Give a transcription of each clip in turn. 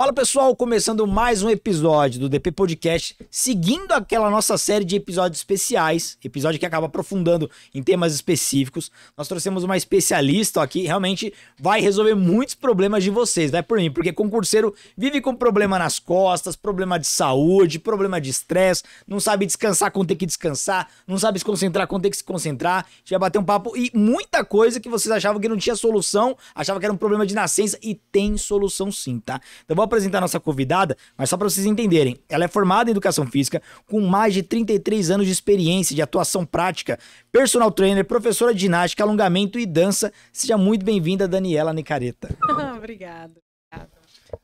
Fala pessoal, começando mais um episódio do DP Podcast, seguindo aquela nossa série de episódios especiais, episódio que acaba aprofundando em temas específicos. Nós trouxemos uma especialista aqui, realmente vai resolver muitos problemas de vocês, vai né, por mim, porque concurseiro vive com problema nas costas, problema de saúde, problema de estresse, não sabe descansar quando tem que descansar, não sabe se concentrar quando tem que se concentrar. A gente vai bater um papo e muita coisa que vocês achavam que não tinha solução, achavam que era um problema de nascença e tem solução sim, tá? Então vou apresentar a nossa convidada, mas só para vocês entenderem. Ela é formada em educação física, com mais de 33 anos de experiência de atuação prática, personal trainer, professora de ginástica, alongamento e dança. Seja muito bem-vinda, Daniela Nicareta. Obrigada.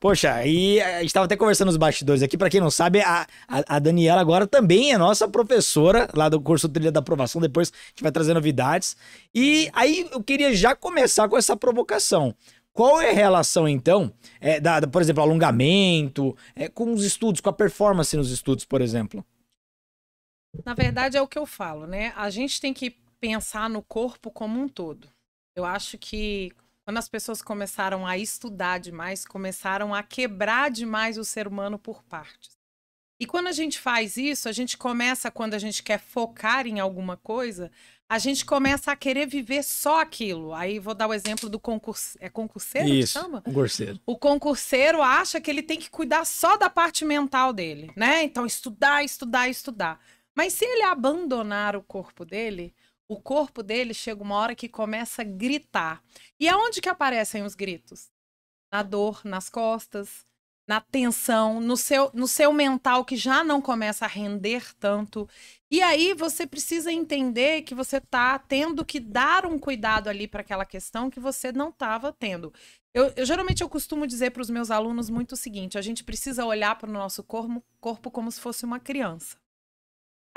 Poxa, e a gente estava até conversando nos bastidores aqui, para quem não sabe, a, a, a, Daniela agora também é nossa professora lá do curso Trilha da Aprovação, depois a gente vai trazer novidades. E aí eu queria já começar com essa provocação. Qual é a relação, então, é, da, da, por exemplo, alongamento, é, com os estudos, com a performance nos estudos, por exemplo? Na verdade, é o que eu falo, né? A gente tem que pensar no corpo como um todo. Eu acho que quando as pessoas começaram a estudar demais, começaram a quebrar demais o ser humano por partes. E quando a gente faz isso, a gente começa, quando a gente quer focar em alguma coisa, a gente começa a querer viver só aquilo. Aí vou dar o exemplo do concurso. É concurseiro Isso, que chama? Concurseiro. O concurseiro acha que ele tem que cuidar só da parte mental dele, né? Então, estudar, estudar, estudar. Mas se ele abandonar o corpo dele, o corpo dele chega uma hora que começa a gritar. E aonde que aparecem os gritos? Na dor, nas costas, na tensão, no seu, no seu mental que já não começa a render tanto. E aí você precisa entender que você está tendo que dar um cuidado ali para aquela questão que você não estava tendo. Eu, eu, geralmente eu costumo dizer para os meus alunos muito o seguinte: a gente precisa olhar para o nosso corpo, corpo como se fosse uma criança.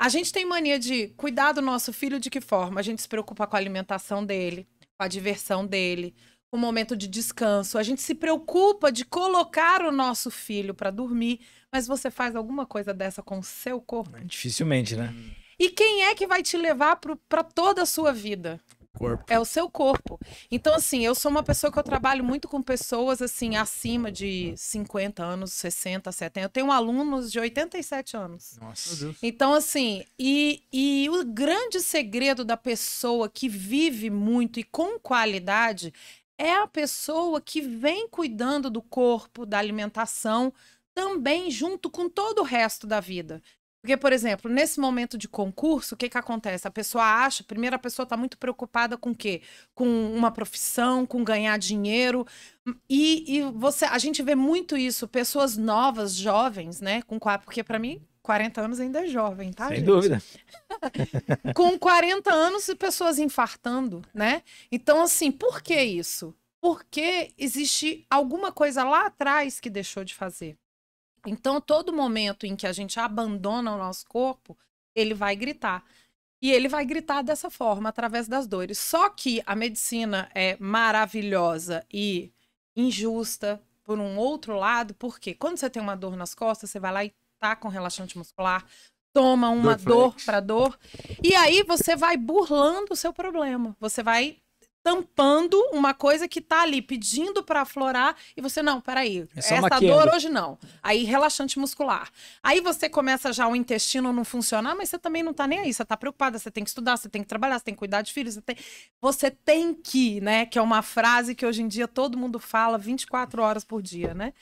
A gente tem mania de cuidar do nosso filho de que forma? A gente se preocupa com a alimentação dele, com a diversão dele, um momento de descanso. A gente se preocupa de colocar o nosso filho para dormir, mas você faz alguma coisa dessa com o seu corpo? É, dificilmente, né? E quem é que vai te levar para toda a sua vida? Corpo. É o seu corpo. Então, assim, eu sou uma pessoa que eu trabalho muito com pessoas, assim, acima de 50 anos, 60, 70. Eu tenho alunos de 87 anos. Nossa. Então, assim, e, e o grande segredo da pessoa que vive muito e com qualidade é a pessoa que vem cuidando do corpo, da alimentação, também junto com todo o resto da vida. Porque, por exemplo, nesse momento de concurso, o que, que acontece? A pessoa acha, primeiro a pessoa está muito preocupada com o quê? Com uma profissão, com ganhar dinheiro. E, e você, a gente vê muito isso, pessoas novas, jovens, né? Com, porque para mim, 40 anos ainda é jovem, tá? Sem gente? dúvida. Com 40 anos e pessoas infartando, né? Então, assim, por que isso? Porque existe alguma coisa lá atrás que deixou de fazer. Então, todo momento em que a gente abandona o nosso corpo, ele vai gritar. E ele vai gritar dessa forma, através das dores. Só que a medicina é maravilhosa e injusta por um outro lado, porque quando você tem uma dor nas costas, você vai lá e tá com relaxante muscular, toma uma dor para dor. E aí você vai burlando o seu problema. Você vai tampando uma coisa que tá ali pedindo para aflorar e você não, peraí, aí é essa maquiando. dor hoje não. Aí relaxante muscular. Aí você começa já o intestino não funcionar, mas você também não tá nem aí, você tá preocupada, você tem que estudar, você tem que trabalhar, você tem que cuidar de filhos, você tem você tem que, né, que é uma frase que hoje em dia todo mundo fala 24 horas por dia, né?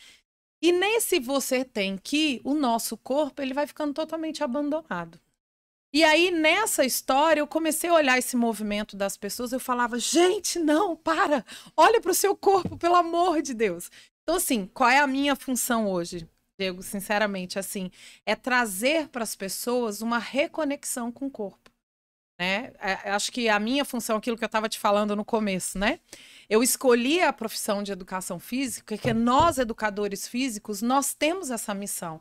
E nesse você tem que o nosso corpo ele vai ficando totalmente abandonado. E aí nessa história eu comecei a olhar esse movimento das pessoas, eu falava: "Gente, não, para. Olha para o seu corpo, pelo amor de Deus". Então assim, qual é a minha função hoje? Diego, sinceramente, assim, é trazer para as pessoas uma reconexão com o corpo né? É, acho que a minha função, aquilo que eu estava te falando no começo, né? Eu escolhi a profissão de educação física, que nós, educadores físicos, nós temos essa missão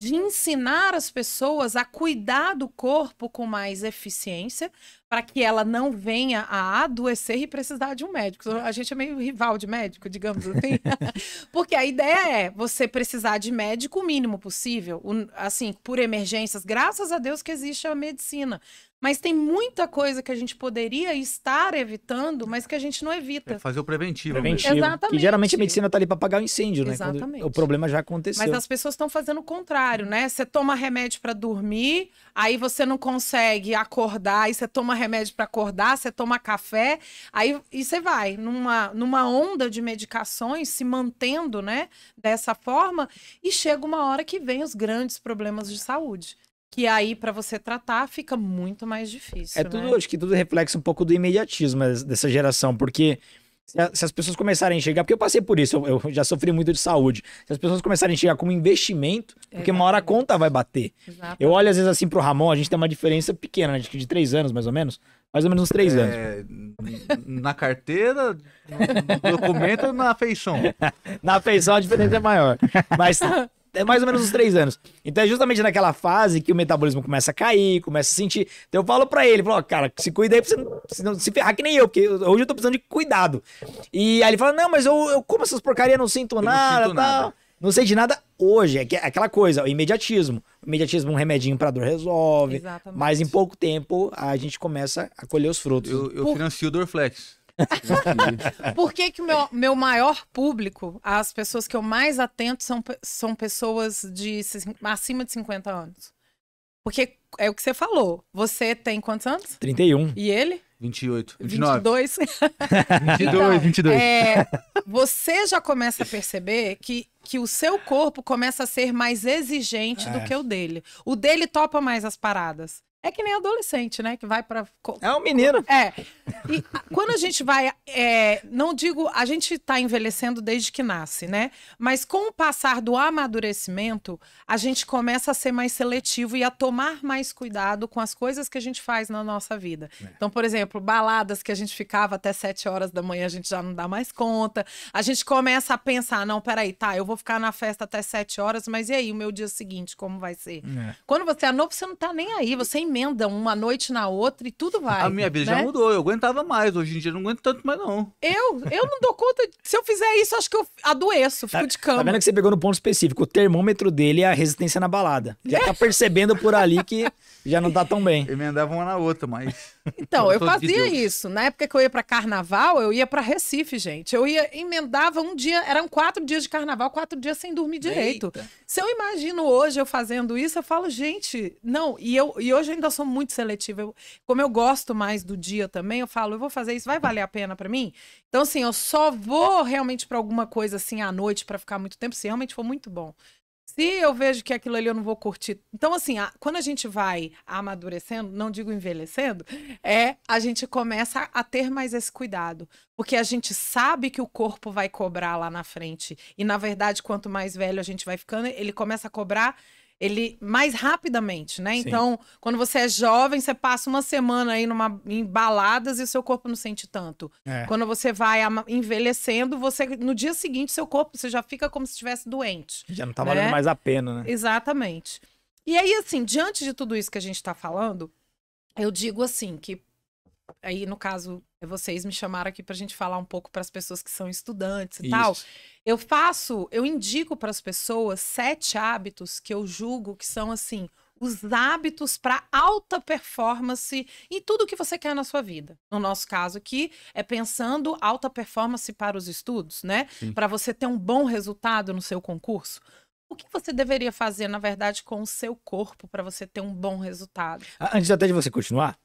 de ensinar as pessoas a cuidar do corpo com mais eficiência, para que ela não venha a adoecer e precisar de um médico. A gente é meio rival de médico, digamos assim. Porque a ideia é você precisar de médico o mínimo possível, assim, por emergências. Graças a Deus que existe a medicina. Mas tem muita coisa que a gente poderia estar evitando, mas que a gente não evita. É fazer o preventivo. Né? preventivo. Exatamente. Que geralmente a medicina está ali para apagar o incêndio, né? Exatamente. Quando o problema já aconteceu. Mas as pessoas estão fazendo o contrário, né? Você toma remédio para dormir, aí você não consegue acordar, aí você toma remédio para acordar, você toma café, aí e você vai numa, numa onda de medicações, se mantendo, né, dessa forma, e chega uma hora que vem os grandes problemas de saúde que aí para você tratar fica muito mais difícil. É tudo, né? acho que tudo reflexo um pouco do imediatismo dessa geração, porque se, a, se, as pessoas começarem a enxergar, porque eu passei por isso, eu, eu, já sofri muito de saúde. Se as pessoas começarem a enxergar como investimento, é, porque uma hora a conta vai bater. Exatamente. Eu olho às vezes assim pro Ramon, a gente tem uma diferença pequena, né? que de três anos mais ou menos. Mais ou menos uns três é, anos. Na carteira, no documento na feição na feição a diferença é maior. Mas é mais ou menos uns três anos. Então é justamente naquela fase que o metabolismo começa a cair, começa a sentir. Então eu falo para ele, falo, cara, se cuida aí pra você não, se não se ferrar que nem eu, porque hoje eu tô precisando de cuidado. E aí ele fala, não, mas eu, eu como essas porcarias, não sinto eu nada, não sinto nada. não sei de nada hoje. É, é aquela coisa, o imediatismo. O imediatismo, um remedinho pra dor resolve. Exatamente. Mas em pouco tempo a gente começa a colher os frutos. Eu, eu Por... financio o Dorflex. Por que que o meu, meu maior público, as pessoas que eu mais atento são, são pessoas de acima de 50 anos? Porque é o que você falou. Você tem quantos anos? 31. E ele? 28, 29. 22. 22, então, 22. É, você já começa a perceber que, que o seu corpo começa a ser mais exigente é. do que o dele. O dele topa mais as paradas. É que nem adolescente, né? Que vai para É um menino. É. E quando a gente vai. É, não digo. A gente está envelhecendo desde que nasce, né? Mas com o passar do amadurecimento, a gente começa a ser mais seletivo e a tomar mais cuidado com as coisas que a gente faz na nossa vida. É. Então, por exemplo, baladas que a gente ficava até 7 horas da manhã, a gente já não dá mais conta. A gente começa a pensar: não, peraí, tá, eu vou ficar na festa até 7 horas, mas e aí, o meu dia seguinte, como vai ser? É. Quando você é novo, você não tá nem aí, você é emenda uma noite na outra e tudo vai. A minha vida né? já mudou, eu aguentava mais. Hoje em dia eu não aguento tanto mais, não. Eu? Eu não dou conta. De... Se eu fizer isso, acho que eu adoeço, fico tá, de cama. Tá vendo que você pegou no ponto específico? O termômetro dele é a resistência na balada. Já tá percebendo por ali que já não tá tão bem. Emendava uma na outra, mas. Então, eu fazia de isso. Na época que eu ia para carnaval, eu ia para Recife, gente. Eu ia, emendava um dia, eram quatro dias de carnaval, quatro dias sem dormir direito. Eita. Se eu imagino hoje eu fazendo isso, eu falo, gente, não, e eu e hoje eu ainda sou muito seletiva. Eu, como eu gosto mais do dia também, eu falo, eu vou fazer isso, vai valer a pena para mim? Então, assim, eu só vou realmente para alguma coisa assim à noite para ficar muito tempo, se realmente for muito bom. Se eu vejo que aquilo ali eu não vou curtir. Então, assim, a, quando a gente vai amadurecendo, não digo envelhecendo, é a gente começa a ter mais esse cuidado. Porque a gente sabe que o corpo vai cobrar lá na frente. E, na verdade, quanto mais velho a gente vai ficando, ele começa a cobrar ele mais rapidamente, né? Sim. Então, quando você é jovem, você passa uma semana aí numa, em baladas e o seu corpo não sente tanto. É. Quando você vai envelhecendo, você no dia seguinte, seu corpo você já fica como se estivesse doente. Já não tá valendo né? mais a pena, né? Exatamente. E aí, assim, diante de tudo isso que a gente está falando, eu digo assim que aí no caso, é vocês me chamaram aqui para a gente falar um pouco para as pessoas que são estudantes e Isso. tal. Eu faço, eu indico para as pessoas sete hábitos que eu julgo que são assim os hábitos para alta performance e tudo que você quer na sua vida. No nosso caso aqui, é pensando alta performance para os estudos, né? Para você ter um bom resultado no seu concurso. O que você deveria fazer, na verdade, com o seu corpo para você ter um bom resultado? Antes até de você continuar,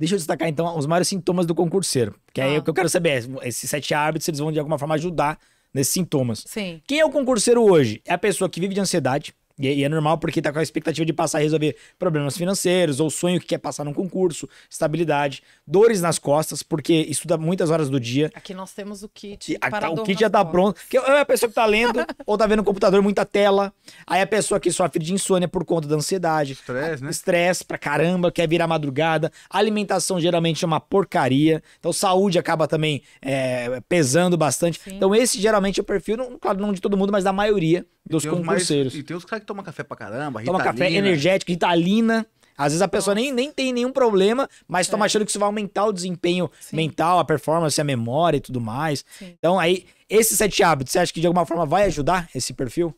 Deixa eu destacar então os maiores sintomas do concurseiro. Que ah. aí é o que eu quero ah. saber é, esses sete árbitros, eles vão de alguma forma ajudar nesses sintomas. Sim. Quem é o concurseiro hoje? É a pessoa que vive de ansiedade, e, e é normal porque tá com a expectativa de passar a resolver problemas financeiros, ou sonho que quer passar num concurso, estabilidade, dores nas costas, porque estuda muitas horas do dia. Aqui nós temos o kit. A, o kit já tá costas. pronto. Que é a pessoa que tá lendo, ou tá vendo no computador muita tela. Aí a pessoa que sofre de insônia por conta da ansiedade. Estresse, né? Estresse pra caramba, quer virar madrugada. A alimentação geralmente é uma porcaria. Então saúde acaba também é, pesando bastante. Sim. Então esse geralmente é o perfil, não, claro, não de todo mundo, mas da maioria dos concurseiros. Mais, e tem os toma café pra caramba, ritalina. Toma café energético, ritalina. Às vezes a pessoa nem, nem tem nenhum problema, mas é. toma achando que isso vai aumentar o desempenho Sim. mental, a performance, a memória e tudo mais. Sim. Então, aí, esses sete hábitos, você acha que de alguma forma vai ajudar esse perfil?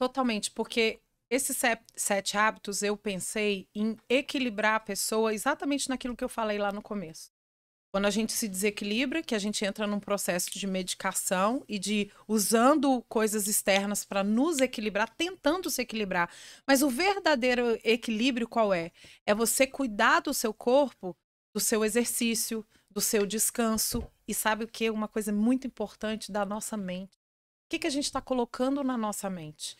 Totalmente, porque esses sete hábitos eu pensei em equilibrar a pessoa exatamente naquilo que eu falei lá no começo. Quando a gente se desequilibra, que a gente entra num processo de medicação e de usando coisas externas para nos equilibrar, tentando se equilibrar. Mas o verdadeiro equilíbrio qual é? É você cuidar do seu corpo, do seu exercício, do seu descanso e sabe o que? Uma coisa muito importante da nossa mente. O que, que a gente está colocando na nossa mente?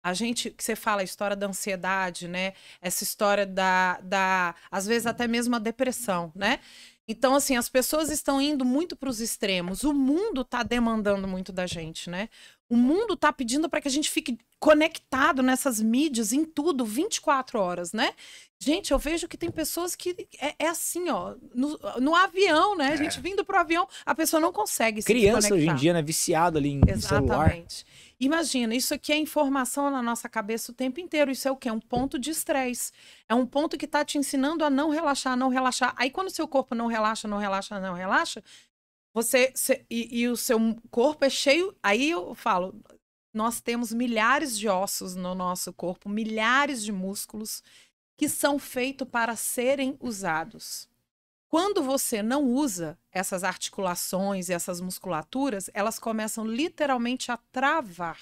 A gente, que você fala, a história da ansiedade, né? Essa história da, da, às vezes até mesmo a depressão, né? Então, assim, as pessoas estão indo muito para os extremos. O mundo está demandando muito da gente, né? O mundo está pedindo para que a gente fique conectado nessas mídias, em tudo, 24 horas, né? Gente, eu vejo que tem pessoas que é, é assim, ó, no, no, avião, né? A gente é. vindo pro avião, a pessoa não consegue se Criança hoje em dia, né? Viciado ali em Exatamente. celular. Exatamente. Imagina, isso aqui é informação na nossa cabeça o tempo inteiro. Isso é o quê? É um ponto de estresse. É um ponto que está te ensinando a não relaxar, não relaxar. Aí quando o seu corpo não relaxa, não relaxa, não relaxa, você se, e, e o seu corpo é cheio. Aí eu falo, nós temos milhares de ossos no nosso corpo, milhares de músculos que são feitos para serem usados. Quando você não usa essas articulações e essas musculaturas, elas começam literalmente a travar.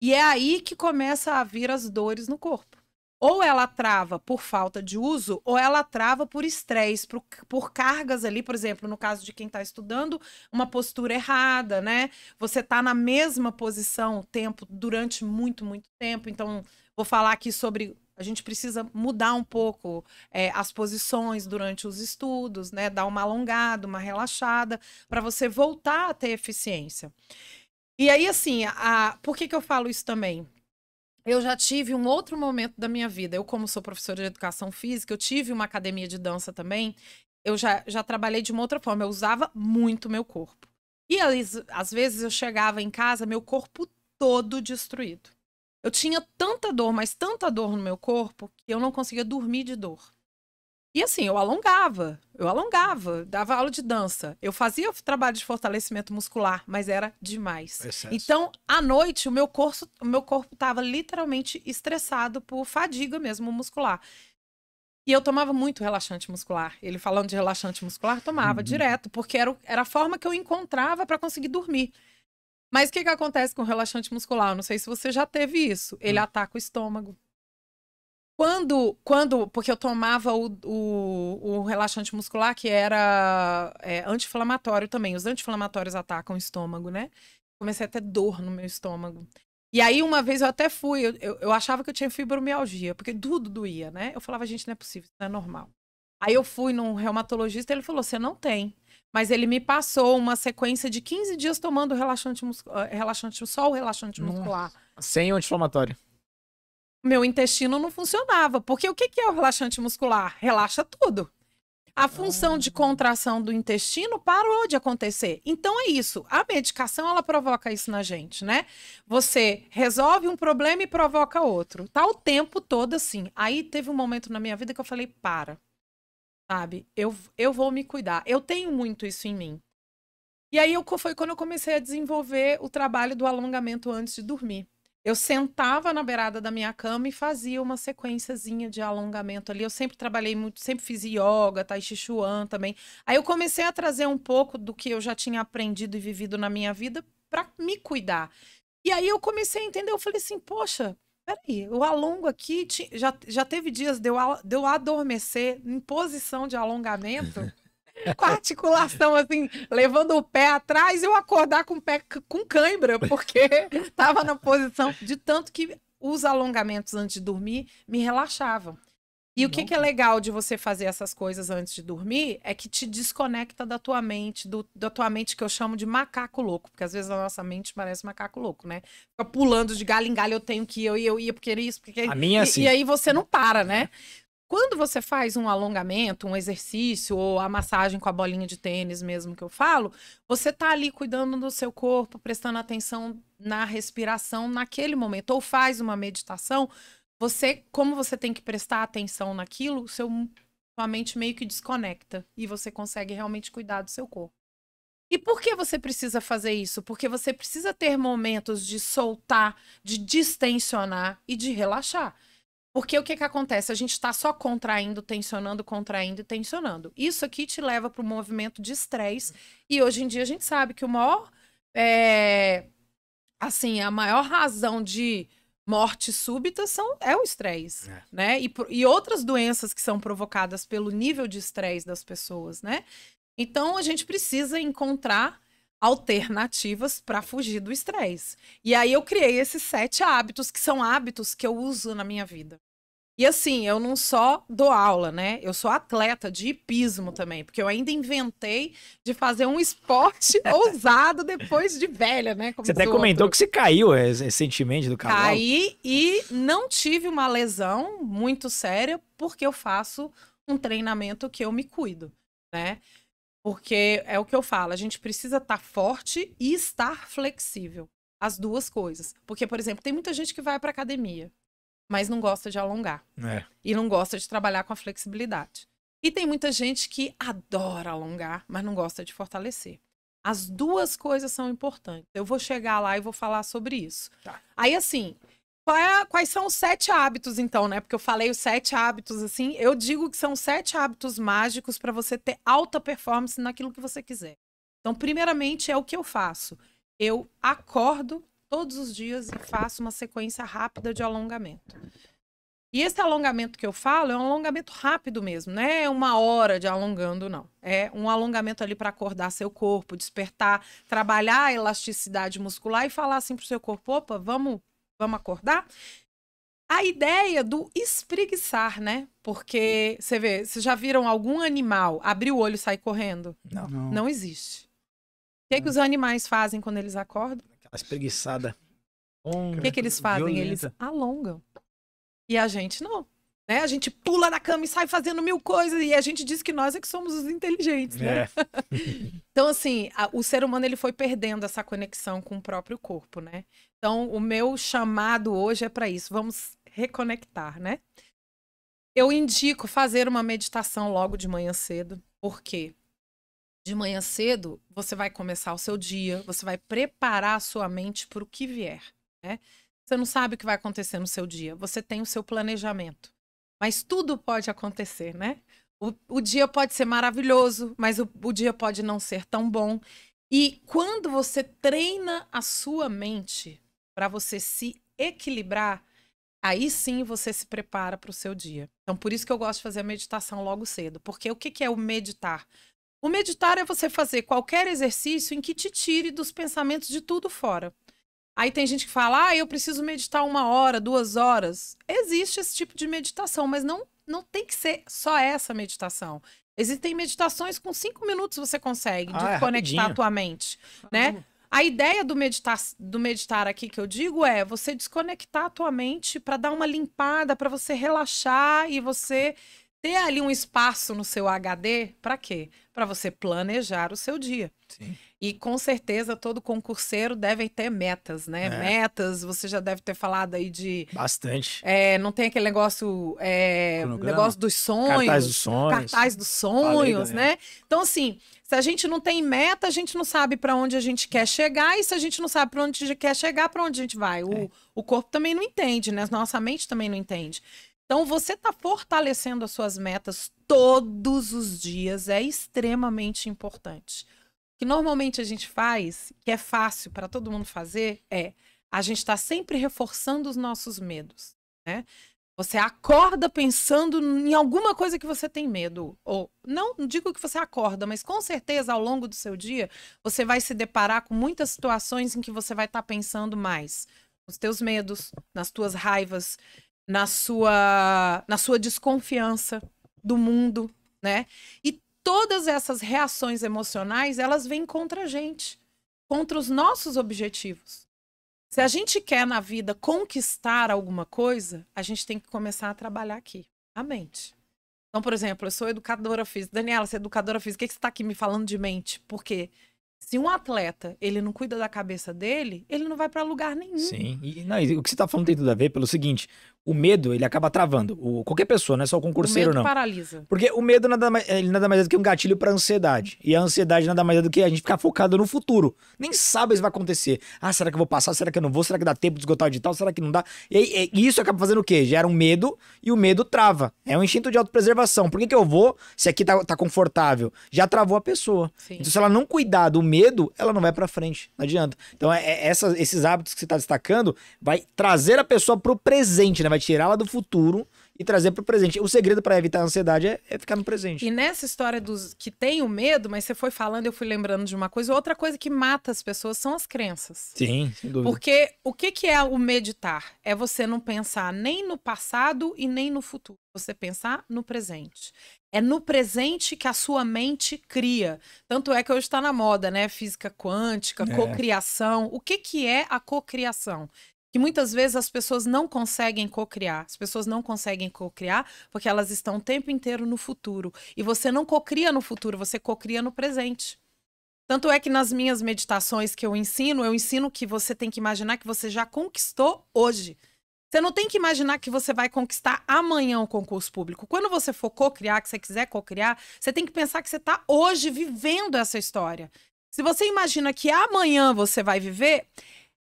E é aí que começa a vir as dores no corpo. Ou ela trava por falta de uso, ou ela trava por estresse, por, por cargas ali, por exemplo, no caso de quem está estudando, uma postura errada, né? Você está na mesma posição o tempo durante muito, muito tempo. Então, vou falar aqui sobre a gente precisa mudar um pouco é, as posições durante os estudos, né? Dar uma alongada, uma relaxada, para você voltar a ter eficiência. E aí, assim, a... por que, que eu falo isso também? Eu já tive um outro momento da minha vida. Eu, como sou professora de educação física, eu tive uma academia de dança também. Eu já, já trabalhei de uma outra forma. Eu usava muito meu corpo. E às vezes eu chegava em casa, meu corpo todo destruído. Eu tinha tanta dor, mas tanta dor no meu corpo, que eu não conseguia dormir de dor. E assim, eu alongava, eu alongava, dava aula de dança. Eu fazia trabalho de fortalecimento muscular, mas era demais. Excesso. Então, à noite, o meu corpo o meu corpo estava literalmente estressado por fadiga mesmo muscular. E eu tomava muito relaxante muscular. Ele falando de relaxante muscular, tomava uhum. direto, porque era, era a forma que eu encontrava para conseguir dormir. Mas o que, que acontece com o relaxante muscular? Eu não sei se você já teve isso. Ele hum. ataca o estômago. Quando, quando, porque eu tomava o, o, o relaxante muscular, que era é, anti-inflamatório também. Os anti-inflamatórios atacam o estômago, né? Comecei a ter dor no meu estômago. E aí, uma vez eu até fui, eu, eu, eu achava que eu tinha fibromialgia, porque tudo doía, né? Eu falava, gente, não é possível, isso não é normal. Aí eu fui num reumatologista e ele falou: você não tem mas ele me passou uma sequência de 15 dias tomando relaxante, muscular, ah, relaxante só o relaxante muscular. Sem anti-inflamatório. Meu intestino não funcionava, porque o que é o relaxante muscular? Relaxa tudo. A função de ah. contração do intestino parou de acontecer. Então é isso. A medicação ela provoca isso na gente, né? Você resolve um problema e provoca outro. Tá o tempo todo assim. Aí teve um momento na minha vida que eu falei: para sabe? Eu, eu vou me cuidar. Eu tenho muito isso em mim. E aí eu, foi quando eu comecei a desenvolver o trabalho do alongamento antes de dormir. Eu sentava na beirada da minha cama e fazia uma sequenciazinha de alongamento ali. Eu sempre trabalhei muito, sempre fiz yoga, tai chi chuan também. Aí eu comecei a trazer um pouco do que eu já tinha aprendido e vivido na minha vida para me cuidar. E aí eu comecei a entender, eu falei assim, poxa, Peraí, eu alongo aqui. Já, já teve dias de eu, de eu adormecer em posição de alongamento, com a articulação assim, levando o pé atrás, eu acordar com o pé com cãibra, porque estava na posição de tanto que os alongamentos antes de dormir me relaxavam. E o que, que, é legal de você fazer essas coisas antes de dormir é que te desconecta da tua mente, do, da tua mente que eu chamo de macaco louco, porque às vezes a nossa mente parece macaco louco, né? Fica pulando de galho em galho, eu tenho que ir, eu ia, eu ia, porque era isso, porque. A minha é assim. E, e aí você não para, né? É. Quando você faz um alongamento, um exercício ou a massagem com a bolinha de tênis mesmo que eu falo, você tá ali cuidando do seu corpo, prestando atenção na respiração naquele momento, ou faz uma meditação, você, como você tem que prestar atenção naquilo, seu, sua mente meio que desconecta e você consegue realmente cuidar do seu corpo. E por que você precisa fazer isso? Porque você precisa ter momentos de soltar, de distensionar e de relaxar. Porque o que, que acontece? A gente está só contraindo, tensionando, contraindo e tensionando. Isso aqui te leva para o movimento de estresse. E hoje em dia a gente sabe que o maior. É, assim, a maior razão de morte súbita são, é o estresse, é. né? E, e outras doenças que são provocadas pelo nível de estresse das pessoas, né? Então a gente precisa encontrar alternativas para fugir do estresse. E aí eu criei esses sete hábitos, que são hábitos que eu uso na minha vida. E assim, eu não só dou aula, né? Eu sou atleta de hipismo também, porque eu ainda inventei de fazer um esporte ousado depois de velha, né? Como você até comentou outro. que você caiu é, recentemente do cavalo. Caí e não tive uma lesão muito séria, porque eu faço um treinamento que eu me cuido, né? Porque é o que eu falo, a gente precisa estar tá forte e estar flexível. As duas coisas. Porque, por exemplo, tem muita gente que vai para academia mas não gosta de alongar. É. E não gosta de trabalhar com a flexibilidade. E tem muita gente que adora alongar, mas não gosta de fortalecer. As duas coisas são importantes. Eu vou chegar lá e vou falar sobre isso. Tá. Aí, assim, é quais são os sete hábitos, então, né? Porque eu falei os sete hábitos, assim. Eu digo que são sete hábitos mágicos para você ter alta performance naquilo que você quiser. Então, primeiramente, é o que eu faço. Eu acordo todos os dias e faço uma sequência rápida de alongamento. E esse alongamento que eu falo é um alongamento rápido mesmo, não é uma hora de alongando, não. É um alongamento ali para acordar seu corpo, despertar, trabalhar a elasticidade muscular e falar assim para o seu corpo: opa, vamos, vamos acordar? A ideia do espreguiçar, né? Porque você vê, vocês já viram algum animal abrir o olho e sair correndo? Não. Não, não existe. O que, é que os animais fazem quando eles acordam? as espreguiçada. O que, que eles fazem? Violenta. Eles alongam. E a gente não. Né? A gente pula na cama e sai fazendo mil coisas e a gente diz que nós é que somos os inteligentes, né? É. então, assim, a, o ser humano ele foi perdendo essa conexão com o próprio corpo, né? Então, o meu chamado hoje é para isso. Vamos reconectar, né? Eu indico fazer uma meditação logo de manhã cedo. Por quê? de manhã cedo, você vai começar o seu dia, você vai preparar a sua mente para o que vier, né? Você não sabe o que vai acontecer no seu dia, você tem o seu planejamento. Mas tudo pode acontecer, né? O, o dia pode ser maravilhoso, mas o, o dia pode não ser tão bom. E quando você treina a sua mente para você se equilibrar, aí sim você se prepara para o seu dia. Então, por isso que eu gosto de fazer a meditação logo cedo. Porque o que, que é o meditar? O meditar é você fazer qualquer exercício em que te tire dos pensamentos de tudo fora. Aí tem gente que fala, ah, eu preciso meditar uma hora, duas horas. Existe esse tipo de meditação, mas não, não tem que ser só essa meditação. Existem meditações com cinco minutos você consegue ah, desconectar é a tua mente, né? A ideia do meditar, do meditar aqui que eu digo é você desconectar a tua mente para dar uma limpada, para você relaxar e você ter ali um espaço no seu HD, para quê? Para você planejar o seu dia. Sim. E com certeza todo concurseiro deve ter metas, né? É. Metas, você já deve ter falado aí de bastante. É, não tem aquele negócio, é, negócio dos sonhos, cartaz dos sonhos, cartaz dos sonhos, né? né? Então assim, se a gente não tem meta, a gente não sabe para onde a gente quer chegar e se a gente não sabe para onde a gente quer chegar, para onde a gente vai. O, é. o corpo também não entende, né? Nossa mente também não entende. Então, você está fortalecendo as suas metas todos os dias é extremamente importante. O que normalmente a gente faz, que é fácil para todo mundo fazer, é a gente está sempre reforçando os nossos medos, né? Você acorda pensando em alguma coisa que você tem medo. Ou não digo que você acorda, mas com certeza ao longo do seu dia você vai se deparar com muitas situações em que você vai estar tá pensando mais nos teus medos, nas tuas raivas, na sua, na sua desconfiança do mundo, né? E todas essas reações emocionais, elas vêm contra a gente, contra os nossos objetivos. Se a gente quer na vida conquistar alguma coisa, a gente tem que começar a trabalhar aqui, a mente. Então, por exemplo, eu sou educadora física. Daniela, você é educadora física, o que você está aqui me falando de mente? Porque se um atleta ele não cuida da cabeça dele, ele não vai para lugar nenhum. Sim, e, não, e o que você está falando tem tudo a ver pelo seguinte: o medo, ele acaba travando. O, qualquer pessoa, não é só o concurseiro, o medo não. paralisa. Porque o medo nada ele nada mais é do que um gatilho para ansiedade. E a ansiedade nada mais é do que a gente ficar focado no futuro. Nem sabe se vai acontecer. Ah, será que eu vou passar? Será que eu não vou? Será que dá tempo de esgotar o edital? Será que não dá? E, e isso acaba fazendo o quê? Gera um medo e o medo trava. É um instinto de autopreservação. Por que, que eu vou se aqui tá, tá confortável? Já travou a pessoa. Sim. Então, se ela não cuidar do medo, ela não vai para frente. Não adianta. Então, é, é esses hábitos que você tá destacando vai trazer a pessoa pro presente, né? Vai vai tirá-la do futuro e trazer para o presente. O segredo para evitar a ansiedade é, é, ficar no presente. E nessa história dos que tem o medo, mas você foi falando, eu fui lembrando de uma coisa. Outra coisa que mata as pessoas são as crenças. Sim, sem dúvida. Porque o que, que é o meditar? É você não pensar nem no passado e nem no futuro. Você pensar no presente. É no presente que a sua mente cria. Tanto é que hoje está na moda, né? Física quântica, é. cocriação. O que, que é a cocriação? que muitas vezes as pessoas não conseguem co-criar. As pessoas não conseguem co-criar porque elas estão o tempo inteiro no futuro. E você não co-cria no futuro, você co-cria no presente. Tanto é que nas minhas meditações que eu ensino, eu ensino que você tem que imaginar que você já conquistou hoje. Você não tem que imaginar que você vai conquistar amanhã o concurso público. Quando você for co-criar, que você quiser co-criar, você tem que pensar que você está hoje vivendo essa história. Se você imagina que amanhã você vai viver,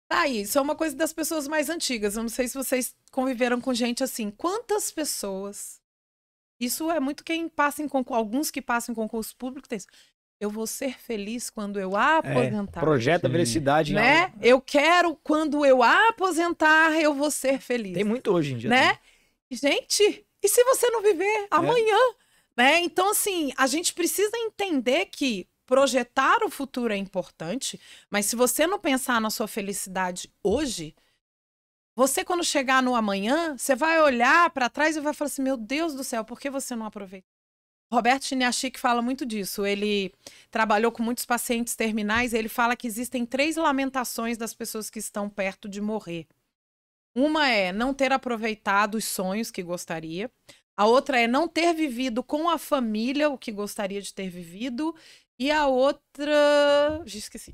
Tá aí, isso é uma coisa das pessoas mais antigas. Eu não sei se vocês conviveram com gente assim. Quantas pessoas. Isso é muito quem passa em concurso. Alguns que passam em concurso público têm isso. Eu vou ser feliz quando eu é, aposentar. É, a Sim. felicidade. Né? Eu quero, quando eu aposentar, eu vou ser feliz. Tem muito hoje em dia. Né? Tem. Gente, e se você não viver é. amanhã? É. Né? Então, assim, a gente precisa entender que projetar o futuro é importante, mas se você não pensar na sua felicidade hoje, você quando chegar no amanhã, você vai olhar para trás e vai falar assim: "Meu Deus do céu, por que você não aproveita?". Roberto que fala muito disso. Ele trabalhou com muitos pacientes terminais. Ele fala que existem três lamentações das pessoas que estão perto de morrer. Uma é não ter aproveitado os sonhos que gostaria. A outra é não ter vivido com a família o que gostaria de ter vivido. E a outra. Já esqueci.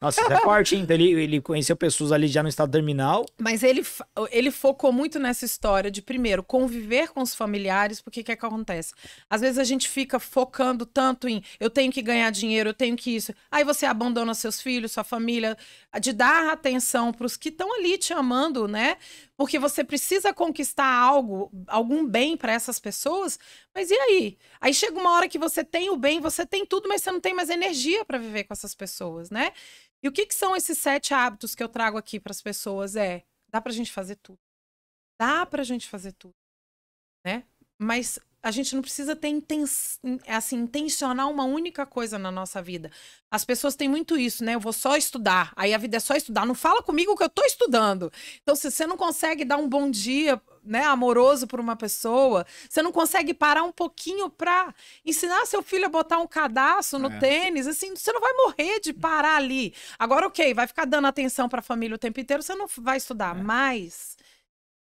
Nossa, isso é forte, hein? Então, ele, ele conheceu pessoas ali já no estado terminal. Mas ele, ele focou muito nessa história de, primeiro, conviver com os familiares, porque o que, é que acontece? Às vezes a gente fica focando tanto em eu tenho que ganhar dinheiro, eu tenho que isso. Aí você abandona seus filhos, sua família, de dar atenção para os que estão ali te amando, né? porque você precisa conquistar algo, algum bem para essas pessoas. Mas e aí? Aí chega uma hora que você tem o bem, você tem tudo, mas você não tem mais energia para viver com essas pessoas, né? E o que, que são esses sete hábitos que eu trago aqui para as pessoas? É, dá para a gente fazer tudo. Dá para a gente fazer tudo, né? Mas a gente não precisa ter inten assim, intencionar uma única coisa na nossa vida. As pessoas têm muito isso, né? Eu vou só estudar, aí a vida é só estudar. Não fala comigo que eu tô estudando. Então, se você não consegue dar um bom dia, né, amoroso para uma pessoa, você não consegue parar um pouquinho para ensinar seu filho a botar um cadastro no é. tênis, assim, você não vai morrer de parar ali. Agora, ok, vai ficar dando atenção para a família o tempo inteiro, você não vai estudar, é. mas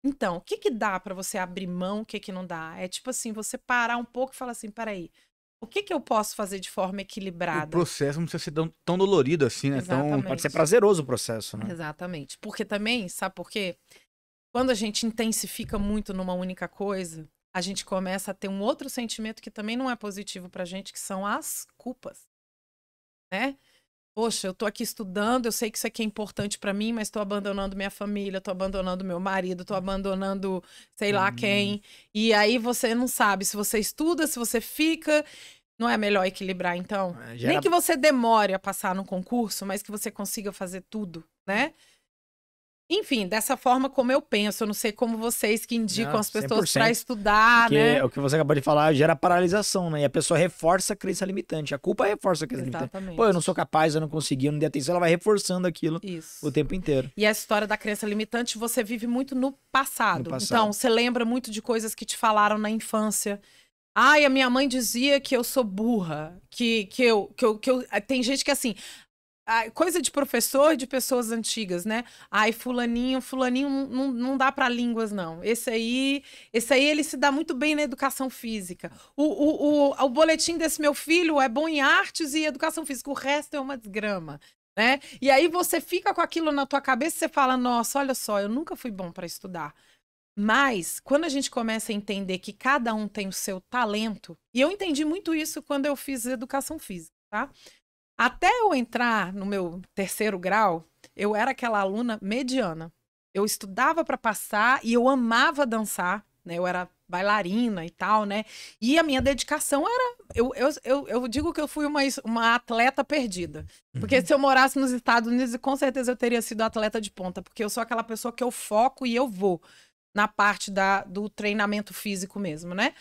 então, o que que dá para você abrir mão, o que que não dá? É tipo assim, você parar um pouco e falar assim, peraí, o que que eu posso fazer de forma equilibrada? O processo não precisa ser tão, tão dolorido assim, né? Tão, pode ser prazeroso o processo, né? Exatamente. Porque também, sabe por quê? Quando a gente intensifica muito numa única coisa, a gente começa a ter um outro sentimento que também não é positivo pra gente, que são as culpas, né? poxa, eu tô aqui estudando, eu sei que isso aqui é importante para mim, mas tô abandonando minha família, tô abandonando meu marido, tô abandonando sei lá quem. Uhum. E aí você não sabe se você estuda, se você fica. Não é melhor equilibrar, então? É, gera... Nem que você demore a passar no concurso, mas que você consiga fazer tudo, né? Enfim, dessa forma como eu penso, eu não sei como vocês que indicam não, as pessoas para estudar, porque né? O que você acabou de falar gera paralisação, né? E a pessoa reforça a crença limitante. A culpa reforça a crença Exatamente. limitante. Pô, eu não sou capaz, eu não consegui, eu não dei atenção. Ela vai reforçando aquilo Isso. o tempo inteiro. E a história da crença limitante, você vive muito no passado. No passado. Então, você lembra muito de coisas que te falaram na infância. Ai, a minha mãe dizia que eu sou burra, que, que, eu, que, eu, que eu. Eh, tem gente que assim, coisa de professor de pessoas antigas, né? Ai, fulaninho, fulaninho não, não dá para línguas, não. Esse aí, esse aí ele se dá muito bem na educação física. O, o, o, o boletim desse meu filho é bom em artes e educação física, o resto é uma desgrama. Né? E aí você fica com aquilo na tua cabeça e você fala, nossa, olha só, eu nunca fui bom para estudar. Mas quando a gente começa a entender que cada um tem o seu talento, e eu entendi muito isso quando eu fiz educação física, tá? Até eu entrar no meu terceiro grau, eu era aquela aluna mediana. Eu estudava para passar e eu amava dançar, né? Eu era bailarina e tal, né? E a minha dedicação era. Eu, eu, eu, eu digo que eu fui uma, uma atleta perdida. Porque uhum. se eu morasse nos Estados Unidos, com certeza eu teria sido atleta de ponta, porque eu sou aquela pessoa que eu foco e eu vou na parte da, do treinamento físico mesmo, né?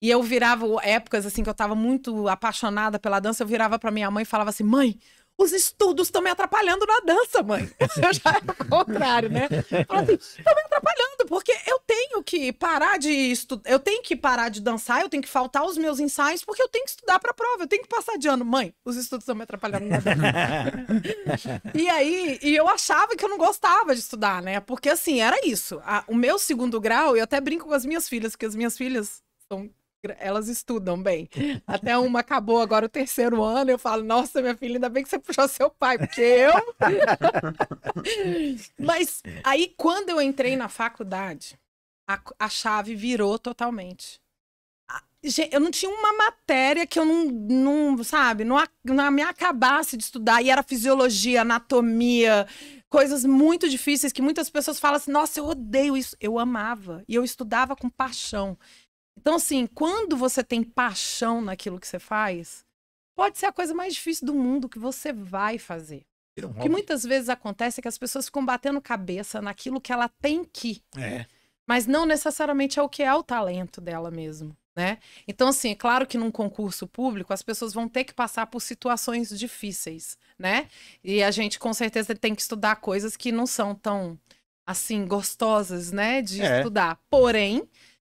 E eu virava épocas assim que eu tava muito apaixonada pela dança, eu virava para minha mãe e falava assim: "Mãe, os estudos estão me atrapalhando na dança, mãe. Eu já era o contrário, né? Fala assim, estão me atrapalhando, porque eu tenho que parar de estudar, eu tenho que parar de dançar, eu tenho que faltar os meus ensaios, porque eu tenho que estudar para a prova, eu tenho que passar de ano. Mãe, os estudos estão me atrapalhando na dança. e aí, e eu achava que eu não gostava de estudar, né? Porque assim, era isso. A, o meu segundo grau, eu até brinco com as minhas filhas, porque as minhas filhas são elas estudam bem. Até uma acabou agora o terceiro ano, eu falo, nossa, minha filha, ainda bem que você puxou seu pai, porque eu. Mas aí, quando eu entrei na faculdade, a, a chave virou totalmente. eu não tinha uma matéria que eu não, não sabe, não, não me acabasse de estudar. E era fisiologia, anatomia, coisas muito difíceis que muitas pessoas falam assim: nossa, eu odeio isso. Eu amava. E eu estudava com paixão. Então, assim, quando você tem paixão naquilo que você faz, pode ser a coisa mais difícil do mundo que você vai fazer. É um o que muitas vezes acontece é que as pessoas ficam batendo cabeça naquilo que ela tem que. É. Mas não necessariamente é o que é o talento dela mesmo. Né? Então, assim, é claro que num concurso público as pessoas vão ter que passar por situações difíceis, né? E a gente com certeza tem que estudar coisas que não são tão assim gostosas, né, de é. estudar. Porém,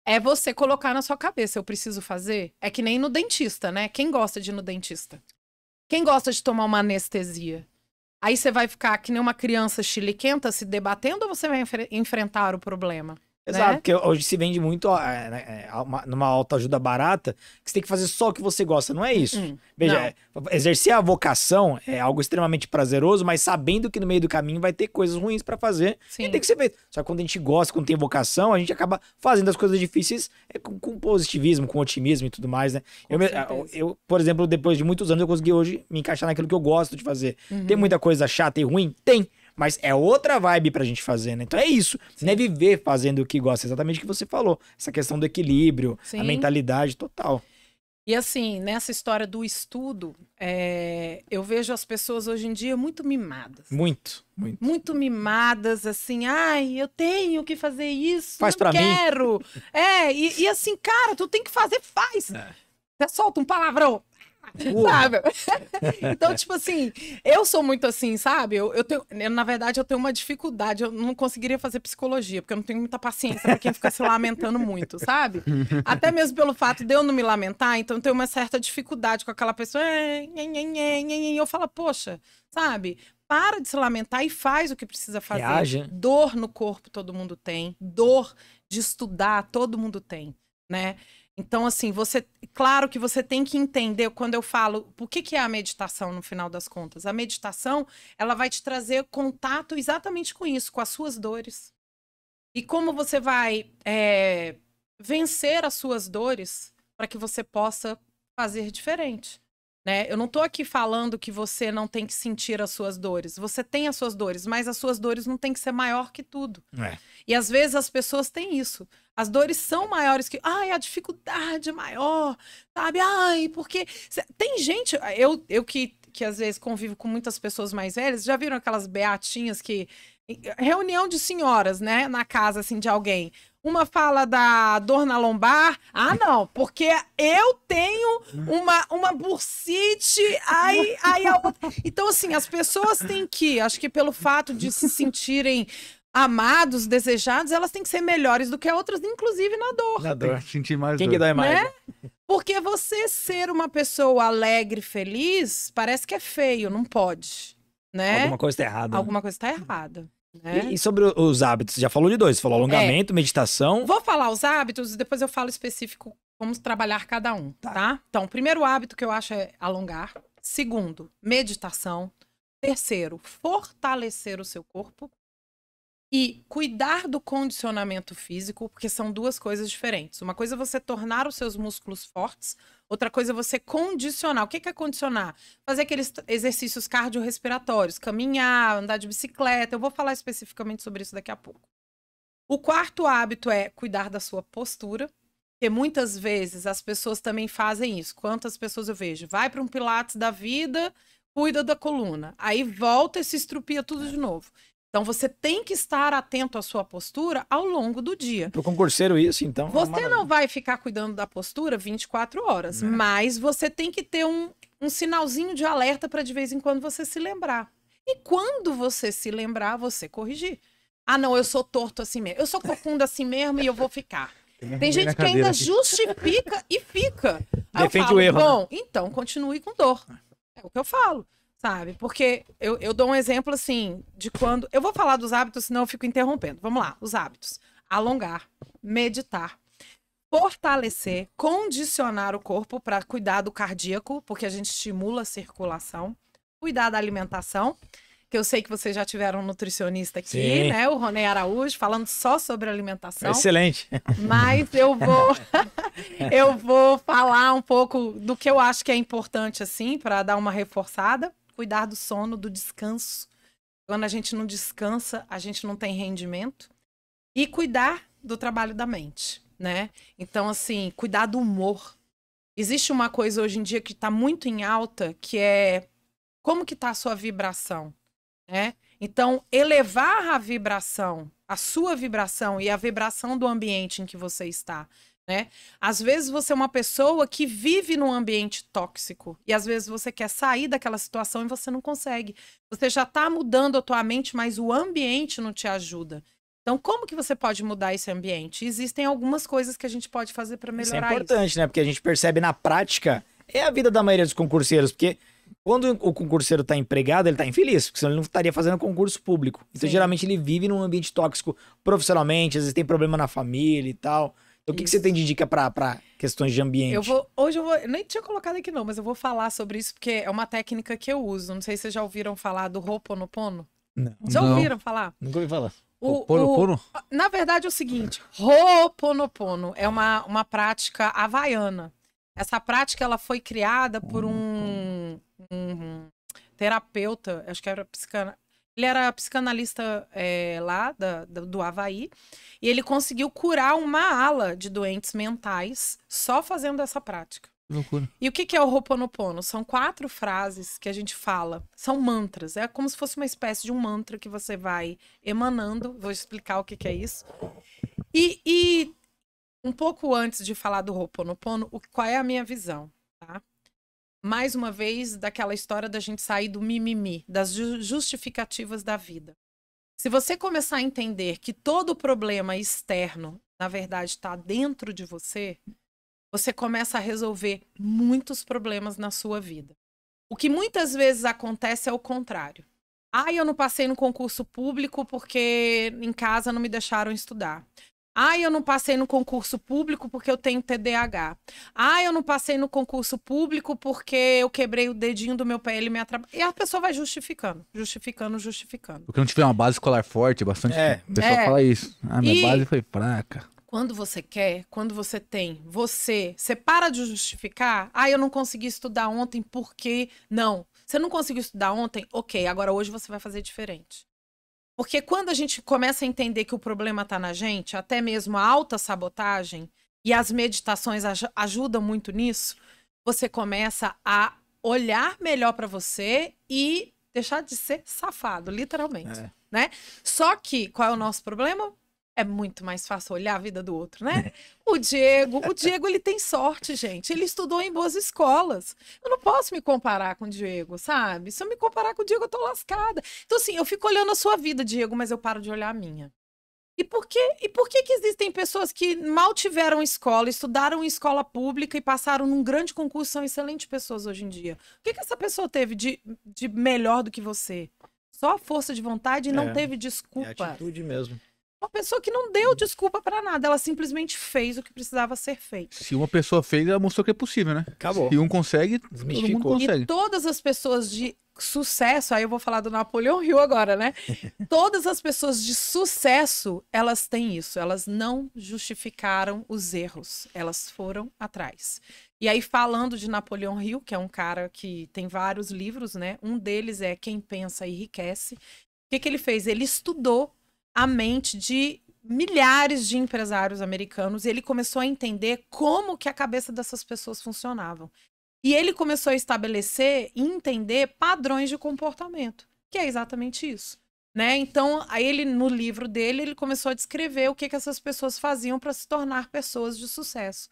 é você colocar na sua cabeça, eu preciso fazer. É que nem no dentista, né? Quem gosta de ir no dentista? Quem gosta de tomar uma anestesia? Aí você vai ficar que nem uma criança chiliquenta se debatendo ou você vai enfrentar o problema? Exato, né? porque hoje se vende muito é, né, é, numa autoajuda barata, que você tem que fazer só o que você gosta, não é hum, isso. Hum, Veja, é, exercer a vocação é algo extremamente prazeroso, mas sabendo que no meio do caminho vai ter coisas ruins para fazer Sim. e tem que ser feito. Só que quando a gente gosta, quando tem vocação, a gente acaba fazendo as coisas difíceis é, com, com, positivismo, com otimismo e tudo mais, né? Eu, eu, por exemplo, depois de muitos anos, eu consegui hoje me encaixar naquilo que eu gosto de fazer. Uhum. Tem muita coisa chata e ruim? Tem mas é outra vibe pra gente fazer, né? Então é isso. Sim. Não é viver fazendo o que gosta, exatamente o que você falou. Essa questão do equilíbrio, Sim. a mentalidade total. E assim, nessa história do estudo, é... eu vejo as pessoas hoje em dia muito mimadas. Muito, muito. Muito mimadas, assim, ai, eu tenho que fazer isso, faz para mim? quero. É, e, e, assim, cara, tu tem que fazer, faz. É. solta um palavrão sabe? então, tipo assim, eu sou muito assim, sabe? Eu, eu tenho, eu, na verdade, eu tenho uma dificuldade, eu não conseguiria fazer psicologia, porque eu não tenho muita paciência pra quem fica se lamentando muito, sabe? Até mesmo pelo fato de eu não me lamentar, então eu tenho uma certa dificuldade com aquela pessoa, e eu falo, poxa, sabe? para de se lamentar e faz o que precisa fazer. Reage. Né? Dor no corpo todo mundo tem, dor de estudar todo mundo tem, né? Então, assim, você. Claro que você tem que entender quando eu falo o que, que é a meditação no final das contas. A meditação ela vai te trazer contato exatamente com isso, com as suas dores. E como você vai é, vencer as suas dores para que você possa fazer diferente. Né? Eu não estou aqui falando que você não tem que sentir as suas dores. Você tem as suas dores, mas as suas dores não tem que ser maior que tudo. É. E às vezes as pessoas têm isso. As dores são maiores que. Ai, a dificuldade é maior, sabe? Ai, porque. Tem gente. Eh, eu, eu que, que às vezes convivo com muitas pessoas mais velhas, já viram aquelas beatinhas que. Reunião de senhoras, né? Na casa, assim, de alguém uma fala da dor na lombar. Ah, não, porque eu tenho uma, uma bursite, aí, aí a outra. Então, assim, as pessoas têm que, acho que pelo fato de se sentirem amados, desejados, elas têm que ser melhores do que outras, inclusive na dor. Na dor, sentir mais Quem dor. que dói mais? Né? Porque você ser uma pessoa alegre, feliz, parece que é feio, não pode, né? Alguma coisa está errada. Alguma coisa está errada. Né? E, e, sobre os hábitos, já falou de dois, falou é. alongamento, é. meditação. Vou falar os hábitos e depois eu falo específico como trabalhar cada um, tá. tá? Então, primeiro hábito que eu acho é alongar. Segundo, meditação. Terceiro, fortalecer o seu corpo. E cuidar do condicionamento físico, porque são duas coisas diferentes. Uma coisa é você tornar os seus músculos fortes, outra coisa é você condicionar. O que é condicionar? Fazer aqueles exercícios cardiorrespiratórios, caminhar, andar de bicicleta. Eu vou falar especificamente sobre isso daqui a pouco. O quarto hábito é cuidar da sua postura, porque muitas vezes as pessoas também fazem isso. Quantas pessoas eu vejo? Vai para um Pilates da vida, cuida da coluna. Aí volta e se estrupia tudo de novo. Então você tem que estar atento à sua postura ao longo do dia. Para o concurseiro isso, então. É você é não vai ficar cuidando da postura 24 horas, é. mas você tem que ter um, um sinalzinho de alerta para de vez em quando você se lembrar. E quando você se lembrar, você corrigir. Ah, não, eu sou torto assim mesmo. Eu sou cocunda assim mesmo e eu vou ficar. Tem, Tem gente que ainda aqui. justifica e fica. Aí Defende eu falo, o erro. Né? Bom, né? então continue com dor. É o que eu falo. Sabe? Porque eu, eu dou um exemplo assim de quando. Eu vou falar dos hábitos, senão eu fico interrompendo. Vamos lá, os hábitos. Alongar, meditar, fortalecer, condicionar o corpo para cuidar do cardíaco, porque a gente estimula a circulação, cuidar da alimentação, que eu sei que vocês já tiveram um nutricionista aqui, Sim. né? O Roné Araújo, falando só sobre alimentação. Excelente. Mas eu vou eu vou falar um pouco do que eu acho que é importante assim para dar uma reforçada cuidar do sono, do descanso. Quando a gente não descansa, a gente não tem rendimento. E cuidar do trabalho da mente, né? Então, assim, cuidar do humor. Existe uma coisa hoje em dia que está muito em alta, que é como que está a sua vibração, né? Então, elevar a vibração, a sua vibração e a vibração do ambiente em que você está né? Às vezes você é uma pessoa que vive num ambiente tóxico e às vezes você quer sair daquela situação e você não consegue. Você já está mudando a tua mente, mas o ambiente não te ajuda. Então, como que você pode mudar esse ambiente? Existem algumas coisas que a gente pode fazer para é melhorar isso. É importante, isso. né? Porque a gente percebe na prática é a vida da maioria dos concurseiros, porque quando o concurseiro está empregado, ele está infeliz, porque senão ele não estaria fazendo concurso público. Então, Sim. geralmente, ele vive num ambiente tóxico profissionalmente, às vezes tem problema na família e tal. Então, o que, que, você tem de dica para questões de ambiente? Eu vou, hoje eu vou, nem tinha colocado aqui não, mas eu vou falar sobre isso porque é uma técnica que eu uso. Não sei se vocês já ouviram falar do Roponopono. Não. Já ouviram não. falar? Nunca ouvi falar. O, Ho'oponopono? O, na verdade é o seguinte, Roponopono é uma, uma prática havaiana. Essa prática ela foi criada por um, um terapeuta, acho que era psicanalista, ele era psicanalista é, lá da, do Havaí e ele conseguiu curar uma ala de doentes mentais só fazendo essa prática. Loucura. E o que, que é o Roponopono? São quatro frases que a gente fala, são mantras. É como se fosse uma espécie de um mantra que você vai emanando. Vou explicar o que, que é isso. E, e um pouco antes de falar do Roponopono, o, qual é a minha visão? Tá? mais uma vez, daquela história da gente sair do mimimi, das justificativas da vida. Se você começar a entender que todo problema externo, na verdade, está dentro de você, você começa a resolver muitos problemas na sua vida. O que muitas vezes acontece é o contrário. Ah, eu não passei no concurso público porque em casa não me deixaram estudar. Ah, eu não passei no concurso público porque eu tenho TDAH. Ah, eu não passei no concurso público porque eu quebrei o dedinho do meu pé, ele me atrapalhou. E a pessoa vai justificando, justificando, justificando. Porque não tiver uma base escolar forte, é bastante. É. A pessoa é. fala isso. Ah, minha e... base foi fraca. Quando você quer, quando você tem, você, você para de justificar. Ah, eu não consegui estudar ontem porque. Não. Você não conseguiu estudar ontem? Ok, agora hoje você vai fazer diferente. Porque quando a gente começa a entender que o problema está na gente, até mesmo a alta sabotagem e as meditações aj ajudam muito nisso, você começa a olhar melhor para você e deixar de ser safado, literalmente, é. né? Só que qual é o nosso problema? é muito mais fácil olhar a vida do outro, né? É. O Diego, o Diego ele tem sorte, gente. Ele estudou em boas escolas. Eu não posso me comparar com o Diego, sabe? Se eu me comparar com o Diego, eu tô lascada. Então assim, eu fico olhando a sua vida, Diego, mas eu paro de olhar a minha. E por que, e por que, que existem pessoas que mal tiveram escola, estudaram em escola pública e passaram num grande concurso, são excelentes pessoas hoje em dia? O que, que essa pessoa teve de, de melhor do que você? Só força de vontade e não é. teve desculpa. É atitude mesmo. Uma pessoa que não deu desculpa para nada, ela simplesmente fez o que precisava ser feito. Se uma pessoa fez, ela mostrou que é possível, né? Acabou. E um consegue, todo mundo consegue. E todas as pessoas de sucesso, aí eu vou falar do Napoleão Hill agora, né? Todas as pessoas de sucesso, elas têm isso, elas não justificaram os erros, elas foram atrás. E aí falando de Napoleão Hill, que é um cara que tem vários livros, né? Um deles é Quem pensa enriquece. O que que ele fez? Ele estudou a mente de milhares de empresários americanos e ele começou a entender como que a cabeça dessas pessoas funcionavam. E ele começou a estabelecer e entender padrões de comportamento, que é exatamente isso. Né? Então, aí ele no livro dele, ele começou a descrever o que, que essas pessoas faziam para se tornar pessoas de sucesso.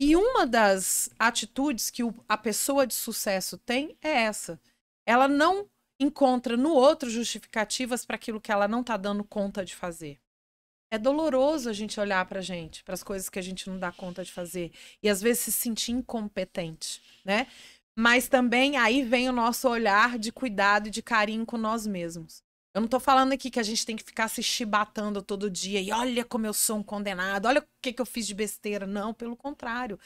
E uma das atitudes que o, a pessoa de sucesso tem é essa. Ela não encontra no outro justificativas para aquilo que ela não está dando conta de fazer. É doloroso a gente olhar para a gente, para as coisas que a gente não dá conta de fazer e às vezes se sentir incompetente, né? Mas também aí vem o nosso olhar de cuidado e de carinho com nós mesmos. Eu não estou falando aqui que a gente tem que ficar se chibatando todo dia e olha como eu sou um condenado, olha o que, que eu fiz de besteira. Não, pelo contrário.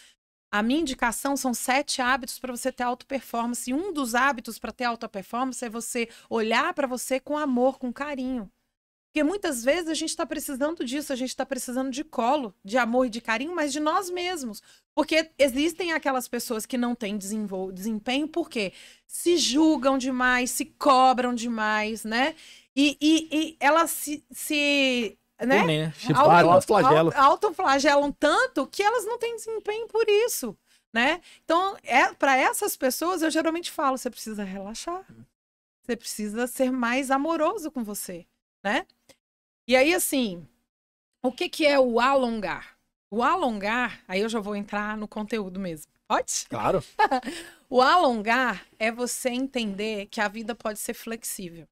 A minha indicação são sete hábitos para você ter alta performance. E um dos hábitos para ter alta performance é você olhar para você com amor, com carinho. Porque muitas vezes a gente está precisando disso, a gente está precisando de colo, de amor e de carinho, mas de nós mesmos. Porque existem aquelas pessoas que não têm desempenho porque se julgam demais, se cobram demais, né? E, e, e elas se, se né? né? Autoflagelam Autoflagelam tanto que elas não têm desempenho por isso, né? Então, é, para essas pessoas, eu geralmente falo: você precisa relaxar. Você precisa ser mais amoroso com você, né? E aí, assim, o que, que é o alongar? O alongar, aí eu já vou entrar no conteúdo mesmo. Pode? Claro. o alongar é você entender que a vida pode ser flexível,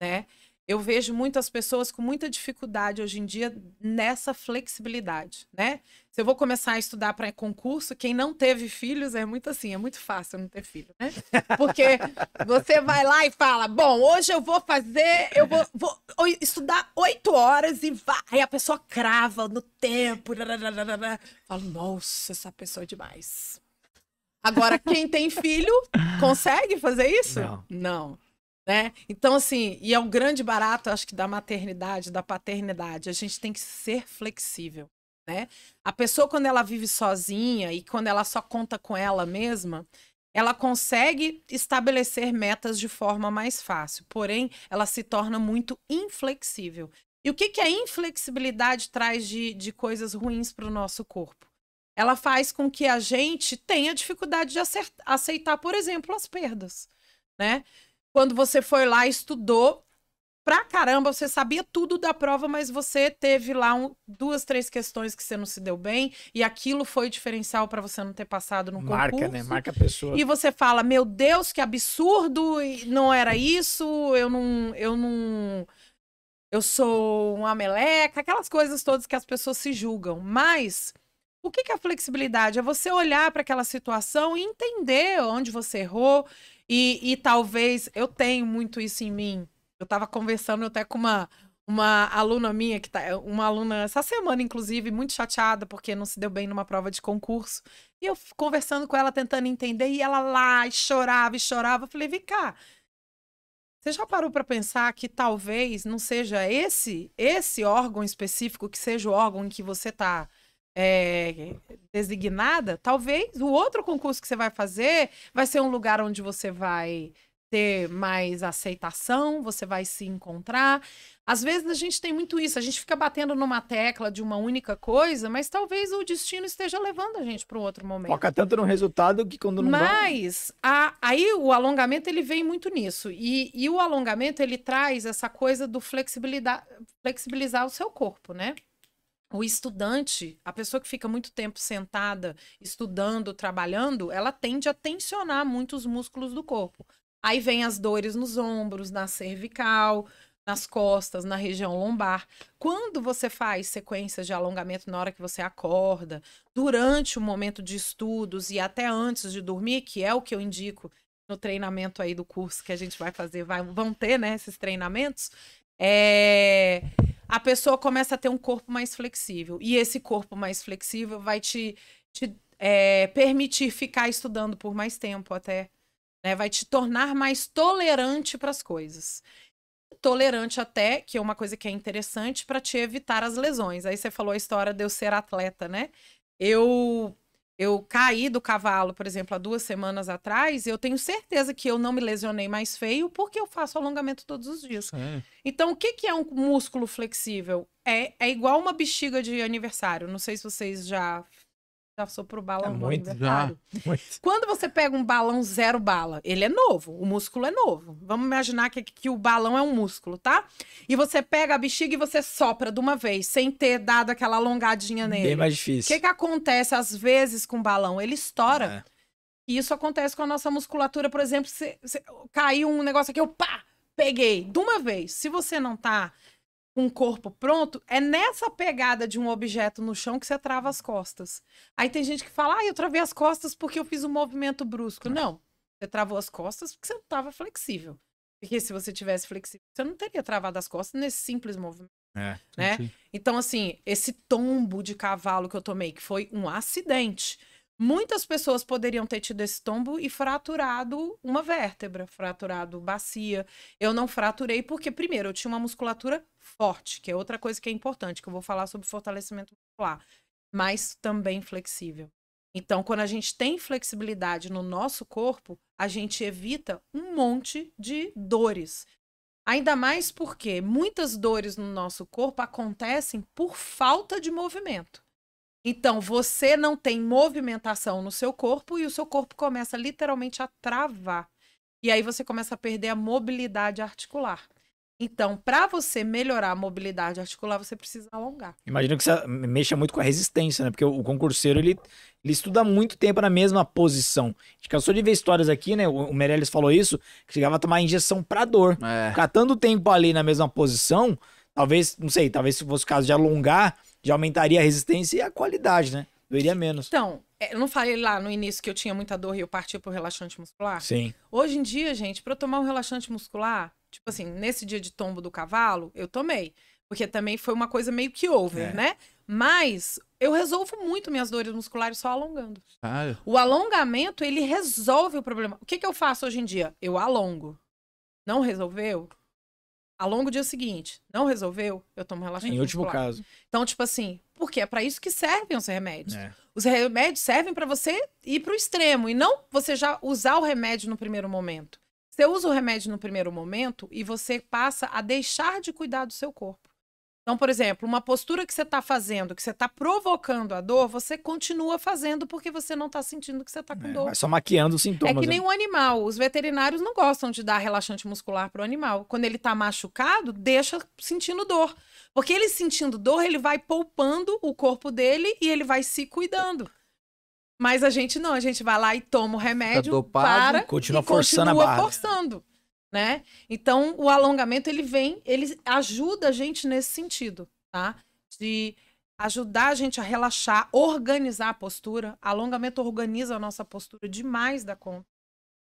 né? eu vejo muitas pessoas com muita dificuldade hoje em dia nessa flexibilidade, né? Se eu vou começar a estudar para concurso, quem não teve filhos é muito assim, é muito fácil não ter filho, né? Porque você vai lá e fala, bom, hoje eu vou fazer, eu vou, vou estudar oito horas e vai. Aí a pessoa crava no tempo, fala, nossa, essa pessoa é demais. Agora, quem tem filho consegue fazer isso? Não. não. Né? Então, assim, e é um grande barato, acho que, da maternidade, da paternidade. A gente tem que ser flexível. Né? A pessoa, quando ela vive sozinha e quando ela só conta com ela mesma, ela consegue estabelecer metas de forma mais fácil, porém, ela se torna muito inflexível. E o que, que a inflexibilidade traz de, de coisas ruins para o nosso corpo? Ela faz com que a gente tenha dificuldade de acertar, aceitar, por exemplo, as perdas, né? quando você foi lá, estudou pra caramba, você sabia tudo da prova, mas você teve lá um, duas, três questões que você não se deu bem, e aquilo foi diferencial para você não ter passado no Marca, concurso. Marca, né? Marca a pessoa. E você fala, meu Deus, que absurdo, não era isso, eu não... Eu não... Eu sou uma meleca, aquelas coisas todas que as pessoas se julgam. Mas o que, que é a flexibilidade? É você olhar para aquela situação e entender onde você errou, e, e talvez eu tenho muito isso em mim. Eu estava conversando até com uma, uma aluna minha, que tá, uma aluna essa semana, inclusive, muito chateada porque não se deu bem numa prova de concurso. E eu conversando com ela, tentando entender, e ela lá e chorava e chorava. Eu falei, vem cá. Você já parou para pensar que talvez não seja esse esse órgão específico que seja o órgão em que você está é, designada, talvez o outro concurso que você vai fazer vai ser um lugar onde você vai ter mais aceitação, você vai se encontrar. Às vezes a gente tem muito isso, a gente fica batendo numa tecla de uma única coisa, mas talvez o destino esteja levando a gente para um outro momento. Foca tanto no resultado que quando não Mas a, aí o alongamento ele vem muito nisso. E, e o alongamento ele traz essa coisa do flexibilidade, flexibilizar o seu corpo, né? o estudante, a pessoa que fica muito tempo sentada, estudando, trabalhando, ela tende a tensionar muito os músculos do corpo. Aí vem as dores nos ombros, na cervical, nas costas, na região lombar. Quando você faz sequências de alongamento na hora que você acorda, durante o momento de estudos e até antes de dormir, que é o que eu indico no treinamento aí do curso que a gente vai fazer, vai, vão ter, né, esses treinamentos, é a pessoa começa a ter um corpo mais flexível. E esse corpo mais flexível vai te, te é, permitir ficar estudando por mais tempo até. Né? Vai te tornar mais tolerante para as coisas. Tolerante até, que é uma coisa que é interessante para te evitar as lesões. Aí você falou a história de eu ser atleta, né? Eu eu caí do cavalo, por exemplo, há duas semanas atrás, eu tenho certeza que eu não me lesionei mais feio porque eu faço alongamento todos os dias. É. Então, o que, que é um músculo flexível? É, é igual uma bexiga de aniversário. Não sei se vocês já passou pro balão é muito já. Muito. Quando você pega um balão zero bala, ele é novo, o músculo é novo. Vamos imaginar que, que o balão é um músculo, tá? E você pega a bexiga e você sopra de uma vez, sem ter dado aquela alongadinha nele. Bem mais difícil. O que, que acontece às vezes com o balão? Ele estoura. É. E isso acontece com a nossa musculatura, por exemplo, se, se caiu um negócio aqui, eu pá, peguei de uma vez. Se você não tá com o corpo pronto, é nessa pegada de um objeto no chão que você trava as costas. Aí tem gente que fala, ah, eu travei as costas porque eu fiz um movimento brusco. É. Não, você travou as costas porque você não estava flexível. Porque se você tivesse flexível, você não teria travado as costas nesse simples movimento. É, né? Então, assim, esse tombo de cavalo que eu tomei, que foi um acidente. Muitas pessoas poderiam ter tido esse tombo e fraturado uma vértebra, fraturado bacia. Eu não fraturei porque, primeiro, eu tinha uma musculatura forte, que é outra coisa que é importante, que eu vou falar sobre fortalecimento muscular, mas também flexível. Então, quando a gente tem flexibilidade no nosso corpo, a gente evita um monte de dores. Ainda mais porque muitas dores no nosso corpo acontecem por falta de movimento. Então, você não tem movimentação no seu corpo e o seu corpo começa literalmente a travar. E aí você começa a perder a mobilidade articular. Então, para você melhorar a mobilidade articular, você precisa alongar. Imagino que você ah, mexa muito com a resistência, né? Porque o concurseiro, ele, ele estuda muito tempo na mesma posição. A gente cansou de ver histórias aqui, né? O Meirelles falou isso, que chegava a tomar injeção para dor. É. Catando tempo ali na mesma posição, talvez, não sei, talvez se fosse o caso de alongar, já aumentaria a resistência e a qualidade, né? Doeria menos. Então, é, eu não falei lá no início que eu tinha muita dor e eu parti pro relaxante muscular? Sim. Hoje em dia, gente, para eu tomar um relaxante muscular, tipo assim, nesse dia de tombo do cavalo, eu tomei. Porque também foi uma coisa meio que over, é. né? Mas eu resolvo muito minhas dores musculares só alongando. Ah. O alongamento, ele resolve o problema. O que, que eu faço hoje em dia? Eu alongo. Não resolveu? Ao longo do dia seguinte, não resolveu, eu tomo relaxante. Em último muscular. caso. Então, tipo assim, porque é para isso que servem os remédios. É. Os remédios servem para você ir para o extremo e não você já usar o remédio no primeiro momento. Você usa o remédio no primeiro momento e você passa a deixar de cuidar do seu corpo. Então, por exemplo, uma postura que você está fazendo, que você está provocando a dor, você continua fazendo porque você não está sentindo que você está com é, dor. É só maquiando os é sintomas. É que nem um né? animal. Os veterinários não gostam de dar relaxante muscular para o animal. Quando ele está machucado, deixa sentindo dor. Porque ele sentindo dor, ele vai poupando o corpo dele e ele vai se cuidando. Mas a gente não, a gente vai lá e toma o remédio, Fica dopado, para continua e forçando a barra. forçando né? Então, o alongamento ele vem, ele ajuda a gente nesse sentido, tá? De ajudar a gente a relaxar, organizar a postura. Alongamento organiza a nossa postura demais da conta.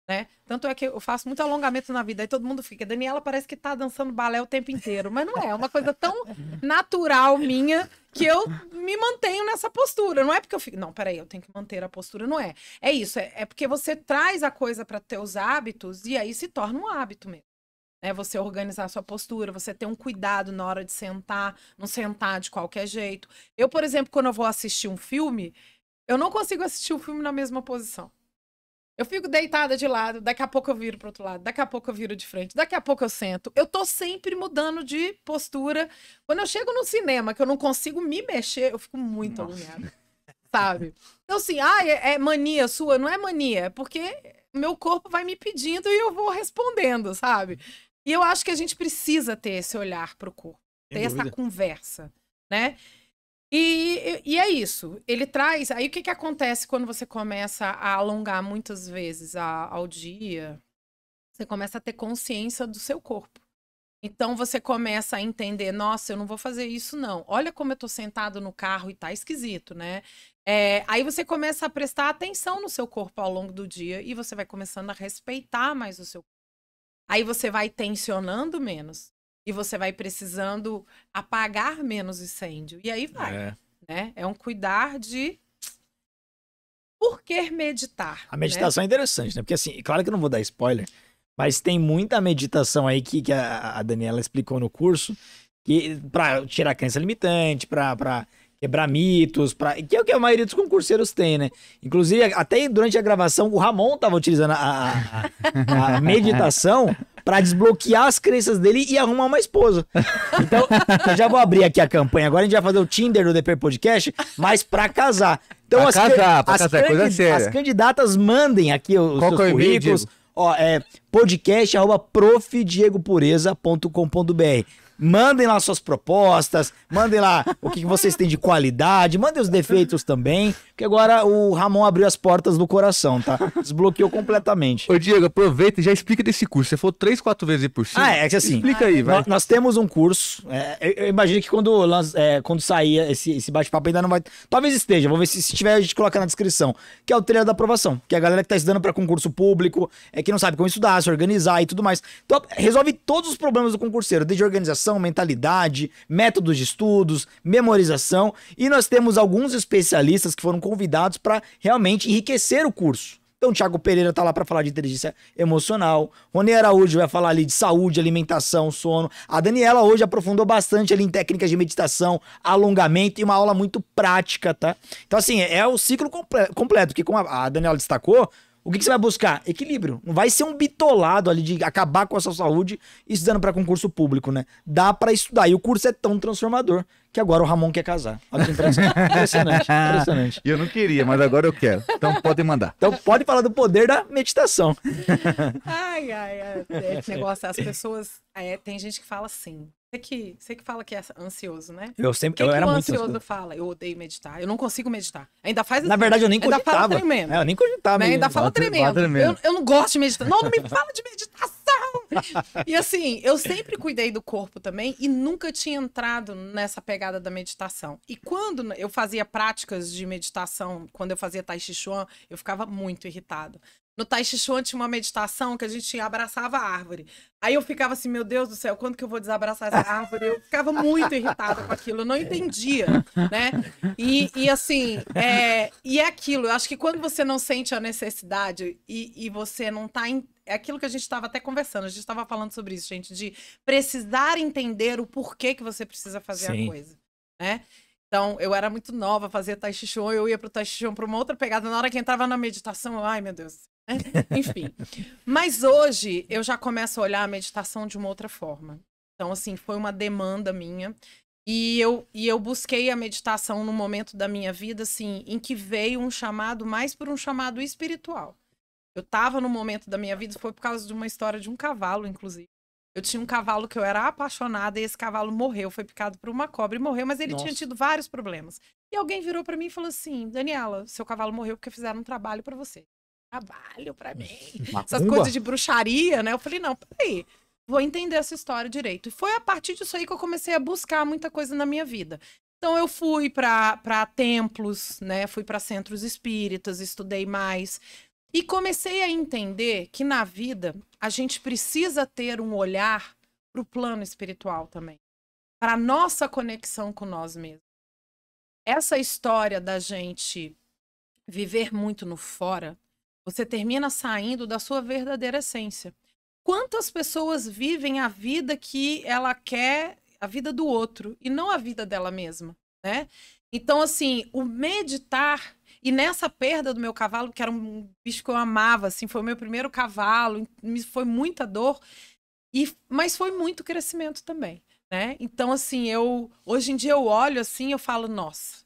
Né? Tanto é que eu faço muito alongamento na vida e todo mundo fica, Daniela parece que tá dançando balé o tempo inteiro, mas não é, é uma coisa tão natural minha que eu me mantenho nessa postura. Não é porque eu fico, não, peraí, eu tenho que manter a postura, não é. É isso, é, é porque você traz a coisa para teus hábitos e aí se torna um hábito mesmo. é Você organizar a sua postura, você ter um cuidado na hora de sentar, não sentar de qualquer jeito. Eu, por exemplo, quando eu vou assistir um filme, eu não consigo assistir o um filme na mesma posição. Eu fico deitada de lado, daqui a pouco eu viro para outro lado, daqui a pouco eu viro de frente, daqui a pouco eu sento. Eu tô sempre mudando de postura. Quando eu chego no cinema, que eu não consigo me mexer, eu fico muito Nossa. agoniada. Sabe? Então, assim, ah, é, mania sua? Não é mania, é porque meu corpo vai me pedindo e eu vou respondendo, sabe? E eu acho que a gente precisa ter esse olhar pro corpo, ter essa conversa, né? E, e, é isso. Ele traz. Aí o que, que acontece quando você começa a alongar muitas vezes a, ao dia? Você começa a ter consciência do seu corpo. Então você começa a entender, nossa, eu não vou fazer isso não. Olha como eu tô sentado no carro e tá esquisito, né? É, aí você começa a prestar atenção no seu corpo ao longo do dia e você vai começando a respeitar mais o seu corpo. Aí você vai tensionando menos e você vai precisando apagar menos incêndio. E aí vai. É, né? é um cuidar de. Por que meditar? A né? meditação né? é interessante, né? Porque assim, claro que eu não vou dar spoiler, mas tem muita meditação aí que, que a, a Daniela explicou no curso que para tirar crença limitante, para quebrar mitos, pra, que é o que a maioria dos concurseiros tem, né? Inclusive, até durante a gravação, o Ramon estava utilizando a, a, a meditação para desbloquear as crenças dele e arrumar uma esposa. Então, eu já vou abrir aqui a campanha. Agora a gente vai fazer o Tinder do DP Podcast, mas para casar. Então, pra as, casar, pra as, casar, é coisa séria. as candidatas mandem aqui os Qual seus é currículos. Ó, é podcast arroba profdiegopureza.com.br. Mandem lá suas propostas, mandem lá o que vocês têm de qualidade, mandem os defeitos também, porque agora o Ramon abriu as portas do coração, tá? Desbloqueou completamente. Ô, Diego, aproveita e já explica desse curso. Você falou três, quatro vezes por cima. Ah, é, é assim. Explica aí, vai. Nós, temos um curso. É, eu, imagino que quando, é, quando sair esse, esse bate-papo ainda não vai. Talvez esteja, vamos ver se, se tiver a gente coloca na descrição. Que é o treino da aprovação, que é a galera que tá estudando para concurso público, é que não sabe como estudar, se organizar e tudo mais. Então, resolve todos os problemas do concurseiro, desde organização mentalidade, métodos de estudos, memorização, e nós temos alguns especialistas que foram convidados para realmente enriquecer o curso. Então, Thiago Pereira está lá para falar de inteligência emocional. Rony Araújo vai falar ali de saúde, alimentação, sono. A Daniela hoje aprofundou bastante ali em técnicas de meditação, alongamento e uma aula muito prática, tá? Então, assim, é o ciclo completo, que como a Daniela destacou, o que, que, você vai buscar? Equilíbrio. Não vai ser um bitolado ali de acabar com a sua saúde estudando para concurso público, né? Dá para estudar. E o curso é tão transformador que agora o Ramon quer casar. Olha que impressionante. impressionante. E eu não queria, mas agora eu quero. Então podem mandar. Então pode falar do poder da meditação. ai, ai, ai. Esse negócio, as pessoas. É, tem gente que fala assim. Você que, você que fala que é ansioso, né? Eu sempre, que eu que era o muito ansioso. ansioso fala, eu odeio meditar, eu não consigo meditar. Ainda faz assim, Na verdade, eu nem ainda cogitava. Ainda fala tremendo. É, eu nem cogitava. Né, ainda fala tremendo. tremendo. Eu, eu, não gosto de meditar. Não, não me fala de meditação! e assim, eu sempre cuidei do corpo também e nunca tinha entrado nessa pegada da meditação. E quando eu fazia práticas de meditação, quando eu fazia Tai Chi Chuan, eu ficava muito irritado no Tai Chi Chuan tinha uma meditação que a gente abraçava a árvore. Aí eu ficava assim, meu Deus do céu, quando que eu vou desabraçar essa árvore? Eu ficava muito irritada com aquilo, eu não entendia, né? E, e assim, é, e é aquilo, eu acho que quando você não sente a necessidade e, e você não está em, é aquilo que a gente estava até conversando, a gente estava falando sobre isso, gente, de precisar entender o porquê que você precisa fazer Sim. a coisa, né? Então, eu era muito nova, fazia Tai Chi Chuan, eu ia pro Tai Chi Chuan pra uma outra pegada. Na hora que entrava na meditação, eu, ai meu Deus. Enfim. Mas hoje, eu já começo a olhar a meditação de uma outra forma. Então, assim, foi uma demanda minha. E eu, e eu busquei a meditação no momento da minha vida, assim, em que veio um chamado mais por um chamado espiritual. Eu estava no momento da minha vida, foi por causa de uma história de um cavalo, inclusive. Eu tinha um cavalo que eu era apaixonada e esse cavalo morreu, foi picado por uma cobra e morreu, mas ele Nossa. tinha tido vários problemas. E alguém virou para mim e falou assim: Daniela, seu cavalo morreu porque fizeram um trabalho para você. Trabalho para mim. Macumba. Essas coisas de bruxaria, né? Eu falei: não, peraí vou entender essa história direito. E foi a partir disso aí que eu comecei a buscar muita coisa na minha vida. Então eu fui para templos, né? Fui para centros espíritas, estudei mais, e comecei a entender que na vida a gente precisa ter um olhar para o plano espiritual também, para a nossa conexão com nós mesmos. Essa história da gente viver muito no fora, você termina saindo da sua verdadeira essência. Quantas pessoas vivem a vida que ela quer, a vida do outro, e não a vida dela mesma, né? Então, assim, o meditar e nessa perda do meu cavalo, que era um bicho que eu amava, assim, foi o meu primeiro cavalo, foi muita dor, e, mas foi muito crescimento também, né? Então, assim, eu hoje em dia eu olho assim eu falo, nossa,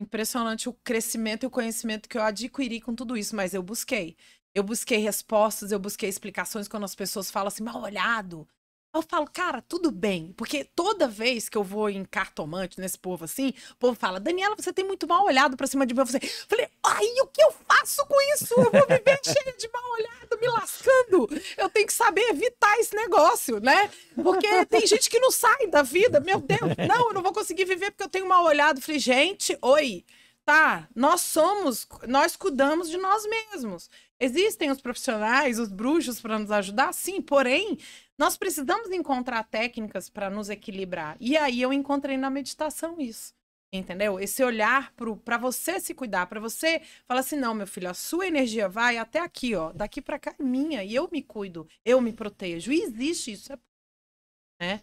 impressionante o crescimento e o conhecimento que eu adquiri com tudo isso, mas eu busquei. Eu busquei respostas, eu busquei explicações quando as pessoas falam assim, mal olhado, eu falo, cara, tudo bem. Porque toda vez que eu vou em cartomante nesse povo assim, o povo fala, Daniela, você tem muito mal olhado pra cima de mim. Eu falei, ai, o que eu faço com isso? Eu vou viver cheio de mal olhado, me lascando. Eu tenho que saber evitar esse negócio, né? Porque tem gente que não sai da vida. Meu Deus, não, eu não vou conseguir viver porque eu tenho mal olhado. Eu falei, gente, oi. Tá, nós somos, nós cuidamos de nós mesmos. Existem os profissionais, os bruxos para nos ajudar, sim, porém, nós precisamos encontrar técnicas para nos equilibrar. E aí eu encontrei na meditação isso. Entendeu? Esse olhar para você se cuidar, para você falar assim: não, meu filho, a sua energia vai até aqui, ó, daqui para cá é minha, e eu me cuido, eu me protejo. E existe isso. É... Né?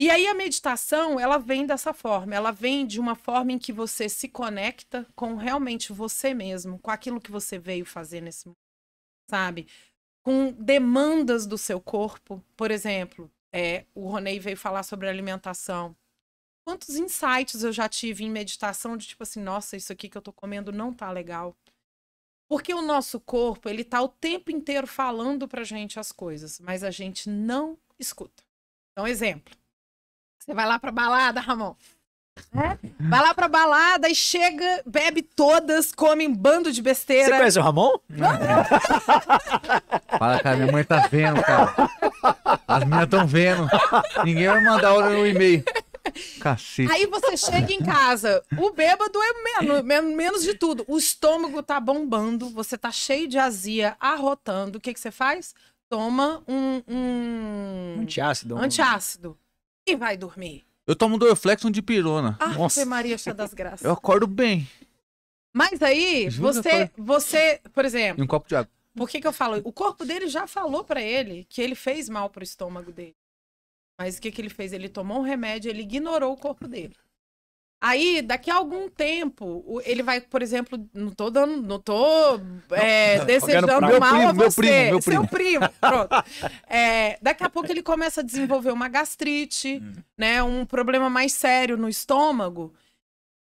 E aí a meditação, ela vem dessa forma, ela vem de uma forma em que você se conecta com realmente você mesmo, com aquilo que você veio fazer nesse mundo, sabe? com demandas do seu corpo. Por exemplo, é, o Ronei veio falar sobre alimentação. Quantos insights eu já tive em meditação de tipo assim, nossa, isso aqui que eu tô comendo não tá legal. Porque o nosso corpo, ele tá o tempo inteiro falando pra gente as coisas, mas a gente não escuta. Então, exemplo. Você vai lá pra balada, Ramon. Né? Vai lá pra balada e chega, bebe todas, come um bando de besteira. Você conhece o Ramon? Não. Fala, cara, minha mãe tá vendo, cara. As minhas estão vendo. Ninguém vai mandar o e-mail. Cacete. Aí você chega em casa, o bêbado é menos, menos de tudo. O estômago tá bombando, você tá cheio de azia, arrotando. O que, que você faz? Toma um, um... antiácido. Antiácido. E vai dormir. Eu tomo Dorflex um de pirona. Ah, Nossa. Maria, chá das graças. Eu acordo bem. Mas aí, você, você, por exemplo... E um copo de água. Por que que eu falo? O corpo dele já falou para ele que ele fez mal pro estômago dele. Mas o que que ele fez? Ele tomou um remédio, ele ignorou o corpo dele. Aí, daqui a algum tempo, ele vai, por exemplo, não tô dando, não tô é, não, mal primo, a você, primo, meu seu primo, pronto. É, daqui a pouco ele começa a desenvolver uma gastrite, hum. né, um problema mais sério no estômago,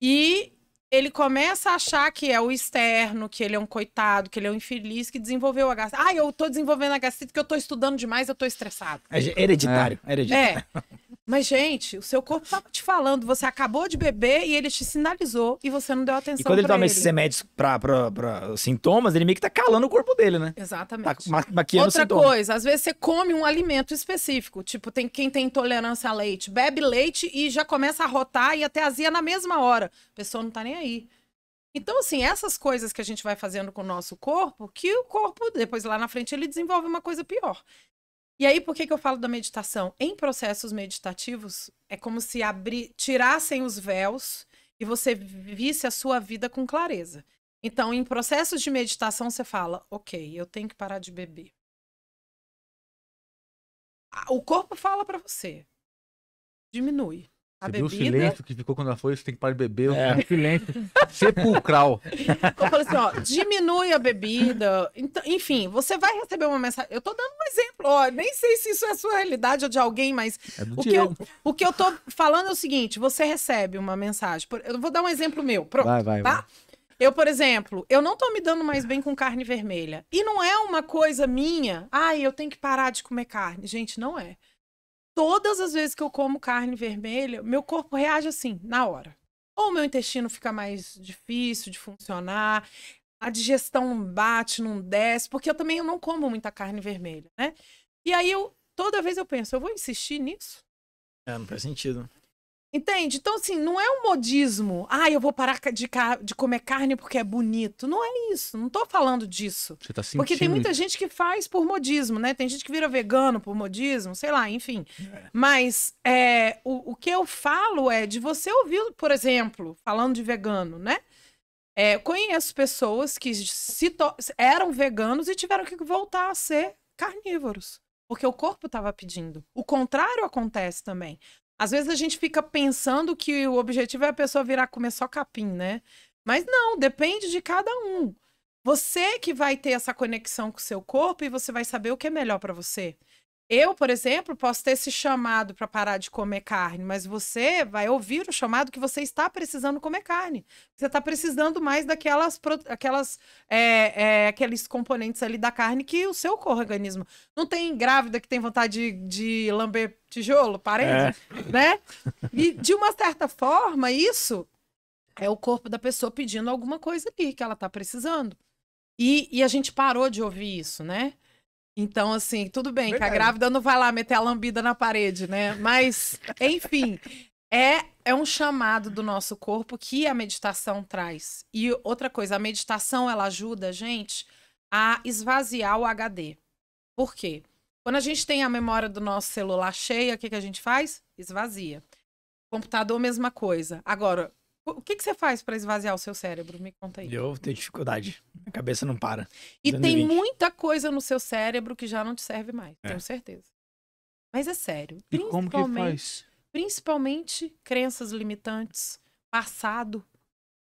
e ele começa a achar que é o externo, que ele é um coitado, que ele é um infeliz, que desenvolveu a gastrite. Ah, eu tô desenvolvendo a gastrite porque eu tô estudando demais, eu tô estressado. É hereditário, é. hereditário. É. é, é. Mas, gente, o seu corpo estava te falando, você acabou de beber e ele te sinalizou e você não deu atenção. E quando ele toma ele. esses remédios para sintomas, ele meio que tá calando o corpo dele, né? Exatamente. Tá ma maquiando Outra coisa, às vezes você come um alimento específico, tipo, tem quem tem intolerância a leite, bebe leite e já começa a rotar e até azia na mesma hora. A pessoa não tá nem aí. Então, assim, essas coisas que a gente vai fazendo com o nosso corpo, que o corpo, depois lá na frente, ele desenvolve uma coisa pior. E aí, por que, que eu falo da meditação? Em processos meditativos, é como se abrir, tirassem os véus e você visse a sua vida com clareza. Então, em processos de meditação, você fala: ok, eu tenho que parar de beber. O corpo fala para você: diminui. Você viu o silêncio que ficou quando ela foi, você tem que parar de beber. É, o silêncio sepulcral. Eu falei assim, ó, diminui a bebida. Então, enfim, você vai receber uma mensagem. Eu tô dando um exemplo, ó, nem sei se isso é a sua realidade ou de alguém, mas é o, que eu, o que eu tô falando é o seguinte, você recebe uma mensagem. Por... Eu vou dar um exemplo meu, pronto, vai, vai, tá? Vai. Eu, por exemplo, eu não tô me dando mais bem com carne vermelha. E não é uma coisa minha, ai, eu tenho que parar de comer carne. Gente, não é todas as vezes que eu como carne vermelha, meu corpo reage assim, na hora. Ou meu intestino fica mais difícil de funcionar, a digestão não bate, não desce, porque eu também eu não como muita carne vermelha, né? E aí eu toda vez eu penso, eu vou insistir nisso? É, não faz sentido. Entende? Então, assim, não é um modismo. Ah, eu vou parar de, de comer carne porque é bonito. Não é isso. Não tô falando disso. Você tá sentindo Porque tem muita gente que faz por modismo, né? Tem gente que vira vegano por modismo, sei lá, enfim. É. Mas é, o, o que eu falo é de você ouvir, por exemplo, falando de vegano, né? É, conheço pessoas que eram veganos e tiveram que voltar a ser carnívoros. Porque o corpo estava pedindo. O contrário acontece também. Às vezes a gente fica pensando que o objetivo é a pessoa virar comer só capim, né? Mas não, depende de cada um. Você que vai ter essa conexão com o seu corpo e você vai saber o que é melhor para você. Eu, por exemplo, posso ter esse chamado para parar de comer carne, mas você vai ouvir o chamado que você está precisando comer carne. Você está precisando mais daquelas, aquelas, é, é, aqueles componentes ali da carne que o seu organismo. Não tem grávida que tem vontade de, de lamber tijolo, parede, é. né? E de uma certa forma, isso é o corpo da pessoa pedindo alguma coisa ali que ela está precisando. E, e a gente parou de ouvir isso, né? Então, assim, tudo bem tá Verdade. que a grávida não vai lá meter a lambida na parede, né? Mas, enfim, é, é um chamado do nosso corpo que a meditação traz. E outra coisa, a meditação ela ajuda a gente a esvaziar o HD. Por quê? Quando a gente tem a memória do nosso celular cheia, o que, que a gente faz? Esvazia. Computador, mesma coisa. Agora, o que, que você faz para esvaziar o seu cérebro? Me conta aí. Eu tenho dificuldade. A cabeça não para. E tem muita coisa no seu cérebro que já não te serve mais, é. tenho certeza. Mas é sério. E como que faz? Principalmente crenças limitantes, passado.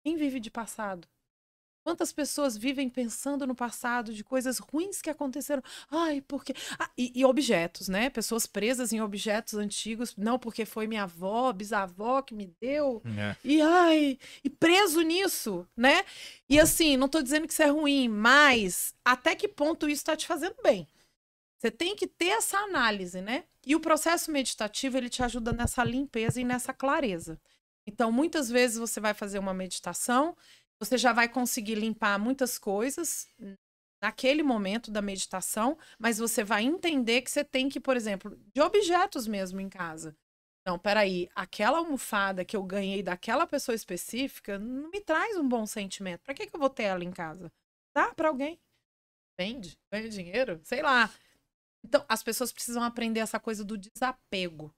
Quem vive de passado? Quantas pessoas vivem pensando no passado de coisas ruins que aconteceram? Ai, porque. Ah, e, e, objetos, né? Pessoas presas em objetos antigos, não porque foi minha avó, bisavó que me deu. É. E ai, e preso nisso, né? E assim, não tô dizendo que isso é ruim, mas até que ponto isso está te fazendo bem? Você tem que ter essa análise, né? E o processo meditativo, ele te ajuda nessa limpeza e nessa clareza. Então, muitas vezes você vai fazer uma meditação você já vai conseguir limpar muitas coisas naquele momento da meditação, mas você vai entender que você tem que, por exemplo, de objetos mesmo em casa. Não, peraí, aquela almofada que eu ganhei daquela pessoa específica não me traz um bom sentimento. Para que, que eu vou ter ela em casa? Dá para alguém? Vende? Ganha dinheiro? Sei lá. Então, as pessoas precisam aprender essa coisa do desapego.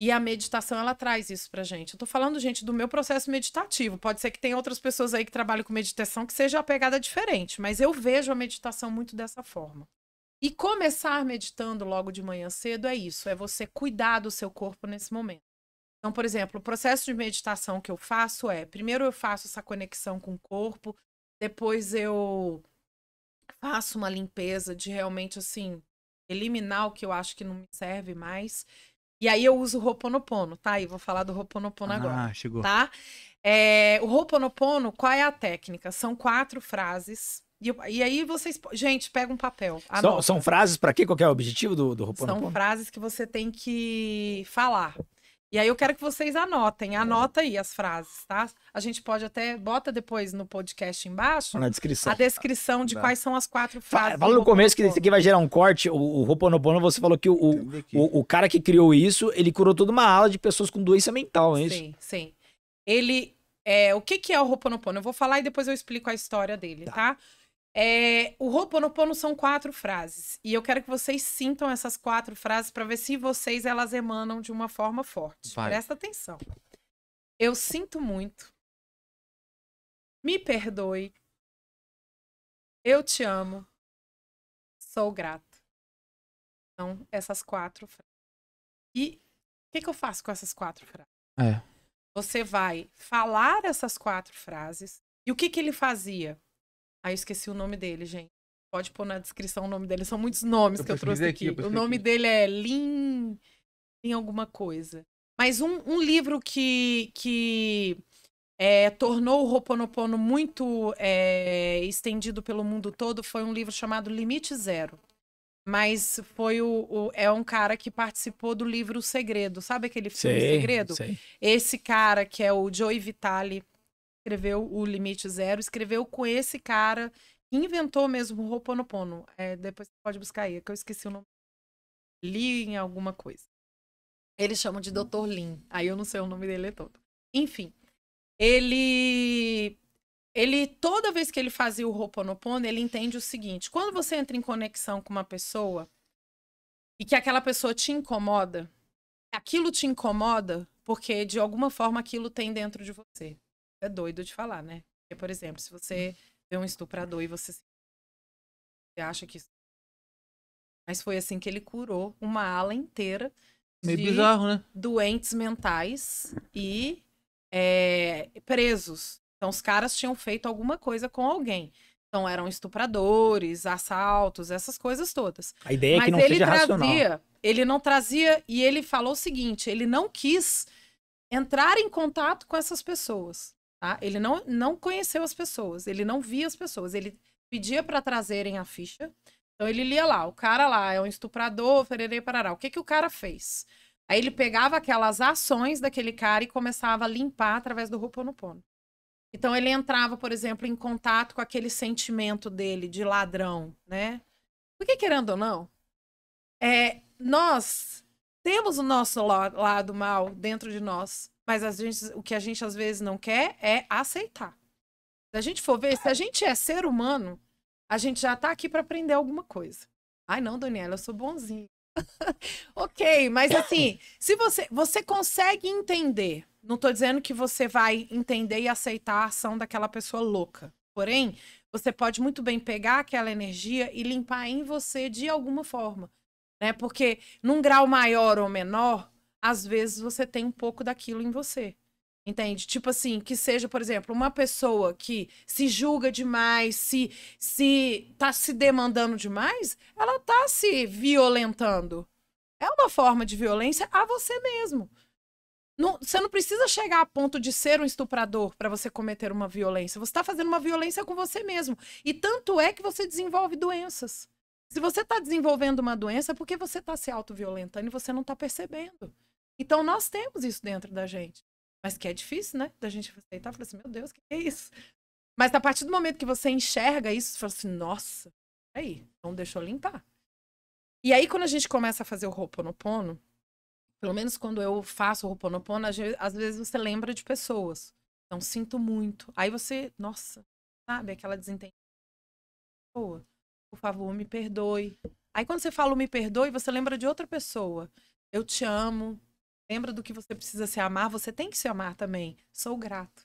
E a meditação, ela traz isso pra gente. Eu tô falando, gente, do meu processo meditativo. Pode ser que tenha outras pessoas aí que trabalham com meditação que seja a pegada diferente, mas eu vejo a meditação muito dessa forma. E começar meditando logo de manhã cedo é isso, é você cuidar do seu corpo nesse momento. Então, por exemplo, o processo de meditação que eu faço é, primeiro eu faço essa conexão com o corpo, depois eu faço uma limpeza de realmente assim eliminar o que eu acho que não me serve mais e aí eu uso o Roponopono, tá? E vou falar do Roponopono ah, agora. Ah, chegou. Tá? É, o Roponopono, qual é a técnica? São quatro frases. E, e aí vocês. Gente, pega um papel. São, são, frases para quê? Qual é o objetivo do, do Roponopono? São frases que você tem que falar. E aí eu quero que vocês anotem, é. anota aí as frases, tá? A gente pode até bota depois no podcast embaixo na descrição. A descrição de quais são as quatro frases. Fala no começo que isso aqui vai gerar um corte, o, o Roponopono, você falou que o, o, o, o, cara que criou isso, ele curou toda uma ala de pessoas com doença mental, é isso? Sim, sim. Ele é, o que que é o Roponopono? Eu vou falar e depois eu explico a história dele, tá? tá? É, o Ho'oponopono são quatro frases e eu quero que vocês sintam essas quatro frases para ver se vocês elas emanam de uma forma forte. Vai. Presta atenção. Eu sinto muito. Me perdoe. Eu te amo. Sou grato. Então, essas quatro frases. E o que, que eu faço com essas quatro frases? É. Você vai falar essas quatro frases. E o que, que ele fazia? Aí eu esqueci o nome dele, gente. Pode pôr na descrição o nome dele. São muitos nomes eu que eu trouxe aqui. aqui eu o nome aqui. dele é Lin. Lin alguma coisa. Mas um, um livro que, que é, tornou o Roponopono muito é, estendido pelo mundo todo foi um livro chamado Limite Zero. Mas foi o, o é um cara que participou do livro O Segredo. Sabe aquele filme sei, Segredo? Sei. Esse cara que é o Joey Vitale escreveu o Limite Zero, escreveu com esse cara que inventou mesmo o Ho'oponopono. É, depois você pode buscar aí, é que eu esqueci o nome. Li em alguma coisa. Eles chamam de Dr. Lin. Aí eu não sei o nome dele é todo. Enfim, ele ele toda vez que ele fazia o Ho'oponopono, ele entende o seguinte: quando você entra em conexão com uma pessoa e que aquela pessoa te incomoda, aquilo te incomoda porque de alguma forma aquilo tem dentro de você é doido de falar, né? Porque, por exemplo, se você vê um estuprador e você, você acha que. Mas foi assim que ele curou uma ala inteira Meio de bizarro, né? doentes mentais e é, presos. Então, os caras tinham feito alguma coisa com alguém. Então, eram estupradores, assaltos, essas coisas todas. A ideia Mas é que não ele seja trazia, racional. Ele não trazia, e ele falou o seguinte: ele não quis entrar em contato com essas pessoas. Tá? Ele não, não conheceu as pessoas, ele não via as pessoas, ele pedia para trazerem a ficha. Então ele lia lá, o cara lá é um estuprador, fererei parará. O que que o cara fez? Aí ele pegava aquelas ações daquele cara e começava a limpar através do Ho'oponopono. Então ele entrava, por exemplo, em contato com aquele sentimento dele de ladrão, né? Porque querendo ou não, é, nós temos o nosso lado mal dentro de nós. Mas a gente, o que a gente às vezes não quer é aceitar. Se a gente for ver, se a gente é ser humano, a gente já está aqui para aprender alguma coisa. Ai, não, Daniela, eu sou bonzinho. ok, mas assim, se você, você consegue entender, não estou dizendo que você vai entender e aceitar a ação daquela pessoa louca. Porém, você pode muito bem pegar aquela energia e limpar em você de alguma forma, né? Porque num grau maior ou menor, às vezes você tem um pouco daquilo em você. Entende? Tipo assim, que seja, por exemplo, uma pessoa que se julga demais, se, se tá se demandando demais, ela tá se violentando. É uma forma de violência a você mesmo. Não, você não precisa chegar a ponto de ser um estuprador para você cometer uma violência. Você está fazendo uma violência com você mesmo. E tanto é que você desenvolve doenças. Se você está desenvolvendo uma doença, é porque você está se auto-violentando e você não está percebendo. Então nós temos isso dentro da gente. Mas que é difícil, né? Da gente aceitar, falar assim, meu Deus, o que é isso? Mas a partir do momento que você enxerga isso, você fala assim, nossa, aí, então deixa eu limpar. E aí, quando a gente começa a fazer o Ho'oponopono, pelo menos quando eu faço o Ho'oponopono, às vezes você lembra de pessoas. Então, sinto muito. Aí você, nossa, sabe, aquela desentendida. Pô, Por favor, me perdoe. Aí quando você fala me perdoe, você lembra de outra pessoa. Eu te amo, Lembra do que você precisa se amar, você tem que se amar também. Sou grato.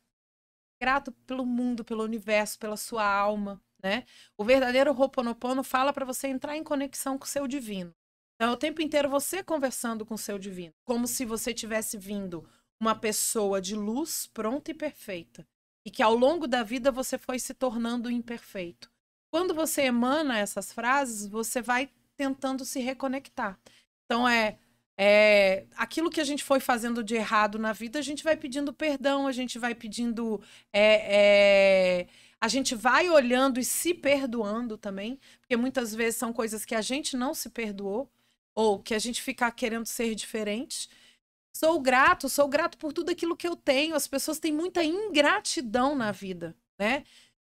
Grato pelo mundo, pelo universo, pela sua alma, né? O verdadeiro Ho'oponopono fala para você entrar em conexão com o seu divino. Então, é o tempo inteiro você conversando com o seu divino, como se você tivesse vindo uma pessoa de luz pronta e perfeita, e que ao longo da vida você foi se tornando imperfeito. Quando você emana essas frases, você vai tentando se reconectar. Então é é, aquilo que a gente foi fazendo de errado na vida, a gente vai pedindo perdão, a gente vai pedindo. É, é, a gente vai olhando e se perdoando também, porque muitas vezes são coisas que a gente não se perdoou, ou que a gente fica querendo ser diferente. Sou grato, sou grato por tudo aquilo que eu tenho. As pessoas têm muita ingratidão na vida, né?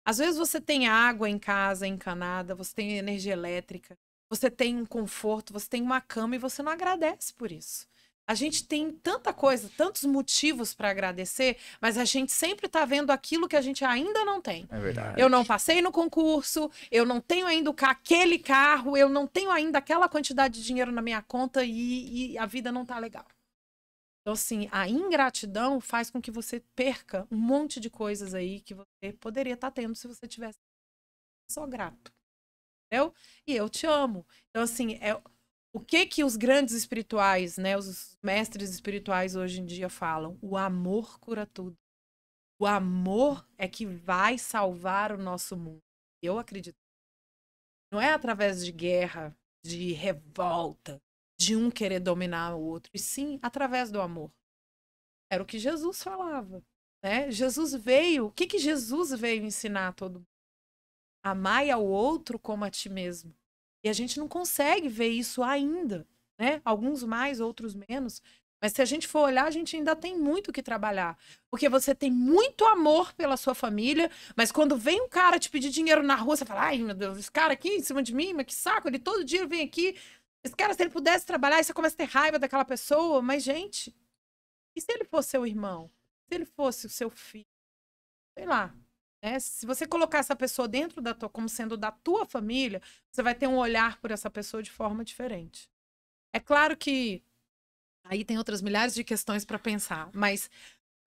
Às vezes você tem água em casa encanada, você tem energia elétrica, você tem um conforto, você tem uma cama e você não agradece por isso. A gente tem tanta coisa, tantos motivos para agradecer, mas a gente sempre está vendo aquilo que a gente ainda não tem. É verdade. Eu não passei no concurso, eu não tenho ainda aquele carro, eu não tenho ainda aquela quantidade de dinheiro na minha conta e, e a vida não está legal. Então, assim, a ingratidão faz com que você perca um monte de coisas aí que você poderia estar tá tendo se você tivesse só grato entendeu? E eu te amo. Então, assim, é o que que os grandes espirituais, né, os mestres espirituais hoje em dia falam? O amor cura tudo. O amor é que vai salvar o nosso mundo. Eu acredito. Não é através de guerra, de revolta, de um querer dominar o outro, e sim através do amor. Era o que Jesus falava, né? Jesus veio, o que que Jesus veio ensinar a todo mundo? Amai ao outro como a ti mesmo. E a gente não consegue ver isso ainda, né? Alguns mais, outros menos. Mas se a gente for olhar, a gente ainda tem muito que trabalhar. Porque você tem muito amor pela sua família, mas quando vem um cara te pedir dinheiro na rua, você fala: ai meu Deus, esse cara aqui em cima de mim, mas que saco, ele todo dia vem aqui. Esse cara, se ele pudesse trabalhar, aí você começa a ter raiva daquela pessoa. Mas, gente, e se ele fosse seu irmão? Se ele fosse o seu filho? Sei lá, né, se você colocar essa pessoa dentro da tua, como sendo da tua família, você vai ter um olhar por essa pessoa de forma diferente. É claro que aí tem outras milhares de questões para pensar, mas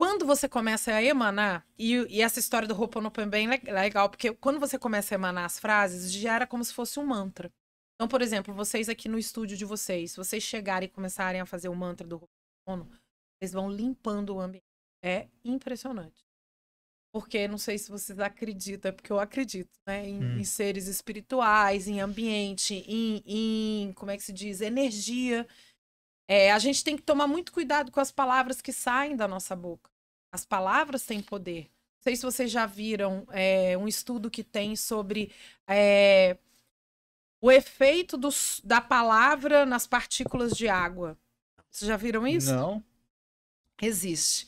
quando você começa a emanar, e, e essa história do Ho'oponopono é bem legal, porque quando você começa a emanar as frases, gera como se fosse um mantra. Então, por exemplo, vocês aqui no estúdio de vocês, se vocês chegarem e começarem a fazer o mantra do Ho'oponopono, vocês vão limpando o ambiente. É impressionante porque não sei se vocês acreditam, é porque eu acredito, né? Em, hum. em seres espirituais, em ambiente, em, em, como é que se diz, energia. É, a gente tem que tomar muito cuidado com as palavras que saem da nossa boca. As palavras têm poder. Não sei se vocês já viram é, um estudo que tem sobre é, o efeito do, da palavra nas partículas de água. Vocês já viram isso? Não. Existe.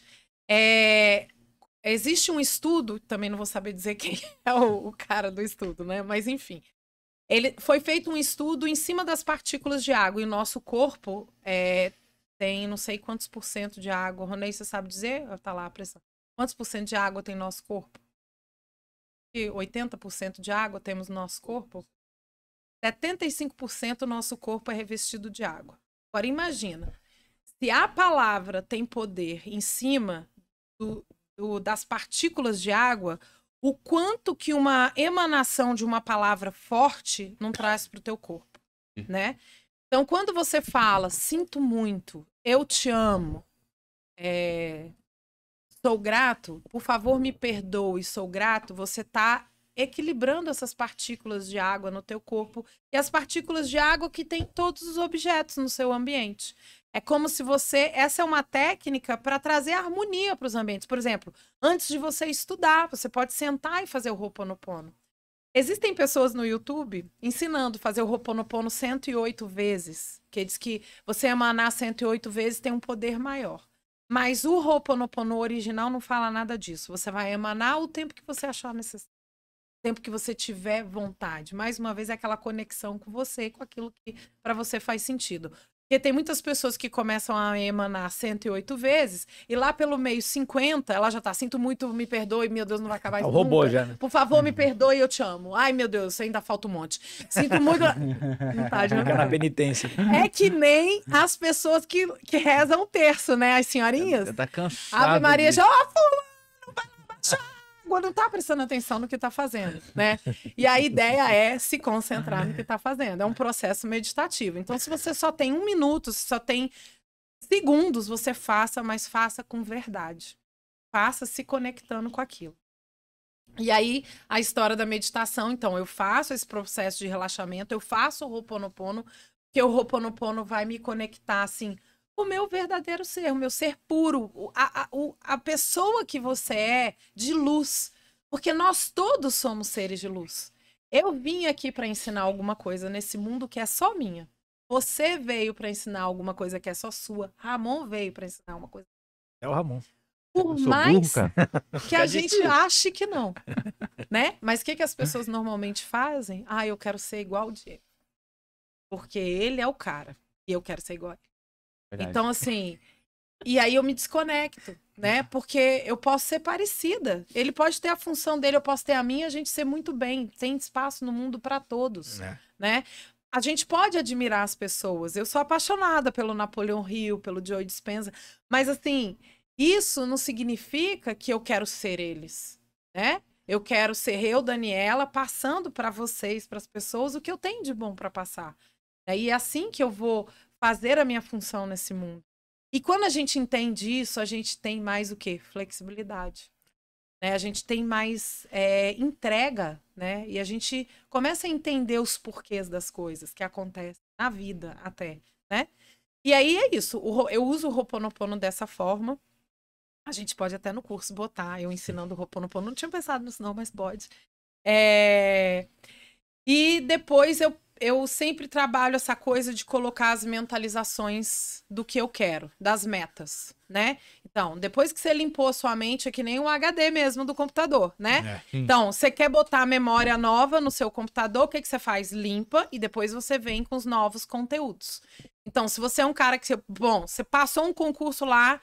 É, Existe um estudo, também não vou saber dizer quem é o, o cara do estudo, né? Mas enfim. Ele, foi feito um estudo em cima das partículas de água e o nosso corpo é, tem não sei quantos por cento de água. Ronei, você sabe dizer? Ah, tá lá a pressão. Quantos por cento de água tem nosso corpo? E 80% de água temos no nosso corpo? 75% do nosso corpo é revestido de água. Agora imagina, se a palavra tem poder em cima do, do, das partículas de água, o quanto que uma emanação de uma palavra forte não traz para o teu corpo, né? Então, quando você fala, sinto muito, eu te amo, é, sou grato, por favor me perdoe, sou grato, você está equilibrando essas partículas de água no teu corpo e as partículas de água que tem todos os objetos no seu ambiente. É como se você. Essa é uma técnica para trazer harmonia para os ambientes. Por exemplo, antes de você estudar, você pode sentar e fazer o Pono. Existem pessoas no YouTube ensinando a fazer o Ho'oponopono 108 vezes, que diz que você emanar 108 vezes tem um poder maior. Mas o Pono original não fala nada disso. Você vai emanar o tempo que você achar necessário. O tempo que você tiver vontade. Mais uma vez, é aquela conexão com você, com aquilo que para você faz sentido. Porque tem muitas pessoas que começam a emanar 108 vezes e lá pelo meio 50, ela já tá, sinto muito, me perdoe, meu Deus, não vai acabar tá, isso. Tá robô já, né? Por favor, me uhum. perdoe, eu te amo. Ai, meu Deus, ainda falta um monte. Sinto muito. não tá, de Fica tá na penitência. É que nem as pessoas que, que rezam o terço, né? As senhorinhas. Tá cansada. Ave Maria disso. já, ó, oh, fulano, vai baixar agora não está prestando atenção no que está fazendo, né? E a ideia é se concentrar no que está fazendo. É um processo meditativo. Então, se você só tem um minuto, se só tem segundos, você faça, mas faça com verdade. Faça se conectando com aquilo. E aí, a história da meditação, então, eu faço esse processo de relaxamento, eu faço o Ho'oponopono, porque o Ho'oponopono vai me conectar, assim, o meu verdadeiro ser, o meu ser puro, a, a, a pessoa que você é de luz. Porque nós todos somos seres de luz. Eu vim aqui para ensinar alguma coisa nesse mundo que é só minha. Você veio para ensinar alguma coisa que é só sua. Ramon veio para ensinar uma coisa. É o Ramon. Por mais burro, que a gente ache que não, né? Mas o que, que as pessoas normalmente fazem? Ah, eu quero ser igual o Diego. Porque ele é o cara. E eu quero ser igual a ele. Verdade. Então, assim. e aí eu me desconecto, né? Uhum. Porque eu posso ser parecida. Ele pode ter a função dele, eu posso ter a minha, a gente ser muito bem. Tem espaço no mundo para todos, é. né? A gente pode admirar as pessoas. Eu sou apaixonada pelo Napoleão Hill, pelo Joe Dispenza, mas assim, isso não significa que eu quero ser eles, né? Eu quero ser eu, Daniela, passando para vocês, para as pessoas, o que eu tenho de bom para passar. Né? E é assim que eu vou fazer a minha função nesse mundo. E quando a gente entende isso, a gente tem mais o quê? Flexibilidade. Né? A gente tem mais é, entrega, né? E a gente começa a entender os porquês das coisas que acontecem na vida até, né? E aí é isso. Eu uso o Roponopono dessa forma. A gente pode até no curso botar eu ensinando o Roponopono. Não tinha pensado nisso não, mas pode. É... E depois eu eu sempre trabalho essa coisa de colocar as mentalizações do que eu quero, das metas, né? Então, depois que você limpou a sua mente, é que nem o um HD mesmo do computador, né? É. Então, você quer botar memória nova no seu computador, o que, que você faz? Limpa e depois você vem com os novos conteúdos. Então, se você é um cara que, você, bom, você passou um concurso lá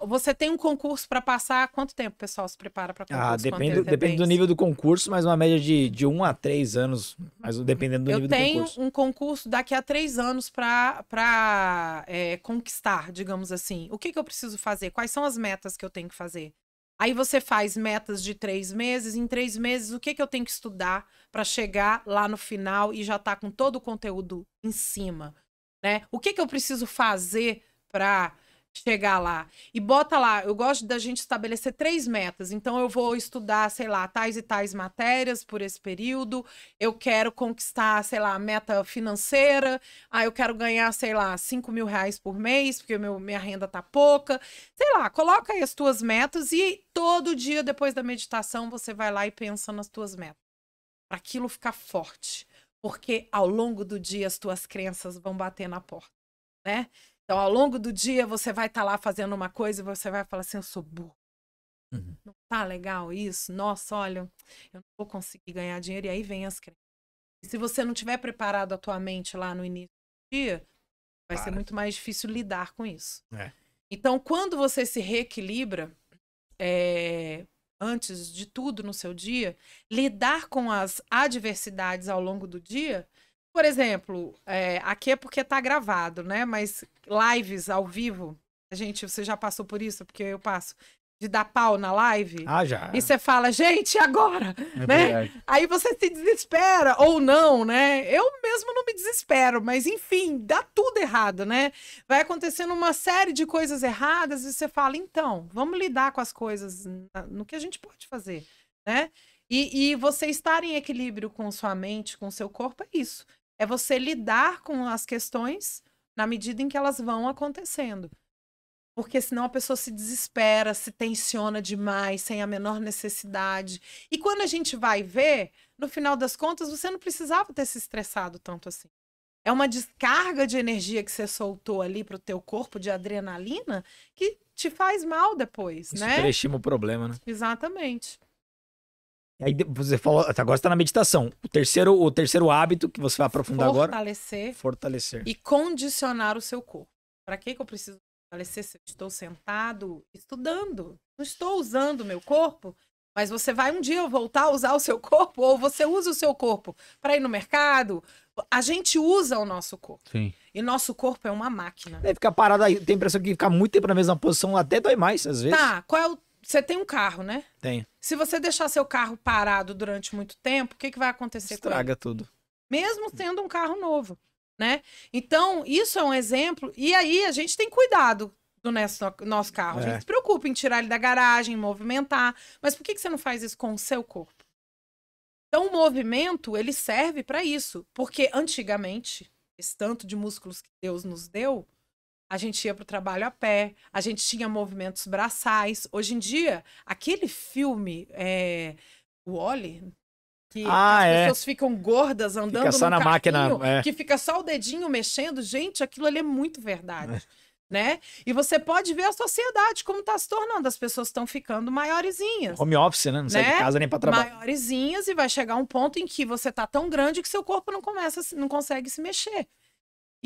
você tem um concurso para passar? Quanto tempo o pessoal se prepara para ah, concurso? Ah, depende, depende do nível do concurso, mas uma média de, de um a três anos, mas dependendo do Eu nível do concurso. Eu tenho um concurso daqui a três anos para é, conquistar, digamos assim. O que, que eu preciso fazer? Quais são as metas que eu tenho que fazer? Aí você faz metas de três meses. Em três meses, o que, que eu tenho que estudar para chegar lá no final e já estar tá com todo o conteúdo em cima? Né? O que, que eu preciso fazer para chegar lá. E bota lá, eu gosto da gente estabelecer três metas. Então, eu vou estudar, sei lá, tais e tais matérias por esse período. Eu quero conquistar, sei lá, meta financeira. Ah, eu quero ganhar, sei lá, cinco mil reais por mês, porque meu, minha renda tá pouca. Sei lá, coloca aí as tuas metas e todo dia, depois da meditação, você vai lá e pensa nas tuas metas. Para aquilo ficar forte. Porque ao longo do dia as tuas crenças vão bater na porta, né? Então, ao longo do dia, você vai estar tá lá fazendo uma coisa e você vai falar assim: eu sou burro. Uhum. Não tá legal isso? Nossa, olha, eu não vou conseguir ganhar dinheiro. E aí vem as crenças. E se você não tiver preparado a tua mente lá no início do dia, vai Para. ser muito mais difícil lidar com isso. É. Então, quando você se reequilibra, é, antes de tudo no seu dia, lidar com as adversidades ao longo do dia por exemplo, é, aqui é porque tá gravado, né? Mas lives ao vivo, gente, você já passou por isso? Porque eu passo. De dar pau na live. Ah, já. E você fala, gente, agora? É né? Aí você se desespera, ou não, né? Eu mesmo não me desespero, mas enfim, dá tudo errado, né? Vai acontecendo uma série de coisas erradas e você fala, então, vamos lidar com as coisas no que a gente pode fazer, né? E, e você estar em equilíbrio com sua mente, com seu corpo, é isso. É você lidar com as questões na medida em que elas vão acontecendo. Porque senão a pessoa se desespera, se tensiona demais, sem a menor necessidade. E quando a gente vai ver, no final das contas, você não precisava ter se estressado tanto assim. É uma descarga de energia que você soltou ali para o teu corpo de adrenalina que te faz mal depois, Isso né? Superestima o problema, né? Exatamente. Aí você falou, agora está na meditação. O terceiro, o terceiro hábito que você vai aprofundar fortalecer agora, fortalecer e condicionar o seu corpo. Para que que eu preciso fortalecer se eu estou sentado estudando? Não estou usando o meu corpo, mas você vai um dia voltar a usar o seu corpo ou você usa o seu corpo para ir no mercado. A gente usa o nosso corpo. Sim. E nosso corpo é uma máquina. Deve ficar parado aí, tem a impressão que ficar muito tempo na mesma posição até dói mais às vezes. Tá, qual é o você tem um carro, né? Tenho. Se você deixar seu carro parado durante muito tempo, o que, que vai acontecer Estraga com ele? tudo. Mesmo tendo um carro novo, né? Então, isso é um exemplo. E aí, a gente tem cuidado do nosso, nosso carro. É. A gente é. se preocupa em tirar ele da garagem, movimentar. Mas por que, que você não faz isso com o seu corpo? Então, o movimento, ele serve para isso. Porque antigamente, esse tanto de músculos que Deus nos deu, a gente ia para o trabalho a pé, a gente tinha movimentos braçais. Hoje em dia, aquele filme, é, o Oli, que ah, as é. pessoas ficam gordas andando fica só na carrinho, máquina, é. que fica só o dedinho mexendo, gente, aquilo ali é muito verdade. Né? E você pode ver a sociedade como está se tornando. As pessoas estão ficando maiorzinhas. Home office, né? Não né? sai de né? casa nem para trabalhar. Maiorzinhas e vai chegar um ponto em que você tá tão grande que seu corpo não começa, não consegue se mexer.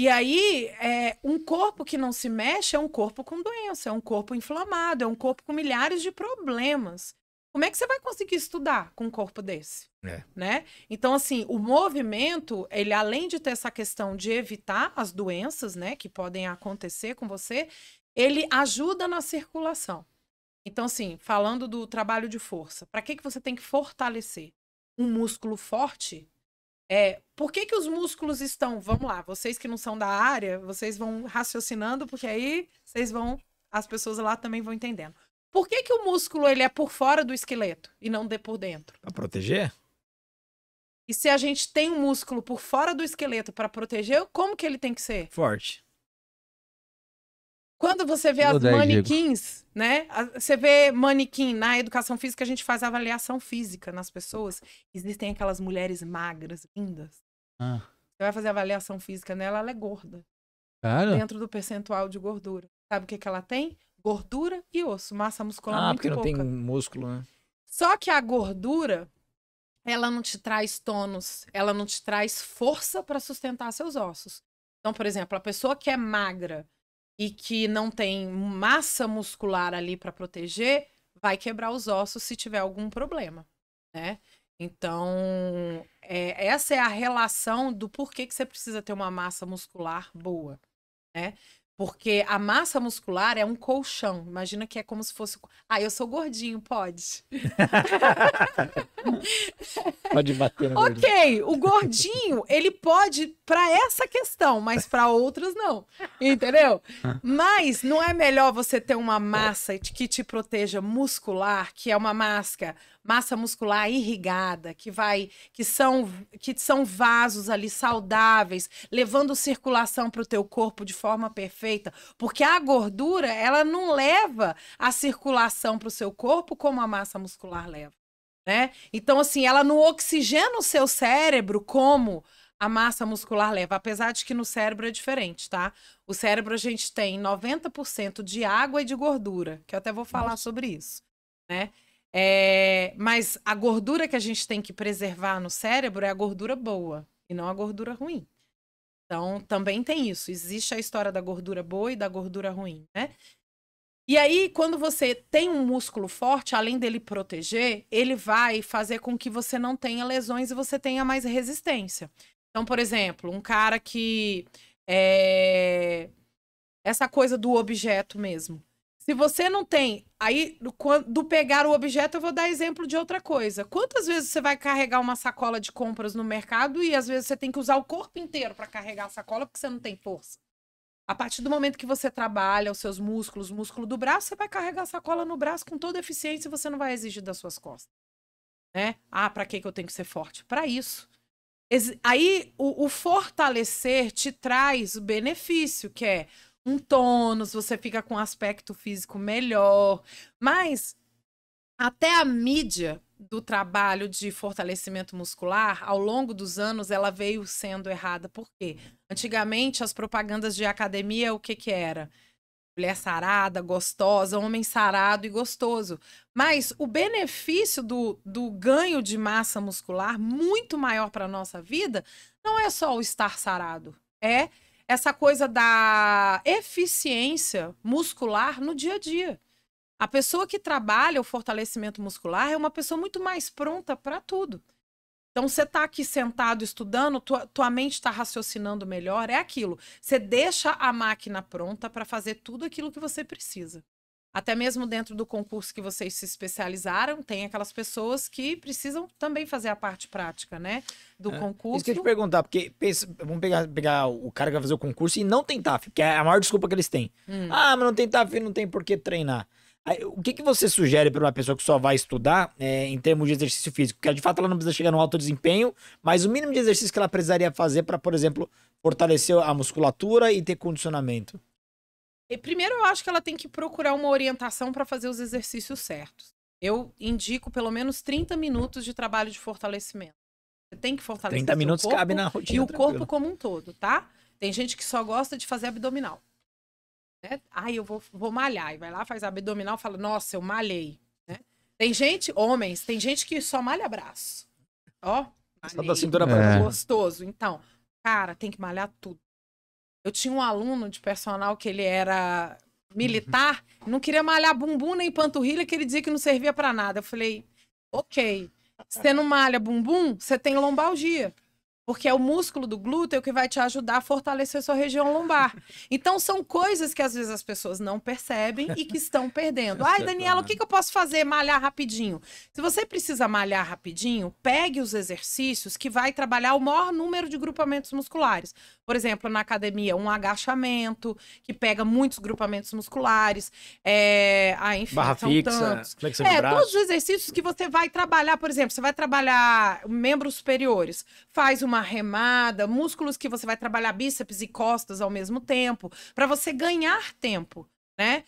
E aí, é, um corpo que não se mexe é um corpo com doença, é um corpo inflamado, é um corpo com milhares de problemas. Como é que você vai conseguir estudar com um corpo desse? É. Né? Então, assim, o movimento, ele além de ter essa questão de evitar as doenças, né, que podem acontecer com você, ele ajuda na circulação. Então, assim, falando do trabalho de força, para que, que você tem que fortalecer? Um músculo forte é, por que, que os músculos estão? Vamos lá, vocês que não são da área, vocês vão raciocinando, porque aí vocês vão, as pessoas lá também vão entendendo. Por que, que o músculo ele é por fora do esqueleto e não de por dentro? Para proteger? E se a gente tem um músculo por fora do esqueleto para proteger, como que ele tem que ser? Forte. Quando você vê as 10, manequins, Diego. né? Você vê manequim na educação física, a gente faz avaliação física nas pessoas. Existem aquelas mulheres magras, lindas. Ah. Você vai fazer avaliação física nela, ela é gorda. Cara. Dentro do percentual de gordura. Sabe o que, que ela tem? Gordura e osso, massa muscular ah, muito porque não tem músculo, né? Só que a gordura, ela não te traz tônus, ela não te traz força para sustentar seus ossos. Então, por exemplo, a pessoa que é magra, e que não tem massa muscular ali para proteger, vai quebrar os ossos se tiver algum problema, né? Então, é, essa é a relação do porquê que você precisa ter uma massa muscular boa, né? Porque a massa muscular é um colchão. Imagina que é como se fosse. Ah, eu sou gordinho, pode. pode bater no né, Ok, o gordinho, ele pode para essa questão, mas para outras não. Entendeu? mas não é melhor você ter uma massa que te proteja muscular, que é uma máscara massa muscular irrigada, que vai, que são, que são vasos ali saudáveis, levando circulação para o teu corpo de forma perfeita, porque a gordura ela não leva a circulação para o seu corpo como a massa muscular leva, né? Então assim, ela não oxigena o seu cérebro como a massa muscular leva, apesar de que no cérebro é diferente, tá? O cérebro a gente tem 90% de água e de gordura, que eu até vou falar Nossa. sobre isso, né? É, mas a gordura que a gente tem que preservar no cérebro é a gordura boa e não a gordura ruim. Então, também tem isso. Existe a história da gordura boa e da gordura ruim, né? E aí, quando você tem um músculo forte, além dele proteger, ele vai fazer com que você não tenha lesões e você tenha mais resistência. Então, por exemplo, um cara que. É... Essa coisa do objeto mesmo. Se você não tem. Aí, do pegar o objeto, eu vou dar exemplo de outra coisa. Quantas vezes você vai carregar uma sacola de compras no mercado e às vezes você tem que usar o corpo inteiro para carregar a sacola porque você não tem força? A partir do momento que você trabalha os seus músculos, músculo do braço, você vai carregar a sacola no braço com toda eficiência e você não vai exigir das suas costas. Né? Ah, para que eu tenho que ser forte? Para isso. Aí o, o fortalecer te traz o benefício, que é um tônus, você fica com um aspecto físico melhor. Mas até a mídia do trabalho de fortalecimento muscular, ao longo dos anos, ela veio sendo errada. Por quê? Antigamente, as propagandas de academia, o que que era? Mulher sarada, gostosa, homem sarado e gostoso. Mas o benefício do, do ganho de massa muscular, muito maior para a nossa vida, não é só o estar sarado. É essa coisa da eficiência muscular no dia a dia. A pessoa que trabalha o fortalecimento muscular é uma pessoa muito mais pronta para tudo. Então, você está aqui sentado estudando, tua, tua mente está raciocinando melhor, é aquilo. Você deixa a máquina pronta para fazer tudo aquilo que você precisa. Até mesmo dentro do concurso que vocês se especializaram, tem aquelas pessoas que precisam também fazer a parte prática, né? Do é. concurso. Isso que eu te perguntar, porque pensa, vamos pegar, pegar o cara que vai fazer o concurso e não tem TAF, que é a maior desculpa que eles têm. Hum. Ah, mas não tem TAF, não tem por que treinar. Aí, o que, que você sugere para uma pessoa que só vai estudar é, em termos de exercício físico? Porque de fato ela não precisa chegar no alto desempenho, mas o mínimo de exercício que ela precisaria fazer para, por exemplo, fortalecer a musculatura e ter condicionamento. Primeiro, eu acho que ela tem que procurar uma orientação para fazer os exercícios certos. Eu indico pelo menos 30 minutos de trabalho de fortalecimento. Você tem que fortalecer 30 minutos corpo cabe na rotina. E o tranquilo. corpo como um todo, tá? Tem gente que só gosta de fazer abdominal. Né? Ai, eu vou, vou malhar. E vai lá, faz abdominal, fala, nossa, eu malhei. Né? Tem gente, homens, tem gente que só malha braço. Ó, malhei, só da cintura é. Gostoso. Então, cara, tem que malhar tudo. Eu tinha um aluno de personal que ele era uhum. militar, não queria malhar bumbum nem panturrilha, que ele dizia que não servia para nada. Eu falei, ok, você não malha bumbum, você tem lombalgia. Porque é o músculo do glúteo que vai te ajudar a fortalecer a sua região lombar. Então, são coisas que às vezes as pessoas não percebem e que estão perdendo. Ai, Daniela, o que, que eu posso fazer? Malhar rapidinho. Se você precisa malhar rapidinho, pegue os exercícios que vai trabalhar o maior número de grupamentos musculares por exemplo, na academia, um agachamento, que pega muitos grupamentos musculares, é, enfim, barra fixa, tantos. flexão é, de braço. Todos os exercícios que você vai trabalhar, por exemplo, você vai trabalhar membros superiores, faz uma remada, músculos que você vai trabalhar bíceps e costas ao mesmo tempo, para você ganhar tempo, né?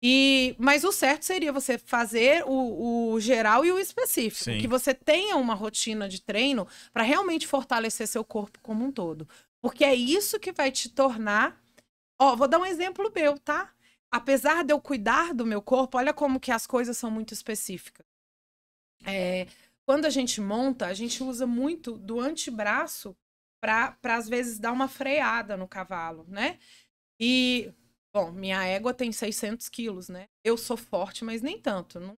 E, mas o certo seria você fazer o, o geral e o específico, Sim. que você tenha uma rotina de treino para realmente fortalecer seu corpo como um todo. Porque é isso que vai te tornar. Ó, vou dar um exemplo meu, tá? Apesar de eu cuidar do meu corpo, olha como que as coisas são muito específicas. É, quando a gente monta, a gente usa muito do antebraço para às vezes dar uma freada no cavalo, né? E, bom, minha égua tem 600 quilos, né? Eu sou forte, mas nem tanto. Não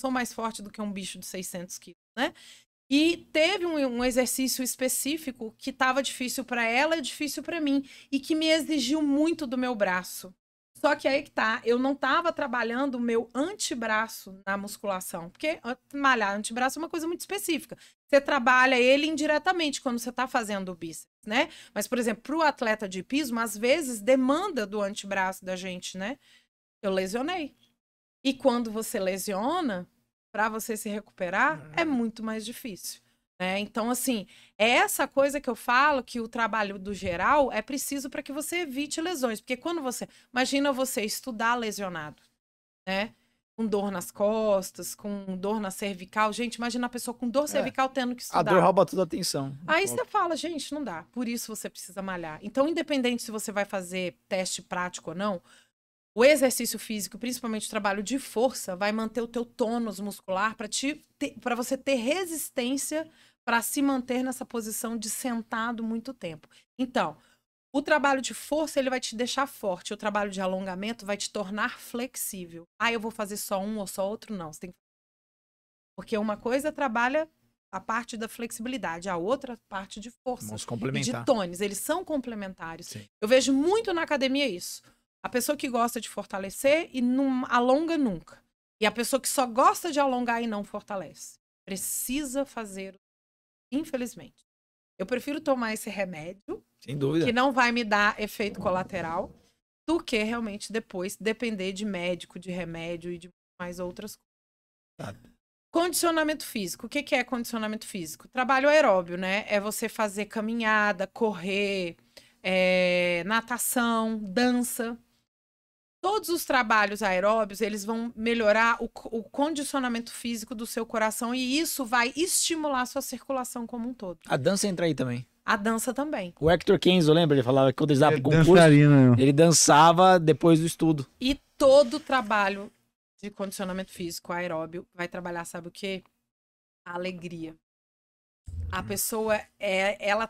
sou mais forte do que um bicho de 600 quilos, né? E teve um, um exercício específico que estava difícil para ela e difícil para mim, e que me exigiu muito do meu braço. Só que aí que tá, eu não estava trabalhando o meu antebraço na musculação, porque malhar antebraço é uma coisa muito específica. Você trabalha ele indiretamente quando você está fazendo o bíceps, né? Mas, por exemplo, para o atleta de piso às vezes demanda do antebraço da gente, né? Eu lesionei. E quando você lesiona, para você se recuperar é uhum. muito mais difícil. Né? Então, assim, é essa coisa que eu falo que o trabalho do geral é preciso para que você evite lesões. Porque quando você. Imagina você estudar lesionado, né? Com dor nas costas, com dor na cervical. Gente, imagina a pessoa com dor é. cervical tendo que estudar. A dor rouba toda a atenção. Aí você fala, gente, não dá. Por isso você precisa malhar. Então, independente se você vai fazer teste prático ou não, o exercício físico, principalmente o trabalho de força, vai manter o teu tônus muscular para você ter resistência para se manter nessa posição de sentado muito tempo. Então, o trabalho de força ele vai te deixar forte, o trabalho de alongamento vai te tornar flexível. Ah, eu vou fazer só um ou só outro? Não, você tem que... Porque uma coisa trabalha a parte da flexibilidade, a outra parte de força. Vamos complementar. E de tônus, eles são complementares. Sim. Eu vejo muito na academia isso. A pessoa que gosta de fortalecer e não alonga nunca. E a pessoa que só gosta de alongar e não fortalece. Precisa fazer, infelizmente. Eu prefiro tomar esse remédio, Sem dúvida. que não vai me dar efeito colateral, do que realmente depois depender de médico, de remédio e de mais outras coisas. Sabe. Condicionamento físico. O que, que é condicionamento físico? Trabalho aeróbio, né? É você fazer caminhada, correr, é, natação, dança. Todos os trabalhos aeróbios, eles vão melhorar o, o, condicionamento físico do seu coração e isso vai estimular a sua circulação como um todo. A dança entra aí também. A dança também. O Hector Kenzo, lembra? Ele falava que quando ele dava ele concurso, né? ele dançava depois do estudo. E todo trabalho de condicionamento físico aeróbio vai trabalhar, sabe o quê? A alegria a pessoa é, ela,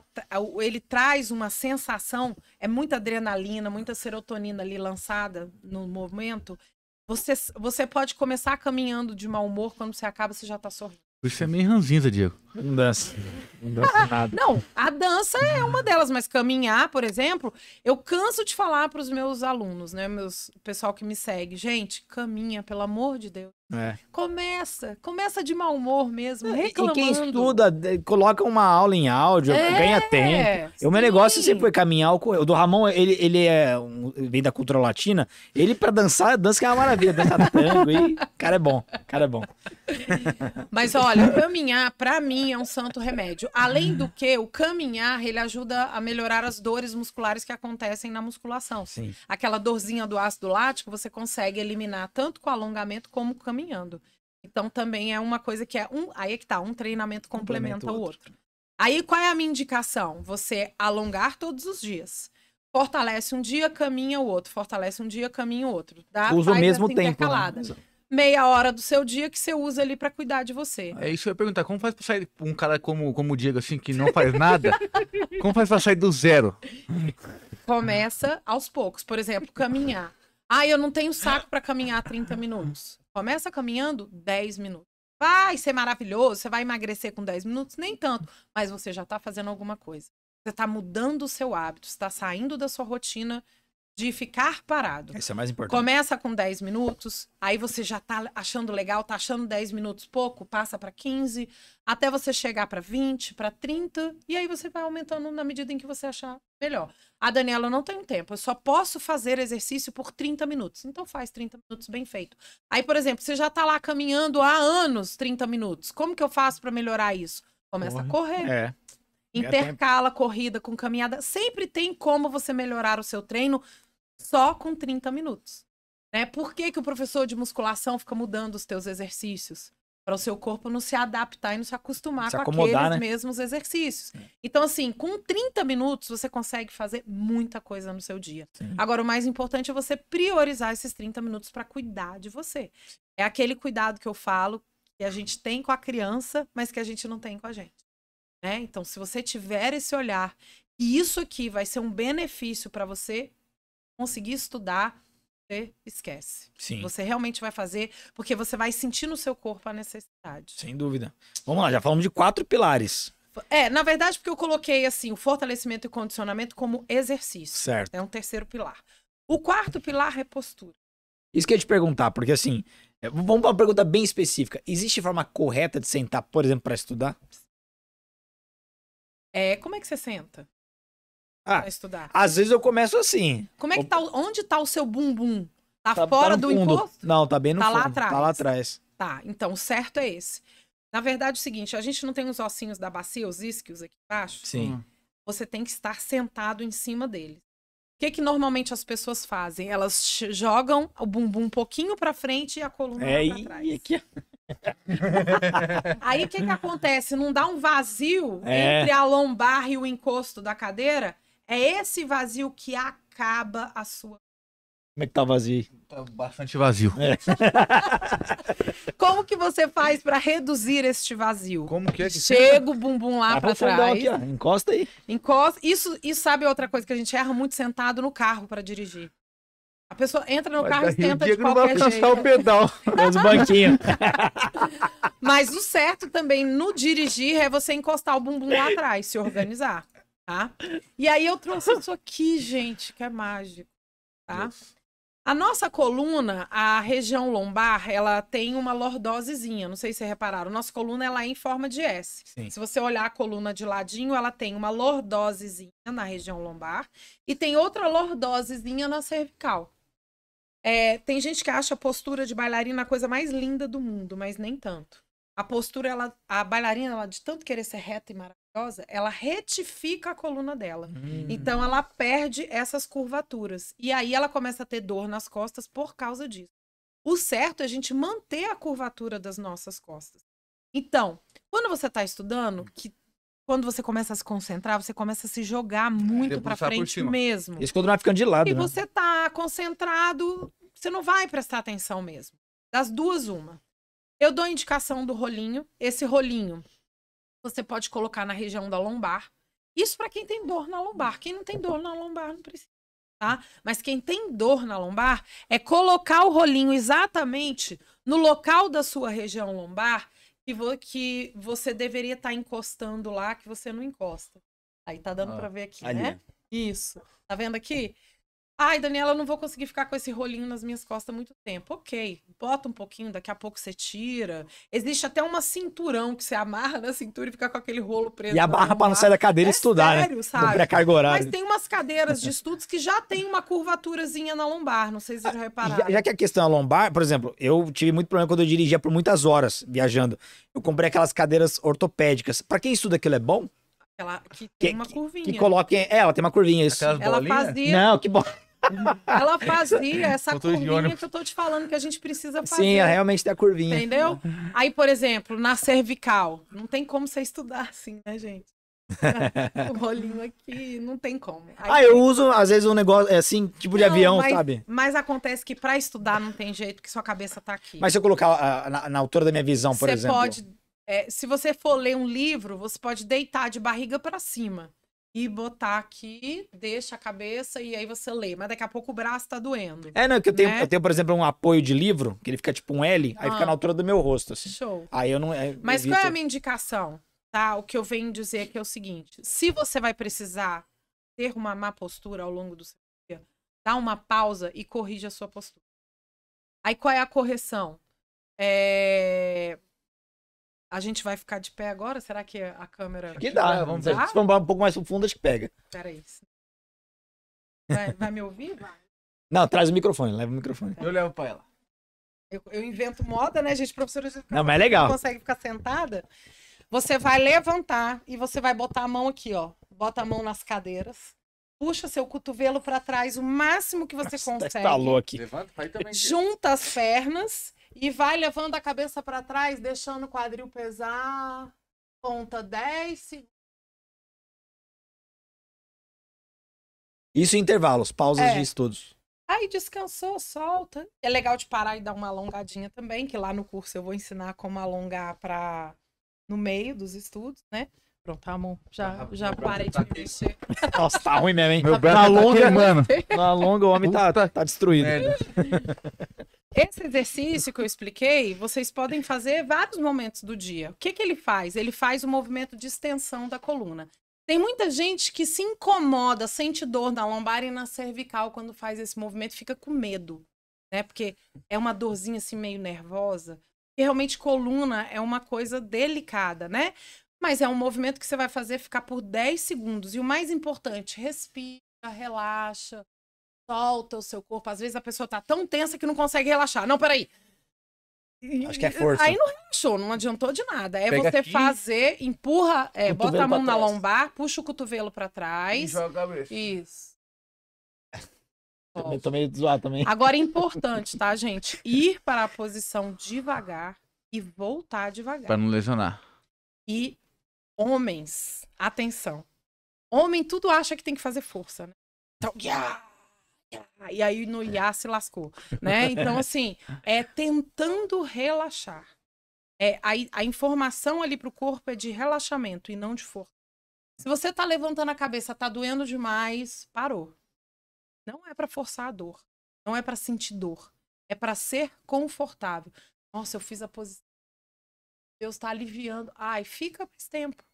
ele traz uma sensação, é muita adrenalina, muita serotonina ali lançada no momento. Você, você pode começar caminhando de mau humor, quando você acaba, você já tá sorrindo. Isso é meio ranzinza, Diego. Não dança. Não dança ah, nada. Não, a dança é uma delas, mas caminhar, por exemplo, eu canso de falar para os meus alunos, né? Meus pessoal que me segue, gente, caminha, pelo amor de Deus. É. Começa, começa de mau humor mesmo, reclamando. É, e quem estuda, coloca uma aula em áudio, é, ganha tempo. O meu negócio sempre foi caminhar. O do Ramon, ele, ele é um, vem da cultura latina, ele para dançar, dança que é uma maravilha, dançar tango, e cara é bom, cara é bom. Mas olha, caminhar, para mim, mim é um santo remédio. Além do que, o caminhar, ele ajuda a melhorar as dores musculares que acontecem na musculação. Sim. Aquela dorzinha do ácido lático, você consegue eliminar tanto com alongamento como caminhando. Então também é uma coisa que é um, aí é que tá, um treinamento complementa o outro. outro. Aí qual é a minha indicação? Você alongar todos os dias. Fortalece um dia, caminha o outro. Fortalece um dia, caminha o outro. Dá, Usa o mesmo tempo. Né? meia hora do seu dia que você usa ali para cuidar de você. É isso que eu ia perguntar, como faz para sair um cara como, como o Diego, assim, que não faz nada? como faz para sair do zero? Começa aos poucos. Por exemplo, caminhar. Ah, eu não tenho saco para caminhar 30 minutos. Começa caminhando 10 minutos. Vai ser maravilhoso, você vai emagrecer com 10 minutos, nem tanto, mas você já está fazendo alguma coisa. Você está mudando o seu hábito, está saindo da sua rotina de ficar parado. Isso é mais importante. Começa com 10 minutos, aí você já tá achando legal, tá achando 10 minutos pouco, passa para 15, até você chegar para 20, para 30, e aí você vai aumentando na medida em que você achar melhor. A ah, Daniela não tem tempo, eu só posso fazer exercício por 30 minutos. Então faz 30 minutos bem feito. Aí, por exemplo, você já tá lá caminhando há anos 30 minutos. Como que eu faço para melhorar isso? Começa a correr. É. Intercala corrida com caminhada. Sempre tem como você melhorar o seu treino só com 30 minutos. Né? Por que, que o professor de musculação fica mudando os teus exercícios? Para o seu corpo não se adaptar e não se acostumar se com aqueles né? mesmos exercícios. É. Então, assim, com 30 minutos você consegue fazer muita coisa no seu dia. Sim. Agora, o mais importante é você priorizar esses 30 minutos para cuidar de você. É aquele cuidado que eu falo que a gente tem com a criança, mas que a gente não tem com a gente. Né? Então, se você tiver esse olhar e isso aqui vai ser um benefício para você, conseguir estudar, você esquece. Sim. Você realmente vai fazer, porque você vai sentir no seu corpo a necessidade. Sem dúvida. Vamos lá, já falamos de quatro pilares. É, na verdade, porque eu coloquei assim, o fortalecimento e condicionamento como exercício. Certo. É um terceiro pilar. O quarto pilar é postura. Isso que eu ia te perguntar, porque assim, é, vamos para uma pergunta bem específica. Existe forma correta de sentar, por exemplo, para estudar? É, como é que você senta? Ah, estudar. Às vezes eu começo assim. Como é que tá? Onde tá o seu bumbum? Tá, tá, tá fora tá do fundo. imposto? Não, tá bem no tá fundo. Tá lá atrás. Tá lá atrás. Tá, então o certo é esse. Na verdade, é o seguinte: a gente não tem os ossinhos da bacia, os isquios aqui embaixo? Sim. Hum. Você tem que estar sentado em cima deles. O que, que normalmente as pessoas fazem? Elas jogam o bumbum um pouquinho para frente e a coluna é, para trás. É aqui... Aí o que, que acontece? Não dá um vazio é. entre a lombar e o encosto da cadeira? É esse vazio que acaba a sua. Como é que tá vazio? Tá bastante vazio. É. Como que você faz para reduzir este vazio? Como que é que Chega o bumbum lá para trás. Aqui, ó. Encosta aí. Encosta. Isso, isso sabe outra coisa que a gente erra muito sentado no carro para dirigir. A pessoa entra no Mas carro e tenta de qualquer jeito. não vai alcançar o pedal nos banquinhos. Mas o certo também no dirigir é você encostar o bumbum lá atrás, se organizar tá? E aí eu trouxe isso aqui, gente, que é mágico, tá? A nossa coluna, a região lombar, ela tem uma lordosezinha, não sei se repararam. Nossa coluna ela é em forma de S. Sim. Se você olhar a coluna de ladinho, ela tem uma lordosezinha na região lombar e tem outra lordosezinha na cervical. É, tem gente que acha a postura de bailarina a coisa mais linda do mundo, mas nem tanto. A postura, ela, a bailarina, ela de tanto querer ser reta e maravilhosa, ela retifica a coluna dela. Hum. Então ela perde essas curvaturas. E aí ela começa a ter dor nas costas por causa disso. O certo é a gente manter a curvatura das nossas costas. Então, quando você está estudando, hum. que quando você começa a se concentrar, você começa a se jogar muito para frente mesmo. Isso quando vai ficando de lado. E né? você tá concentrado, você não vai prestar atenção mesmo. Das duas, uma. Eu dou indicação do rolinho. Esse rolinho, você pode colocar na região da lombar. Isso para quem tem dor na lombar. Quem não tem dor na lombar não precisa, tá? Mas quem tem dor na lombar é colocar o rolinho exatamente no local da sua região lombar que, vo que você deveria estar tá encostando lá, que você não encosta. Aí tá dando ah, para ver aqui, ali. né? Isso. Tá vendo aqui? Ai, Daniela, eu não vou conseguir ficar com esse rolinho nas minhas costas muito tempo. Ok, bota um pouquinho, daqui a pouco você tira. Existe até uma cinturão que você amarra na cintura e fica com aquele rolo preso. E barra para não sair da cadeira é e estudar, né? sério, né? Sabe? horária. Mas tem umas cadeiras de estudos que já tem uma curvaturazinha na lombar, não sei se vocês já ah, repararam. Já, já que a questão é lombar, por exemplo, eu tive muito problema quando eu dirigia por muitas horas viajando. Eu comprei aquelas cadeiras ortopédicas. Para quem estuda aquilo é bom? Ela, que tem que, uma curvinha. Que coloque. É, ela tem uma curvinha, isso. Ela fazia. Não, que bom. Ela fazia essa curvinha que eu tô te falando que a gente precisa fazer. Sim, realmente tem a curvinha. Entendeu? Aí, por exemplo, na cervical, não tem como você estudar assim, né, gente? o rolinho aqui, não tem como. Aí, ah, eu tem... uso, às vezes, um negócio é assim, tipo de avião, mas, sabe? Mas acontece que para estudar não tem jeito, que sua cabeça tá aqui. Mas se eu colocar ah, na, na, altura da minha visão, por você exemplo. Você pode é, se você for ler um livro, você pode deitar de barriga para cima e botar aqui, deixa a cabeça e aí você lê. Mas daqui a pouco o braço tá doendo. É, não, é que eu tenho, né? eu tenho, por exemplo, um apoio de livro, que ele fica tipo um L, ah, aí fica ah. na altura do meu rosto, assim. Show. Aí eu não. É, mas evito... qual é a minha indicação? Tá? O que eu venho dizer aqui é o seguinte: se você vai precisar ter uma má postura ao longo do seu dia, dá uma pausa e corrija a sua postura. Aí qual é a correção? É a gente vai ficar de pé agora? Será que a câmera. Que dá, vai... vamos dá? Se vamos um pouco mais profundo, acho que pega. Peraí. Vai, vai me ouvir? Vai. Não, traz o microfone, leva o microfone. Tá. Eu levo pra ela. Eu, eu invento moda, né, gente? Professora de Não, mas é legal. Você consegue ficar sentada. Você vai levantar e você vai botar a mão aqui, ó. Bota a mão nas cadeiras puxa seu cotovelo para trás o máximo que você Nossa, consegue. Estalou tá aqui. Levanta, vai também. Junta as pernas e vai levando a cabeça para trás, deixando o quadril pesar. ponta 10 Isso em intervalos, pausas é. de estudos. Aí descansou, solta. É legal de parar e dar uma alongadinha também, que lá no curso eu vou ensinar como alongar para no meio dos estudos, né? Pronto, amor. Já, tá, já parei tá de me mexer. Nossa, tá ruim mesmo, hein? Meu braço tá alonga mano. Na longa, o homem tá, tá destruído. É. Esse exercício que eu expliquei, vocês podem fazer vários momentos do dia. O que, que ele faz? Ele faz o um movimento de extensão da coluna. Tem muita gente que se incomoda, sente dor na lombar e na cervical quando faz esse movimento, fica com medo, né? Porque é uma dorzinha assim meio nervosa. E realmente coluna é uma coisa delicada, né? Mas é um movimento que você vai fazer ficar por 10 segundos. E o mais importante, respira, relaxa, solta o seu corpo. Às vezes a pessoa tá tão tensa que não consegue relaxar. Não, peraí. Acho que é força. Aí não relaxou, não adiantou de nada. É Pega você aqui, fazer, empurra, é, bota a mão na lombar, puxa o cotovelo para trás. E joga a cabeça. Isso. Também, tô meio zoado também. Agora é importante, tá, gente? Ir para a posição devagar e voltar devagar. Para não lesionar. E homens, atenção. Homem tudo acha que tem que fazer força, né? Então, yeah! Ah, e aí no é. Iá se lascou, né? Então, assim, é tentando relaxar. É, a, a informação ali para o corpo é de relaxamento e não de força. Se você tá levantando a cabeça, tá doendo demais, parou. Não é para forçar a dor, não é para sentir dor, é para ser confortável. Nossa, eu fiz a posição. Deus está aliviando. Ai, fica mais tempo.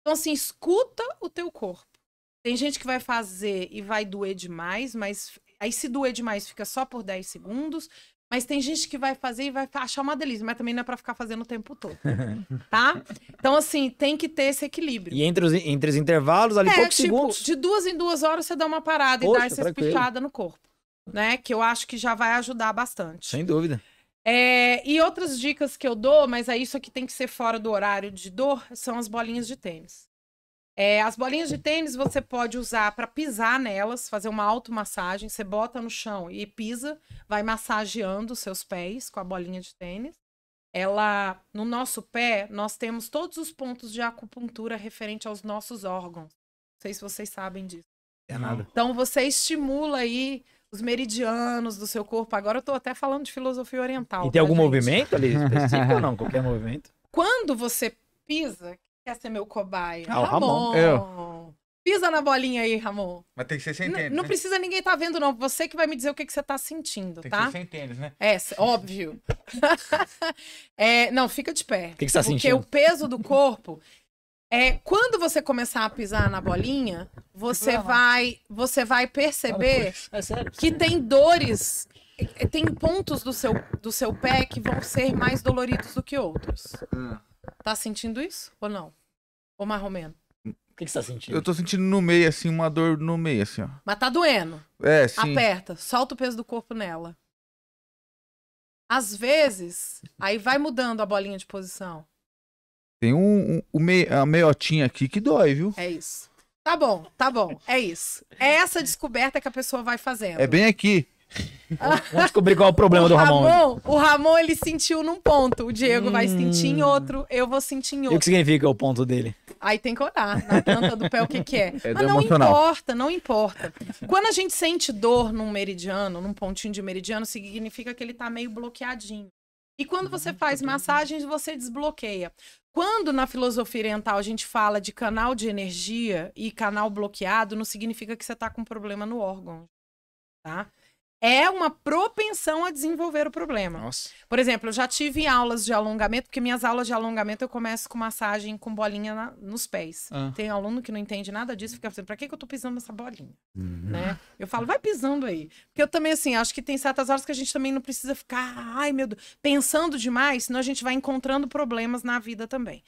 Então assim, escuta o teu corpo. Tem gente que vai fazer e vai doer demais, mas Aí se doer demais, fica só por 10 segundos. Mas tem gente que vai fazer e vai achar uma delícia, mas também não é para ficar fazendo o tempo todo, tá? Então, assim, tem que ter esse equilíbrio. E entre os, entre os intervalos, ali é, poucos tipo, segundos... de duas em duas horas você dá uma parada Poxa, e dá essa espichada no corpo, né? Que eu acho que já vai ajudar bastante. Sem dúvida. É, e outras dicas que eu dou, mas é isso aqui tem que ser fora do horário de dor, são as bolinhas de tênis. É, as bolinhas de tênis você pode usar para pisar nelas, fazer uma automassagem. Você bota no chão e pisa, vai massageando os seus pés com a bolinha de tênis. Ela, no nosso pé, nós temos todos os pontos de acupuntura referente aos nossos órgãos. Não sei se vocês sabem disso. É nada. Então você estimula aí os meridianos do seu corpo. Agora eu estou até falando de filosofia oriental. E tem tá, algum gente. movimento ali específico ou não? Qualquer movimento? Quando você pisa, quer ser meu cobaia? Ah, o Ramon. Eu. É. Pisa na bolinha aí, Ramon. Mas tem que ser sem tênis. Não, né? precisa ninguém tá vendo, não. Você que vai me dizer o que, que você tá sentindo, tem tá? Tem que ser sem tênis, né? É, óbvio. é, não, fica de pé. O que, que você tá sentindo? Porque o peso do corpo. É, quando você começar a pisar na bolinha, você vai, você vai perceber é que tem dores, é, tem pontos do seu, do seu pé que vão ser mais doloridos do que outros. Ah. Tá sentindo isso ou não? ou mais ou menos O que, que você tá sentindo? Eu tô sentindo no meio, assim, uma dor no meio, assim, ó. Mas tá doendo. É, sim. Aperta, solta o peso do corpo nela. Às vezes, aí vai mudando a bolinha de posição. Tem um, um, um mei, a meiotinha aqui que dói, viu? É isso. Tá bom, tá bom. É isso. É essa descoberta que a pessoa vai fazendo. É bem aqui. Vamos descobrir qual é o problema o do Ramon. Ramon. O Ramon, ele sentiu num ponto. O Diego hum. vai sentir em hum. outro. Eu vou sentir em outro. E o que significa o ponto dele? Aí tem que orar na planta do pé o que, que é. é Mas não emocional. importa, não importa. Quando a gente sente dor num meridiano, num pontinho de meridiano, significa que ele tá meio bloqueadinho. E quando você uhum. faz massagens, você desbloqueia. Quando na filosofia oriental a gente fala de canal de energia e canal bloqueado, não significa que você está com problema no órgão, tá? é uma propensão a desenvolver o problema. Nossa. Por exemplo, eu já tive aulas de alongamento, porque minhas aulas de alongamento eu começo com massagem com bolinha na, nos pés. Ah. Tem aluno que não entende nada disso, fica pensando, pra que, que eu tô pisando nessa bolinha? Uhum. Né? Eu falo, vai pisando aí. Porque eu também, assim, acho que tem certas horas que a gente também não precisa ficar, ai meu Deus, pensando demais, senão a gente vai encontrando problemas na vida também.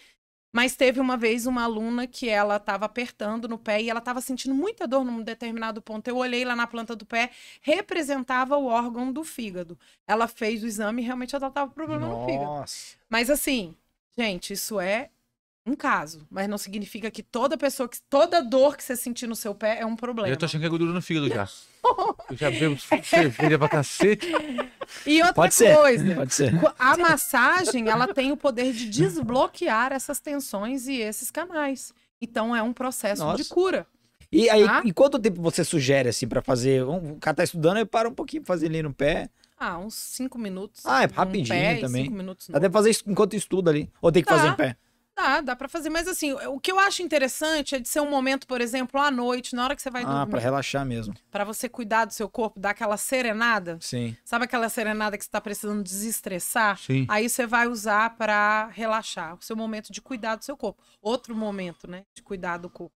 Mas teve uma vez uma aluna que ela estava apertando no pé e ela estava sentindo muita dor num determinado ponto. Eu olhei lá na planta do pé, representava o órgão do fígado. Ela fez o exame e realmente ela estava com problema Nossa. no fígado. Mas assim, gente, isso é um caso, mas não significa que toda pessoa, que toda dor que você sentir no seu pé é um problema. Eu tô achando que é gordura no fígado já. Eu já bebo cerveja pra cacete. E outra Pode coisa, Pode ser. a massagem, ela tem o poder de desbloquear essas tensões e esses canais. Então é um processo Nossa. de cura. E aí, tá? e quanto tempo você sugere, assim, para fazer? o cara tá estudando, aí para um pouquinho, fazer ali no pé. Ah, uns 5 minutos. Ah, é rapidinho pé, também. Cinco minutos Até fazer enquanto estuda ali. Ou tem que tá. fazer em pé? Dá, dá pra fazer. Mas assim, o que eu acho interessante é de ser um momento, por exemplo, à noite, na hora que você vai ah, dormir. Ah, pra relaxar mesmo. Pra você cuidar do seu corpo, dar aquela serenada. Sim. Sabe aquela serenada que você tá precisando desestressar? Sim. Aí você vai usar pra relaxar. O seu momento de cuidar do seu corpo. Outro momento, né? De cuidar do corpo.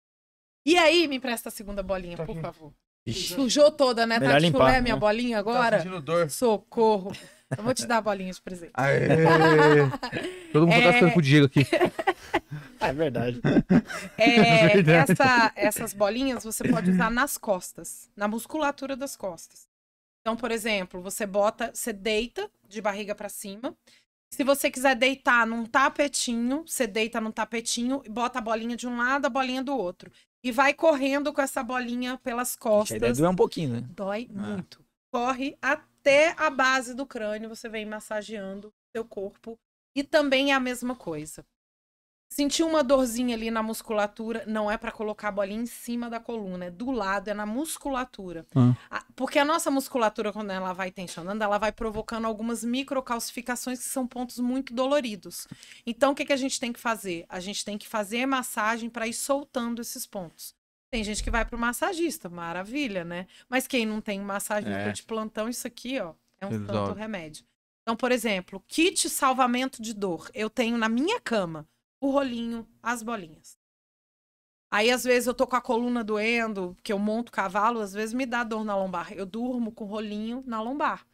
E aí, me empresta a segunda bolinha, por favor. Ixi. Sujou toda, né? Melhor tá de limpar, chulé minha bolinha tá agora? Tá dor. Socorro. Eu vou te dar a bolinha de presente. todo mundo tá é... tá ficando com o Diego aqui. É verdade. É, é verdade. Essa, essas bolinhas você pode usar nas costas, na musculatura das costas. Então, por exemplo, você bota, você deita de barriga para cima. Se você quiser deitar num tapetinho, você deita num tapetinho e bota a bolinha de um lado, a bolinha do outro. E vai correndo com essa bolinha pelas costas. Dói um pouquinho, né? Dói ah. muito. Corre a até a base do crânio, você vem massageando seu corpo. E também é a mesma coisa. Sentiu uma dorzinha ali na musculatura, não é para colocar a bolinha em cima da coluna, é do lado, é na musculatura. Ah. Porque a nossa musculatura, quando ela vai tensionando, ela vai provocando algumas microcalcificações que são pontos muito doloridos. Então, o que, que a gente tem que fazer? A gente tem que fazer massagem para ir soltando esses pontos. Tem gente que vai pro massagista, maravilha, né? Mas quem não tem massagista é. de plantão, isso aqui, ó, é um tanto remédio. Então, por exemplo, kit salvamento de dor. Eu tenho na minha cama o rolinho, as bolinhas. Aí, às vezes, eu tô com a coluna doendo, que eu monto cavalo, às vezes me dá dor na lombar. Eu durmo com o rolinho na lombar.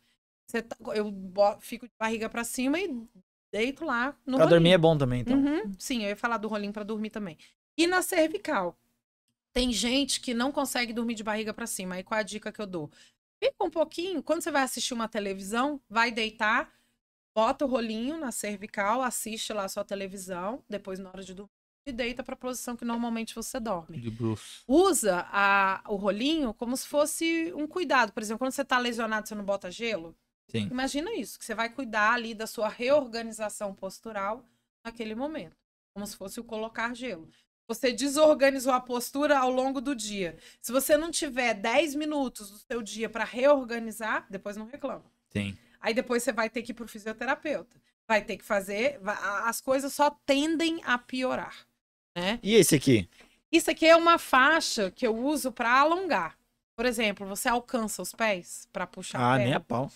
Tá, eu fico de barriga para cima e deito lá no Pra rolinho. dormir é bom também, então. Uhum, sim, eu ia falar do rolinho para dormir também. E na cervical. Tem gente que não consegue dormir de barriga para cima. Aí qual é a dica que eu dou? Fica um pouquinho, quando você vai assistir uma televisão, vai deitar, bota o rolinho na cervical, assiste lá a sua televisão, depois na hora de dormir, e deita para a posição que normalmente você dorme. De bruxo. Usa a, o rolinho como se fosse um cuidado. Por exemplo, quando você está lesionado, você não bota gelo? Sim. Imagina isso, que você vai cuidar ali da sua reorganização postural naquele momento, como se fosse o colocar gelo. Você desorganizou a postura ao longo do dia. Se você não tiver 10 minutos do seu dia para reorganizar, depois não reclama. Sim. Aí depois você vai ter que ir pro fisioterapeuta. Vai ter que fazer. As coisas só tendem a piorar. Né? E esse aqui? Isso aqui é uma faixa que eu uso para alongar. Por exemplo, você alcança os pés para puxar. Ah, nem a pau.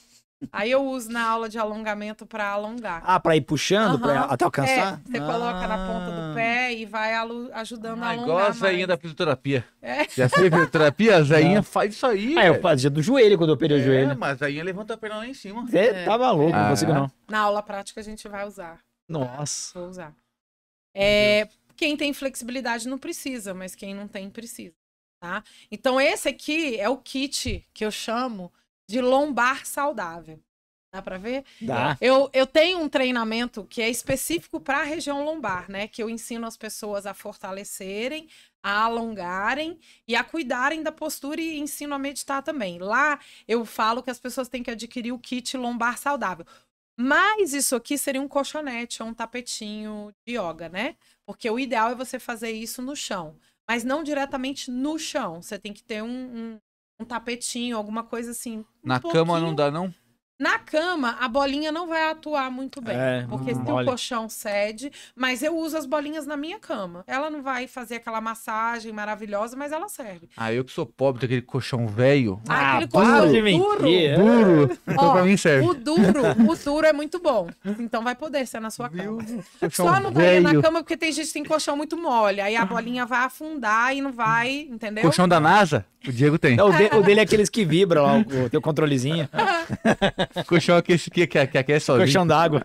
Aí eu uso na aula de alongamento para alongar. Ah, para ir puxando, uhum. pra, até alcançar? É, você ah. coloca na ponta do ah. pé e vai ajudando ah, a alongar. Igual a zeinha da fisioterapia. É. Já fez fisioterapia? A zainha Não. faz isso aí. Ah, eu fazia do joelho quando eu operei é, o joelho. mas a zainha levanta a perna lá em cima. Você é. tá maluco, ah. não consigo não. Na aula prática a gente vai usar. Nossa. Vou usar. É, quem tem flexibilidade não precisa, mas quem não tem precisa, tá? Então esse aqui é o kit que eu chamo de lombar saudável. Dá para ver? Dá. Eu, eu tenho um treinamento que é específico para a região lombar, né? Que eu ensino as pessoas a fortalecerem, a alongarem e a cuidarem da postura e ensino a meditar também. Lá eu falo que as pessoas têm que adquirir o kit lombar saudável. Mas isso aqui seria um colchonete ou um tapetinho de yoga, né? Porque o ideal é você fazer isso no chão, mas não diretamente no chão. Você tem que ter um, um um tapetinho, alguma coisa assim. Na cama não dá, não? Na cama, a bolinha não vai atuar muito bem, é, porque hum, o colchão cede, mas eu uso as bolinhas na minha cama. Ela não vai fazer aquela massagem maravilhosa, mas ela serve. Ah, eu que sou pobre, aquele colchão velho. Ah, ah, aquele colchão duro. Mentir. É. Duro. Ó, então, pra mim serve. O duro, o duro é muito bom. Então vai poder ser na sua Meu cama. Só não vai na cama porque tem gente que tem colchão muito mole, aí a bolinha vai afundar e não vai, entendeu? Colchão da NASA? O Diego tem. É, o, de, o, dele é aqueles que vibram lá, o, o teu controlezinho. Colchão aquece, que, que, que aquece só. Colchão d'água.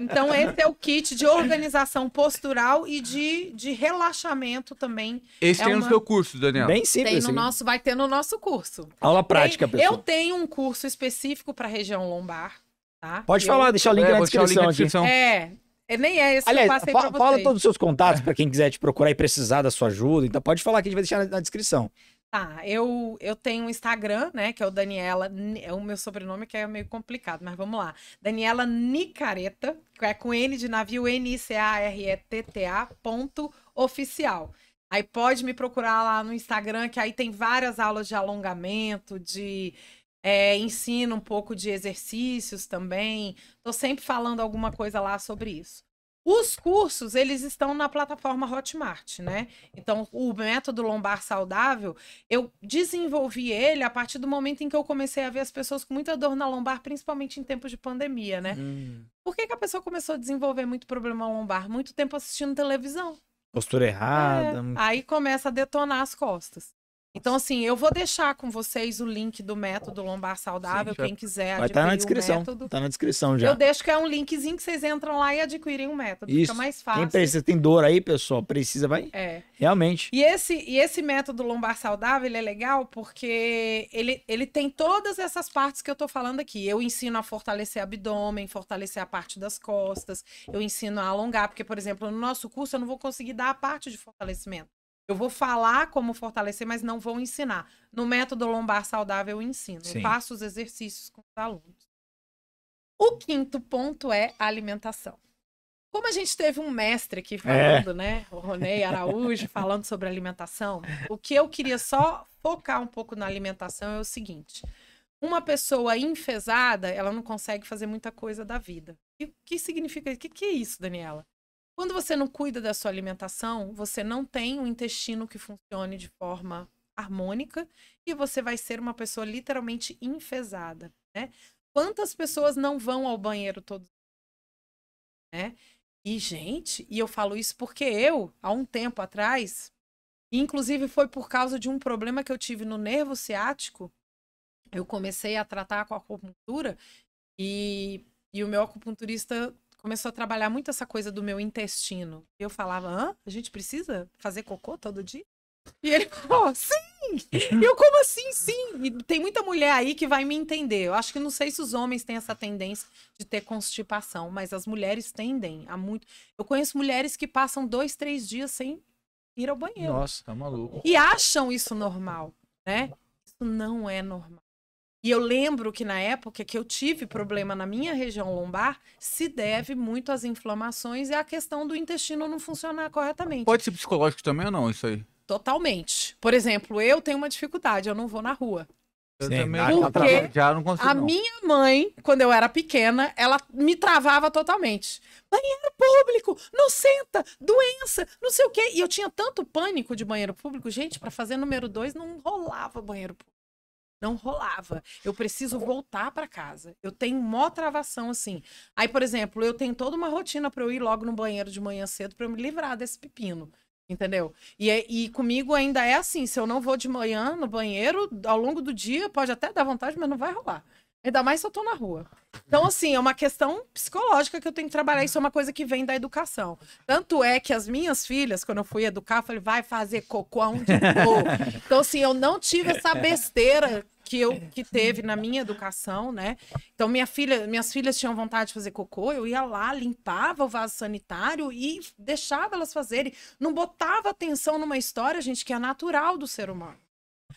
Então, esse é o kit de organização postural e de, de relaxamento também. Esse é tem uma... no seu curso, Daniel? Bem simples. Tem no nosso, vai ter no nosso curso. Aula prática, pessoal. Eu tenho um curso específico para região lombar. Tá? Pode eu... falar, deixa o link, é, na, descrição, link na descrição. É, é, nem é esse Aliás, que eu fa fala todos os seus contatos para quem quiser te procurar e precisar da sua ajuda. Então pode falar que a gente vai deixar na, na descrição. Tá, eu, eu tenho um Instagram, né, que é o Daniela, é o meu sobrenome que é meio complicado, mas vamos lá. Daniela Nicareta, que é com N de navio, N-I-C-A-R-E-T-T-A, ponto oficial. Aí pode me procurar lá no Instagram, que aí tem várias aulas de alongamento, de é, ensino um pouco de exercícios também. Tô sempre falando alguma coisa lá sobre isso. Os cursos, eles estão na plataforma Hotmart, né? Então, o método lombar saudável, eu desenvolvi ele a partir do momento em que eu comecei a ver as pessoas com muita dor na lombar, principalmente em tempos de pandemia, né? Hum. Por que, que a pessoa começou a desenvolver muito problema lombar? Muito tempo assistindo televisão. Postura é. errada. É, aí começa a detonar as costas. Então, assim, eu vou deixar com vocês o link do método lombar saudável, Sim, já... quem quiser Vai tá na descrição, Tá na descrição já. Eu deixo que é um linkzinho que vocês entram lá e adquirem o um método, Isso. fica mais fácil. Quem precisa, tem dor aí, pessoal, precisa, vai. É. Realmente. E esse, e esse método lombar saudável, ele é legal porque ele, ele tem todas essas partes que eu tô falando aqui. Eu ensino a fortalecer abdômen, fortalecer a parte das costas, eu ensino a alongar, porque, por exemplo, no nosso curso eu não vou conseguir dar a parte de fortalecimento. Eu vou falar como fortalecer, mas não vou ensinar. No método lombar saudável eu ensino, Sim. eu faço os exercícios com os alunos. O quinto ponto é a alimentação. Como a gente teve um mestre aqui é. falando, é. né? O Ronei Araújo falando sobre alimentação, o que eu queria só focar um pouco na alimentação é o seguinte: uma pessoa enfesada, ela não consegue fazer muita coisa da vida. E o que significa? O que, que é isso, Daniela? Quando você não cuida da sua alimentação, você não tem um intestino que funcione de forma harmônica e você vai ser uma pessoa literalmente enfesada, né? Quantas pessoas não vão ao banheiro todo né? E gente, e eu falo isso porque eu, há um tempo atrás, inclusive foi por causa de um problema que eu tive no nervo ciático, eu comecei a tratar com acupuntura e, e o meu acupunturista começou a trabalhar muito essa coisa do meu intestino. Eu falava, hã? A gente precisa fazer cocô todo dia? E ele falou, oh, sim! Eu, como assim, sim? E tem muita mulher aí que vai me entender. Eu acho que não sei se os homens têm essa tendência de ter constipação, mas as mulheres tendem a muito. Eu conheço mulheres que passam dois, três dias sem ir ao banheiro. Nossa, tá maluco. E acham isso normal, né? Isso não é normal. E eu lembro que na época que eu tive problema na minha região lombar, se deve muito às inflamações e à questão do intestino não funcionar corretamente. Pode ser psicológico também ou não, isso aí? Totalmente. Por exemplo, eu tenho uma dificuldade, eu não vou na rua. Eu Sim, também porque já não consigo, a não. minha mãe, quando eu era pequena, ela me travava totalmente. Banheiro público, não senta, doença, não sei o quê. E eu tinha tanto pânico de banheiro público, gente, para fazer número dois não rolava banheiro público. Não rolava. Eu preciso voltar para casa. Eu tenho mó travação assim. Aí, por exemplo, eu tenho toda uma rotina para eu ir logo no banheiro de manhã cedo para eu me livrar desse pepino. Entendeu? E, é, e comigo ainda é assim: se eu não vou de manhã no banheiro, ao longo do dia, pode até dar vontade, mas não vai rolar. Ainda mais se eu tô na rua. Então, assim, é uma questão psicológica que eu tenho que trabalhar. Isso é uma coisa que vem da educação. Tanto é que as minhas filhas, quando eu fui educar, eu falei, vai fazer cocô aonde for. então, assim, eu não tive essa besteira que eu que teve na minha educação, né? Então minha filha, minhas filhas tinham vontade de fazer cocô, eu ia lá, limpava o vaso sanitário e deixava elas fazerem, não botava atenção numa história, gente, que é natural do ser humano.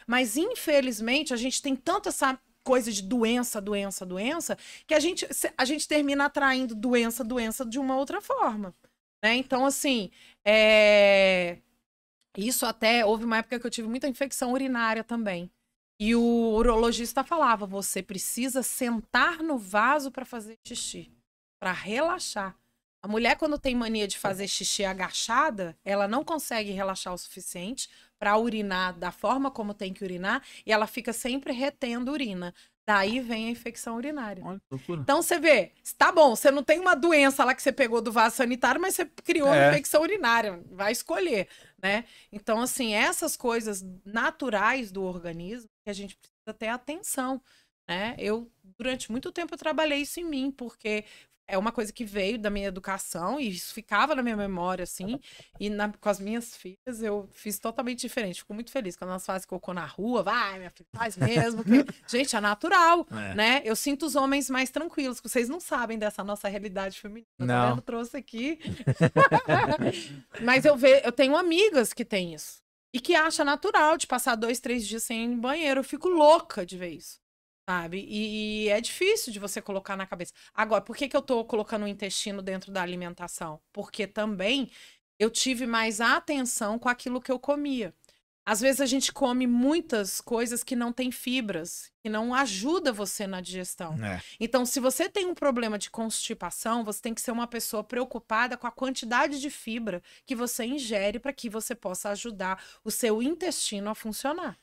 Mas infelizmente a gente tem tanto essa coisa de doença, doença, doença, que a gente a gente termina atraindo doença, doença de uma outra forma, né? Então assim, é... Isso até houve uma época que eu tive muita infecção urinária também. E o urologista falava: você precisa sentar no vaso para fazer xixi, para relaxar. A mulher, quando tem mania de fazer xixi agachada, ela não consegue relaxar o suficiente para urinar da forma como tem que urinar e ela fica sempre retendo urina. Daí vem a infecção urinária. Olha, então você vê, tá bom, você não tem uma doença lá que você pegou do vaso sanitário, mas você criou é. uma infecção urinária, vai escolher, né? Então assim, essas coisas naturais do organismo que a gente precisa ter atenção, né? Eu, durante muito tempo, eu trabalhei isso em mim, porque é uma coisa que veio da minha educação e isso ficava na minha memória, assim. E na, com as minhas filhas eu fiz totalmente diferente. Fico muito feliz quando elas fazem cocô na rua. Vai, minha filha, faz mesmo. Porque, gente, é natural, é. né? Eu sinto os homens mais tranquilos, que vocês não sabem dessa nossa realidade feminina. Não. Eu trouxe aqui. Mas eu, ve, eu tenho amigas que têm isso e que acha natural de passar dois, três dias sem ir no banheiro. Eu fico louca de ver isso, sabe? E, e é difícil de você colocar na cabeça. Agora, por que, que eu tô colocando o intestino dentro da alimentação? Porque também eu tive mais atenção com aquilo que eu comia. Às vezes a gente come muitas coisas que não têm fibras, que não ajuda você na digestão. É. Então, se você tem um problema de constipação, você tem que ser uma pessoa preocupada com a quantidade de fibra que você ingere para que você possa ajudar o seu intestino a funcionar.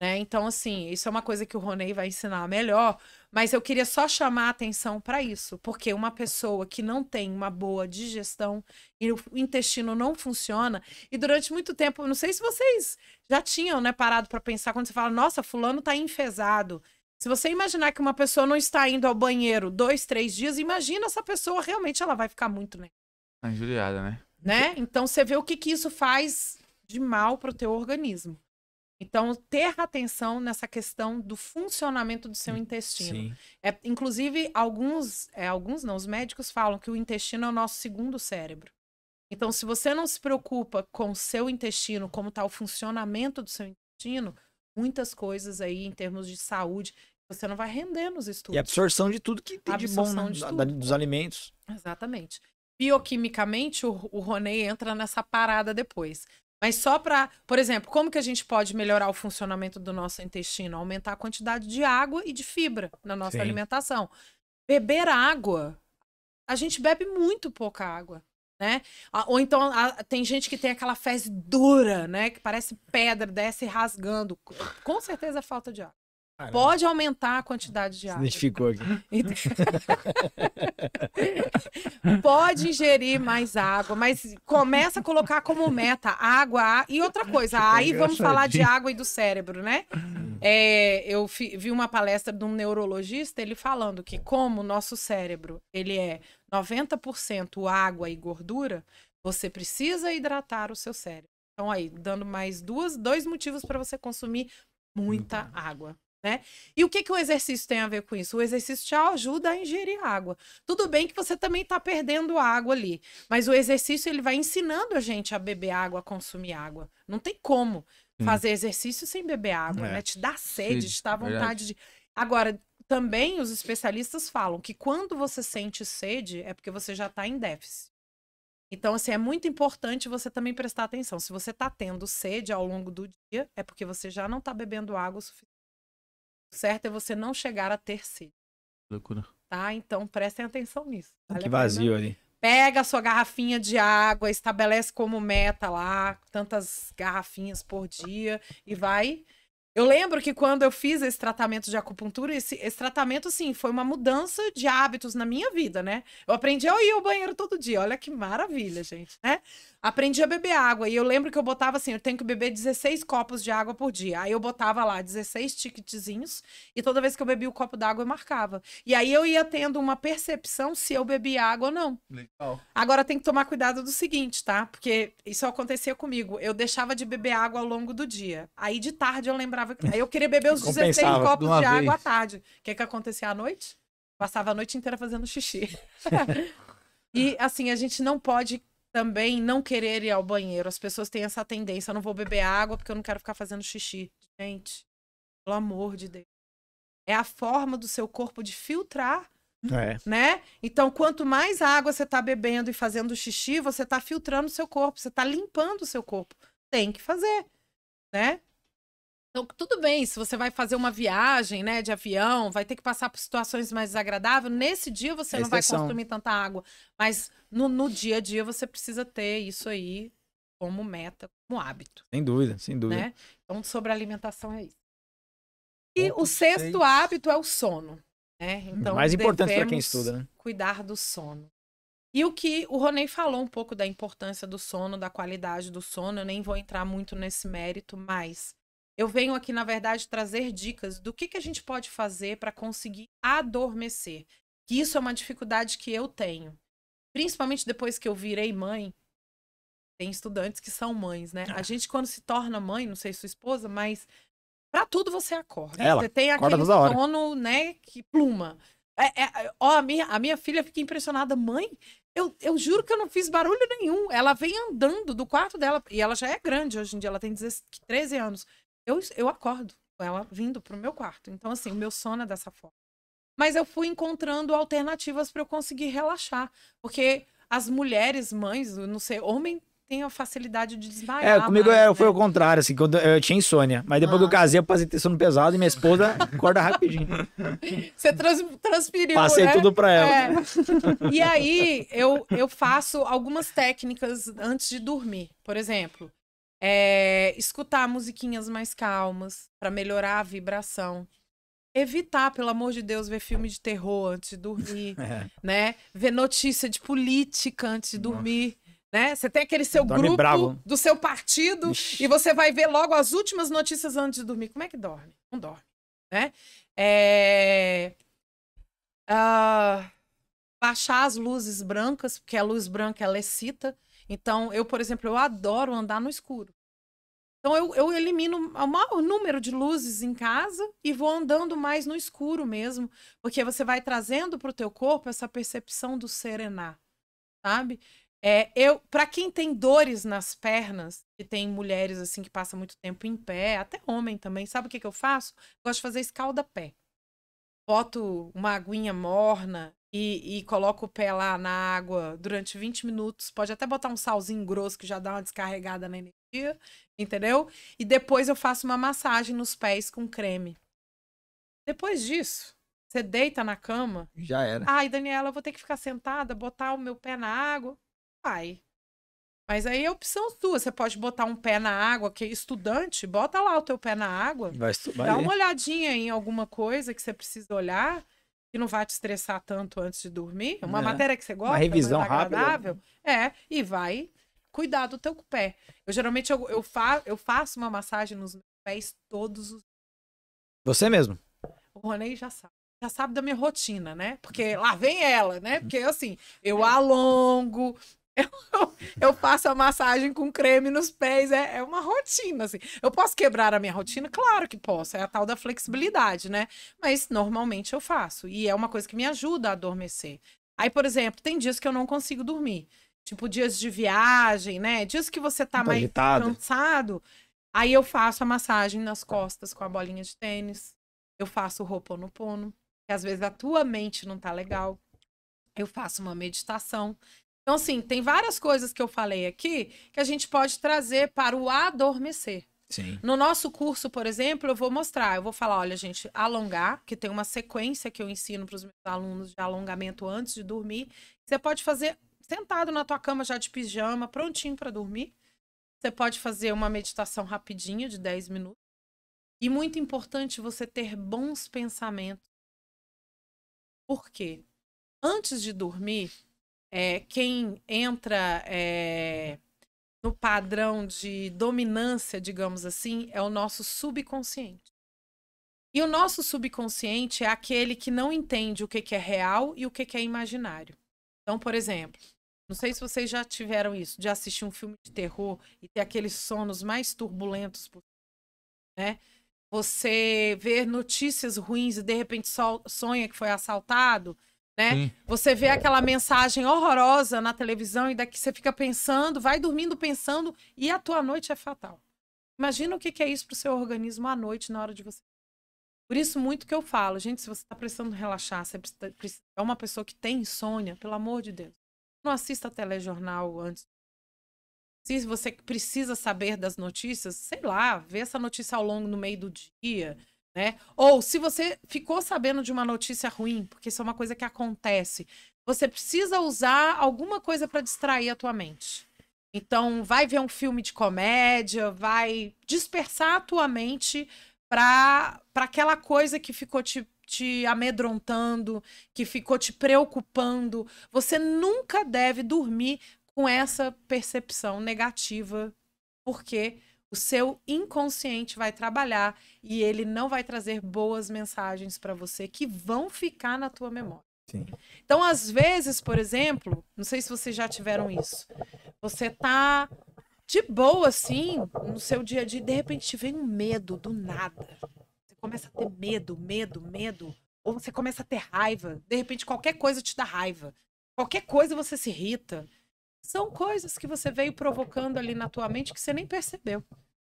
Né? Então, assim, isso é uma coisa que o Roney vai ensinar melhor, mas eu queria só chamar a atenção para isso, porque uma pessoa que não tem uma boa digestão e o intestino não funciona, e durante muito tempo, não sei se vocês já tinham né, parado para pensar quando você fala, nossa, fulano está enfesado. Se você imaginar que uma pessoa não está indo ao banheiro dois, três dias, imagina essa pessoa, realmente ela vai ficar muito, né? Injuriada, tá né? Né? Então você vê o que, que isso faz de mal para o teu organismo. Então, ter atenção nessa questão do funcionamento do seu hum, intestino. Sim. É, inclusive, alguns, é, alguns não, os médicos falam que o intestino é o nosso segundo cérebro. Então, se você não se preocupa com o seu intestino, como está o funcionamento do seu intestino, muitas coisas aí em termos de saúde, você não vai render nos estudos. E absorção de tudo que tem de bom, né? dos alimentos. Exatamente. Bioquimicamente, o, o Roney entra nessa parada depois. Mas só para, por exemplo, como que a gente pode melhorar o funcionamento do nosso intestino? Aumentar a quantidade de água e de fibra na nossa Sim. alimentação. Beber água. A gente bebe muito pouca água, né? Ou então a, tem gente que tem aquela fezes dura, né? Que parece pedra, desce rasgando. Com certeza é falta de água. Caramba. Pode aumentar a quantidade de água. Se identificou então. aqui. Pode ingerir mais água, mas começa a colocar como meta água e outra coisa. Aí vamos falar de água e do cérebro, né? Hum. É, eu vi uma palestra de um neurologista, ele falando que como o nosso cérebro ele é 90% água e gordura, você precisa hidratar o seu cérebro. Então aí, dando mais duas, dois motivos para você consumir muita água. Né? E o que, que o exercício tem a ver com isso? O exercício te ajuda a ingerir água. Tudo bem que você também está perdendo água ali, mas o exercício ele vai ensinando a gente a beber água, a consumir água. Não tem como hum. fazer exercício sem beber água, é. né? Te dá sede, Sim, te dá é vontade verdade. de. Agora, também os especialistas falam que quando você sente sede é porque você já está em déficit. Então, assim, é muito importante você também prestar atenção. Se você está tendo sede ao longo do dia, é porque você já não está bebendo água o suficiente o certo é você não chegar a ter sede. Loucura. Tá? Então prestem atenção nisso. Vale tá que vazio aí. Pega a sua garrafinha de água, estabelece como meta lá, tantas garrafinhas por dia e vai. Eu lembro que quando eu fiz esse tratamento de acupuntura, esse, esse tratamento, sim, foi uma mudança de hábitos na minha vida, né? Eu aprendi a ir ao banheiro todo dia. Olha que maravilha, gente, né? aprendi a beber água. E eu lembro que eu botava assim: eu tenho que beber 16 copos de água por dia. Aí eu botava lá 16 ticketzinhos e toda vez que eu bebia o um copo d'água eu marcava. E aí eu ia tendo uma percepção se eu bebia água ou não. Legal. Agora tem que tomar cuidado do seguinte, tá? Porque isso acontecia comigo. Eu deixava de beber água ao longo do dia. Aí de tarde eu lembrava que. Aí eu queria beber os 16 copos de, de água à tarde. O que, é que acontecia à noite? Passava a noite inteira fazendo xixi. e assim, a gente não pode também não querer ir ao banheiro. As pessoas têm essa tendência, eu não vou beber água porque eu não quero ficar fazendo xixi. Gente, pelo amor de Deus. É a forma do seu corpo de filtrar é. Né? Então, quanto mais água você está bebendo e fazendo xixi, você está filtrando o seu corpo, você está limpando o seu corpo. Tem que fazer, né? Então, tudo bem, se você vai fazer uma viagem, né, de avião, vai ter que passar por situações mais desagradáveis, nesse dia você não vai consumir tanta água. Mas no, no dia a dia você precisa ter isso aí como meta, como hábito. Sem dúvida, sem dúvida. Né? Então, sobre alimentação é isso. E Ponto o sexto seis. hábito é o sono. Né? Então, Mais importante para quem estuda, né? Cuidar do sono. E o que o Ronei falou um pouco da importância do sono, da qualidade do sono, eu nem vou entrar muito nesse mérito, mas eu venho aqui, na verdade, trazer dicas do que, que a gente pode fazer para conseguir adormecer. Que isso é uma dificuldade que eu tenho. Principalmente depois que eu virei mãe. Tem estudantes que são mães, né? Ah. A gente, quando se torna mãe, não sei sua esposa, mas para tudo você acorda. Ela, você tem aquele sono, né, que pluma. É, é, é, ó, a minha, a minha filha fica impressionada. Mãe, eu, eu juro que eu não fiz barulho nenhum. Ela vem andando do quarto dela, e ela já é grande hoje em dia, ela tem 13 anos eu, eu acordo com ela vindo pro meu quarto. Então, assim, o meu sono é dessa forma. Mas eu fui encontrando alternativas para eu conseguir relaxar. Porque as mulheres, mães, não sei, homem tem a facilidade de desmaiar. É, comigo mais, é, né? foi o contrário, assim, quando eu tinha insônia. Mas depois ah. que eu ah. casei, eu passei ter sono pesado e minha esposa acorda rapidinho. Você trans, transpiriu. Passei né? tudo para ela. É. E aí, eu, eu faço algumas técnicas antes de dormir. Por exemplo, é, escutar musiquinhas mais calmas para melhorar a vibração. Evitar, pelo amor de Deus, ver filme de terror antes de dormir, é. né? Ver notícia de política antes de dormir. Nossa né? Você tem aquele seu dorme grupo bravo. do seu partido Ixi. e você vai ver logo as últimas notícias antes de dormir. Como é que dorme? Não dorme, né? É... Ah, baixar as luzes brancas, porque a luz branca ela excita. Então, eu, por exemplo, eu adoro andar no escuro. Então, eu, eu elimino o maior número de luzes em casa e vou andando mais no escuro mesmo, porque você vai trazendo para o teu corpo essa percepção do serenar, sabe? É, eu, para quem tem dores nas pernas, e tem mulheres assim que passam muito tempo em pé, até homem também, sabe o que, que eu faço? gosto de fazer escalda-pé. Boto uma aguinha morna e, e coloca o pé lá na água durante 20 minutos. Pode até botar um salzinho grosso que já dá uma descarregada na energia, entendeu? E depois eu faço uma massagem nos pés com creme. Depois disso, você deita na cama. Já era. Ai, Daniela, eu vou ter que ficar sentada, botar o meu pé na água. Vai. Mas aí é opção sua. Você pode botar um pé na água, que estudante, bota lá o teu pé na água. Vai estudar. Dá uma olhadinha em alguma coisa que você precisa olhar que não vai te estressar tanto antes de dormir, é uma é. matéria que você gosta, uma revisão é rápida. É, e vai cuidar do teu pé. Eu geralmente eu, eu, fa eu faço uma massagem nos meus pés todos os Você mesmo? O Ronei já sabe já sabe da minha rotina, né? Porque lá vem ela, né? Porque assim, eu alongo, eu, eu faço a massagem com creme nos pés, é, é uma rotina, assim. Eu posso quebrar a minha rotina? Claro que posso, é a tal da flexibilidade, né? Mas normalmente eu faço, e é uma coisa que me ajuda a adormecer. Aí, por exemplo, tem dias que eu não consigo dormir. Tipo, dias de viagem, né? Dias que você tá, tá mais agitado. cansado. Aí eu faço a massagem nas costas com a bolinha de tênis. Eu faço o roponopono, que às vezes a tua mente não tá legal. Eu faço uma meditação. Então, assim, tem várias coisas que eu falei aqui que a gente pode trazer para o adormecer. Sim. No nosso curso, por exemplo, eu vou mostrar, eu vou falar, olha, gente, alongar, que tem uma sequência que eu ensino para os meus alunos de alongamento antes de dormir. Você pode fazer sentado na tua cama já de pijama, prontinho para dormir. Você pode fazer uma meditação rapidinha de 10 minutos. E muito importante você ter bons pensamentos. Por quê? Antes de dormir, é, quem entra é, no padrão de dominância, digamos assim, é o nosso subconsciente. E o nosso subconsciente é aquele que não entende o que, que é real e o que, que é imaginário. Então, por exemplo, não sei se vocês já tiveram isso, de assistir um filme de terror e ter aqueles sonos mais turbulentos, né? Você ver notícias ruins e de repente sonha que foi assaltado né? Sim. Você vê aquela mensagem horrorosa na televisão e daqui você fica pensando, vai dormindo pensando e a tua noite é fatal. Imagina o que, é isso para o seu organismo à noite na hora de você. Por isso muito que eu falo, gente, se você está precisando relaxar, precisa, é uma pessoa que tem insônia, pelo amor de Deus, não assista telejornal antes. Se você precisa saber das notícias, sei lá, vê essa notícia ao longo no meio do dia né? Ou se você ficou sabendo de uma notícia ruim, porque isso é uma coisa que acontece, você precisa usar alguma coisa para distrair a tua mente. Então, vai ver um filme de comédia, vai dispersar a tua mente para aquela coisa que ficou te, te amedrontando, que ficou te preocupando. Você nunca deve dormir com essa percepção negativa, porque o seu inconsciente vai trabalhar e ele não vai trazer boas mensagens para você que vão ficar na tua memória. Sim. Então, às vezes, por exemplo, não sei se vocês já tiveram isso. Você tá de boa assim, no seu dia a dia, e de repente te vem um medo do nada. Você começa a ter medo, medo, medo, ou você começa a ter raiva. De repente qualquer coisa te dá raiva. Qualquer coisa você se irrita. São coisas que você veio provocando ali na tua mente que você nem percebeu.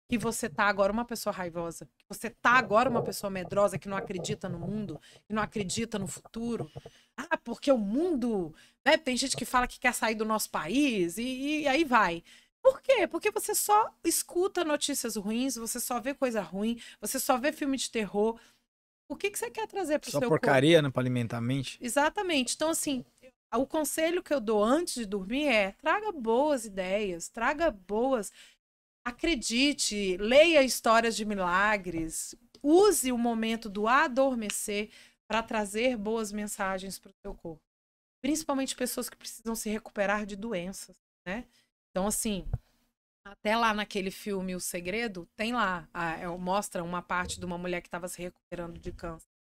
Que você tá agora uma pessoa raivosa, que você tá agora uma pessoa medrosa que não acredita no mundo, que não acredita no futuro. Ah, porque o mundo, né? Tem gente que fala que quer sair do nosso país e, e aí vai. Por quê? Porque você só escuta notícias ruins, você só vê coisa ruim, você só vê filme de terror. O que, que você quer trazer para o seu porcaria, corpo? porcaria, né? Para alimentar a mente. Exatamente. Então, assim, o conselho que eu dou antes de dormir é: traga boas ideias, traga boas. Acredite, leia histórias de milagres, use o momento do adormecer para trazer boas mensagens para o seu corpo. Principalmente pessoas que precisam se recuperar de doenças, né? Então, assim, até lá naquele filme O Segredo, tem lá, a, é, mostra uma parte de uma mulher que estava se recuperando de câncer.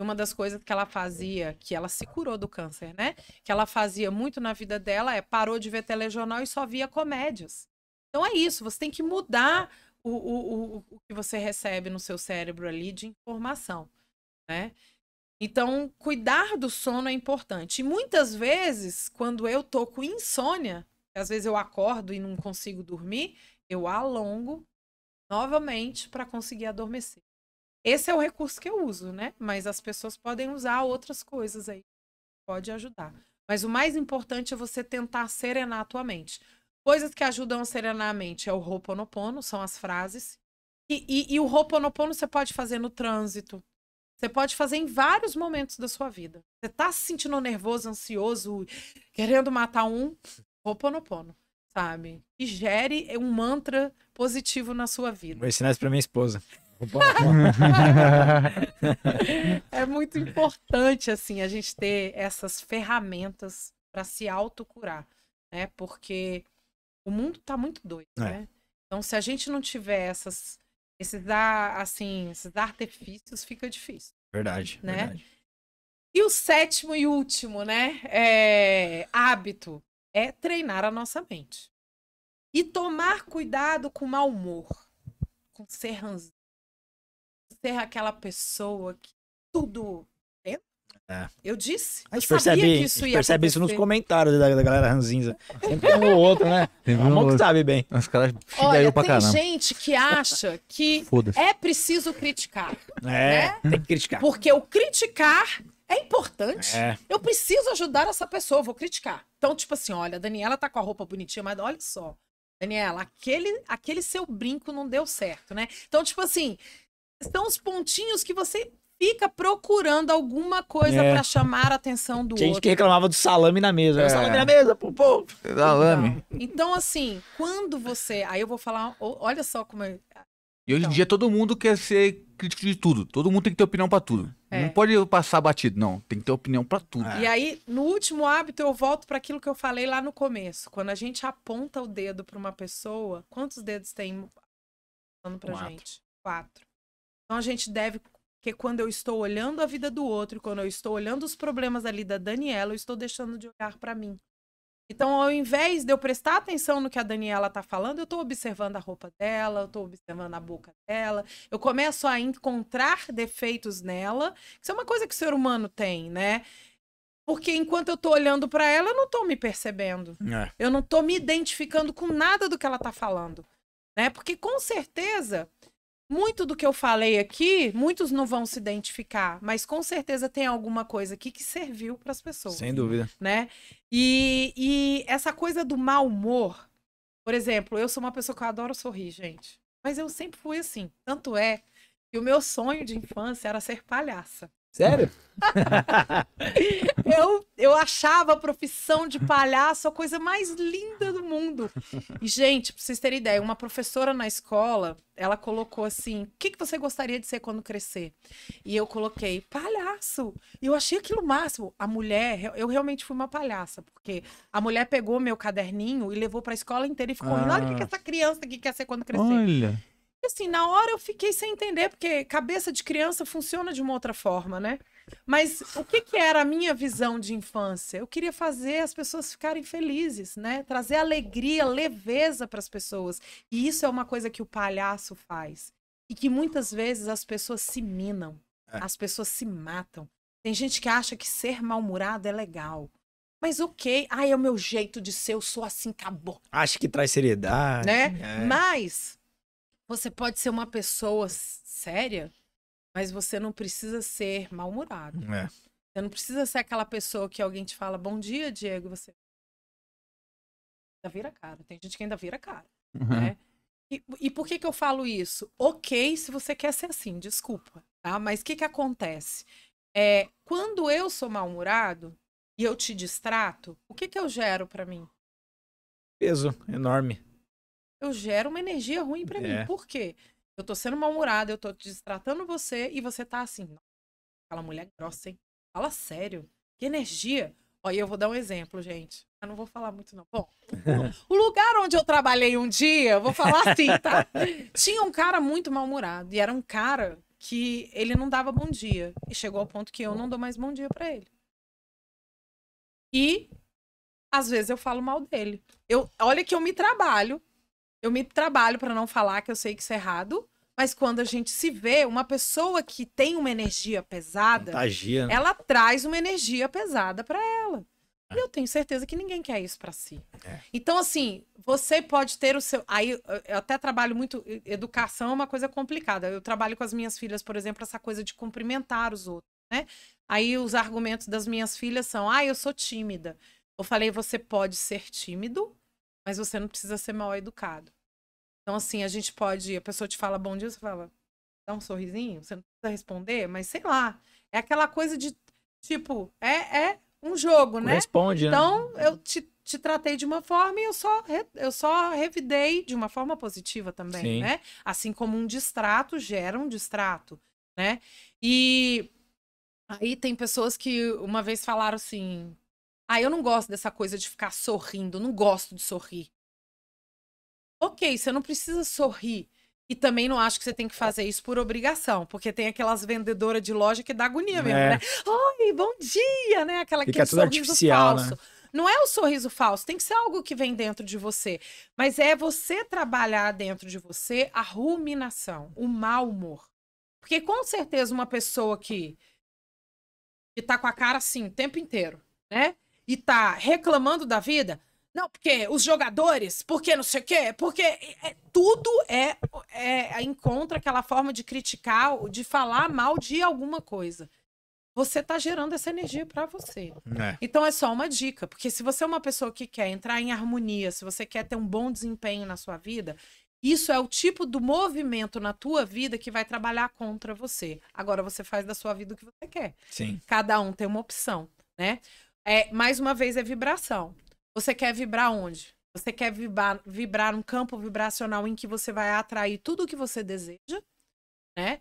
Uma das coisas que ela fazia, que ela se curou do câncer, né? Que ela fazia muito na vida dela é parou de ver telejornal e só via comédias. Então é isso, você tem que mudar o, o, o, o que você recebe no seu cérebro ali de informação, né? Então, cuidar do sono é importante. E muitas vezes, quando eu tô com insônia, às vezes eu acordo e não consigo dormir, eu alongo novamente para conseguir adormecer. Esse é o recurso que eu uso, né? Mas as pessoas podem usar outras coisas aí. Pode ajudar. Mas o mais importante é você tentar serenar a tua mente. Coisas que ajudam a serenar a mente é o Ho'oponopono, são as frases. E, e, e o Ho'oponopono você pode fazer no trânsito. Você pode fazer em vários momentos da sua vida. Você tá se sentindo nervoso, ansioso, querendo matar um, Ho'oponopono, sabe? E gere um mantra positivo na sua vida. Vou ensinar isso pra minha esposa é muito importante, assim, a gente ter essas ferramentas para se autocurar, né? Porque o mundo está muito doido, é. né? Então, se a gente não tiver essas, esses, assim, esses artifícios, fica difícil. Verdade, né? verdade. E o sétimo e último, né? É... hábito é treinar a nossa mente. E tomar cuidado com o mau humor, com ser ser aquela pessoa que tudo é. é. Eu disse. A gente percebe, isso, a gente percebe isso nos comentários da, da galera ranzinza. Sempre um ou outro, né? tem um que sabe bem. Os caras Olha, pra tem caramba. gente que acha que é preciso criticar. É, né? tem que criticar. Porque o criticar é importante. É. Eu preciso ajudar essa pessoa, vou criticar. Então, tipo assim, olha, a Daniela tá com a roupa bonitinha, mas olha só. Daniela, aquele, aquele seu brinco não deu certo, né? Então, tipo assim, são os pontinhos que você fica procurando alguma coisa é. para chamar a atenção do Gente outro. Gente que reclamava do salame na mesa. É. Salame na mesa, pô, pô. Salame. Então, assim, quando você. Aí eu vou falar. Olha só como é. E hoje em então. dia todo mundo quer ser crítico de tudo. Todo mundo tem que ter opinião para tudo. É. Não pode passar batido, não. Tem que ter opinião para tudo. É. E aí, no último hábito, eu volto para aquilo que eu falei lá no começo. Quando a gente aponta o dedo para uma pessoa, quantos dedos tem apontando pra Quatro. gente? Quatro. Então a gente deve que quando eu estou olhando a vida do outro, quando eu estou olhando os problemas ali da Daniela, eu estou deixando de olhar para mim. Então, ao invés de eu prestar atenção no que a Daniela tá falando, eu tô observando a roupa dela, eu tô observando a boca dela, eu começo a encontrar defeitos nela. Isso é uma coisa que o ser humano tem, né? Porque enquanto eu tô olhando para ela, eu não tô me percebendo. É. Eu não tô me identificando com nada do que ela tá falando, né? Porque com certeza muito do que eu falei aqui, muitos não vão se identificar, mas com certeza tem alguma coisa aqui que serviu para as pessoas. Sem dúvida. Né? E, e essa coisa do mau humor, por exemplo, eu sou uma pessoa que eu adoro sorrir, gente. Mas eu sempre fui assim. Tanto é que o meu sonho de infância era ser palhaça. Sério? eu, eu achava a profissão de palhaço a coisa mais linda do mundo. E, gente, pra vocês terem ideia, uma professora na escola, ela colocou assim: o que, que você gostaria de ser quando crescer? E eu coloquei palhaço. E eu achei aquilo máximo. A mulher, eu realmente fui uma palhaça, porque a mulher pegou meu caderninho e levou pra escola inteira e ficou: ah. olha o que, que ah. essa criança aqui quer ser quando crescer. Olha assim, na hora eu fiquei sem entender, porque cabeça de criança funciona de uma outra forma, né? Mas o que, que era a minha visão de infância? Eu queria fazer as pessoas ficarem felizes, né? Trazer alegria, leveza para as pessoas. E isso é uma coisa que o palhaço faz. E que muitas vezes as pessoas se minam, é. as pessoas se matam. Tem gente que acha que ser mal-humorado é legal. Mas ok, ah, é o meu jeito de ser, eu sou assim, acabou. Acho que traz seriedade. Né? É. Mas você pode ser uma pessoa séria, mas você não precisa ser mal-humorado. É. Você não precisa ser aquela pessoa que alguém te fala bom dia, Diego, você ainda vira cara. Tem gente que ainda vira cara, uhum. né? E, e, por que que eu falo isso? Ok, se você quer ser assim, desculpa, tá? Mas o que que acontece? É, quando eu sou mal-humorado e eu te distrato, o que que eu gero para mim? Peso enorme eu gero uma energia ruim para é. mim. Por quê? Eu tô sendo mal-humorada, eu tô destratando você e você tá assim, aquela mulher grossa, hein? Fala sério. Que energia. Olha, eu vou dar um exemplo, gente. Eu não vou falar muito, não. Bom, o lugar onde eu trabalhei um dia, vou falar assim, tá? Tinha um cara muito mal-humorado. E era um cara que ele não dava bom dia. E chegou ao ponto que eu não dou mais bom dia para ele. E às vezes eu falo mal dele. Eu, olha que eu me trabalho eu me trabalho para não falar que eu sei que isso é errado, mas quando a gente se vê, uma pessoa que tem uma energia pesada, Contagia. Né? ela traz uma energia pesada para ela. É. E eu tenho certeza que ninguém quer isso para si. É. Então, assim, você pode ter o seu. Aí eu até trabalho muito. Educação é uma coisa complicada. Eu trabalho com as minhas filhas, por exemplo, essa coisa de cumprimentar os outros, né? Aí os argumentos das minhas filhas são: ah, eu sou tímida. Eu falei, você pode ser tímido, mas você não precisa ser mal educado. Então, assim, a gente pode. A pessoa te fala bom dia, você fala, dá um sorrisinho, você não precisa responder, mas sei lá. É aquela coisa de, tipo, é, é um jogo, né? Responde, né? Então, né? eu te, te tratei de uma forma e eu só, eu só revidei de uma forma positiva também, Sim. né? Assim como um distrato gera um distrato, né? E aí tem pessoas que uma vez falaram assim, ah, eu não gosto dessa coisa de ficar sorrindo, não gosto de sorrir. Ok, você não precisa sorrir. E também não acho que você tem que fazer isso por obrigação, porque tem aquelas vendedoras de loja que dá agonia mesmo, é. né? Oi, bom dia, né? Aquela que é tudo artificial, né? falso. Né? Não é o sorriso falso, tem que ser algo que vem dentro de você. Mas é você trabalhar dentro de você a ruminação, o mau humor. Porque com certeza uma pessoa que, que tá com a cara assim o tempo inteiro, né? e tá reclamando da vida, não, porque os jogadores, porque não sei o quê, porque é, é tudo é, é, é encontra aquela forma de criticar, de falar mal de alguma coisa. Você tá gerando essa energia para você. É. Então é só uma dica, porque se você é uma pessoa que quer entrar em harmonia, se você quer ter um bom desempenho na sua vida, isso é o tipo do movimento na tua vida que vai trabalhar contra você. Agora você faz da sua vida o que você quer. Sim. Cada um tem uma opção, né? É, mais uma vez, é vibração. Você quer vibrar onde? Você quer vibrar, vibrar um campo vibracional em que você vai atrair tudo o que você deseja, né?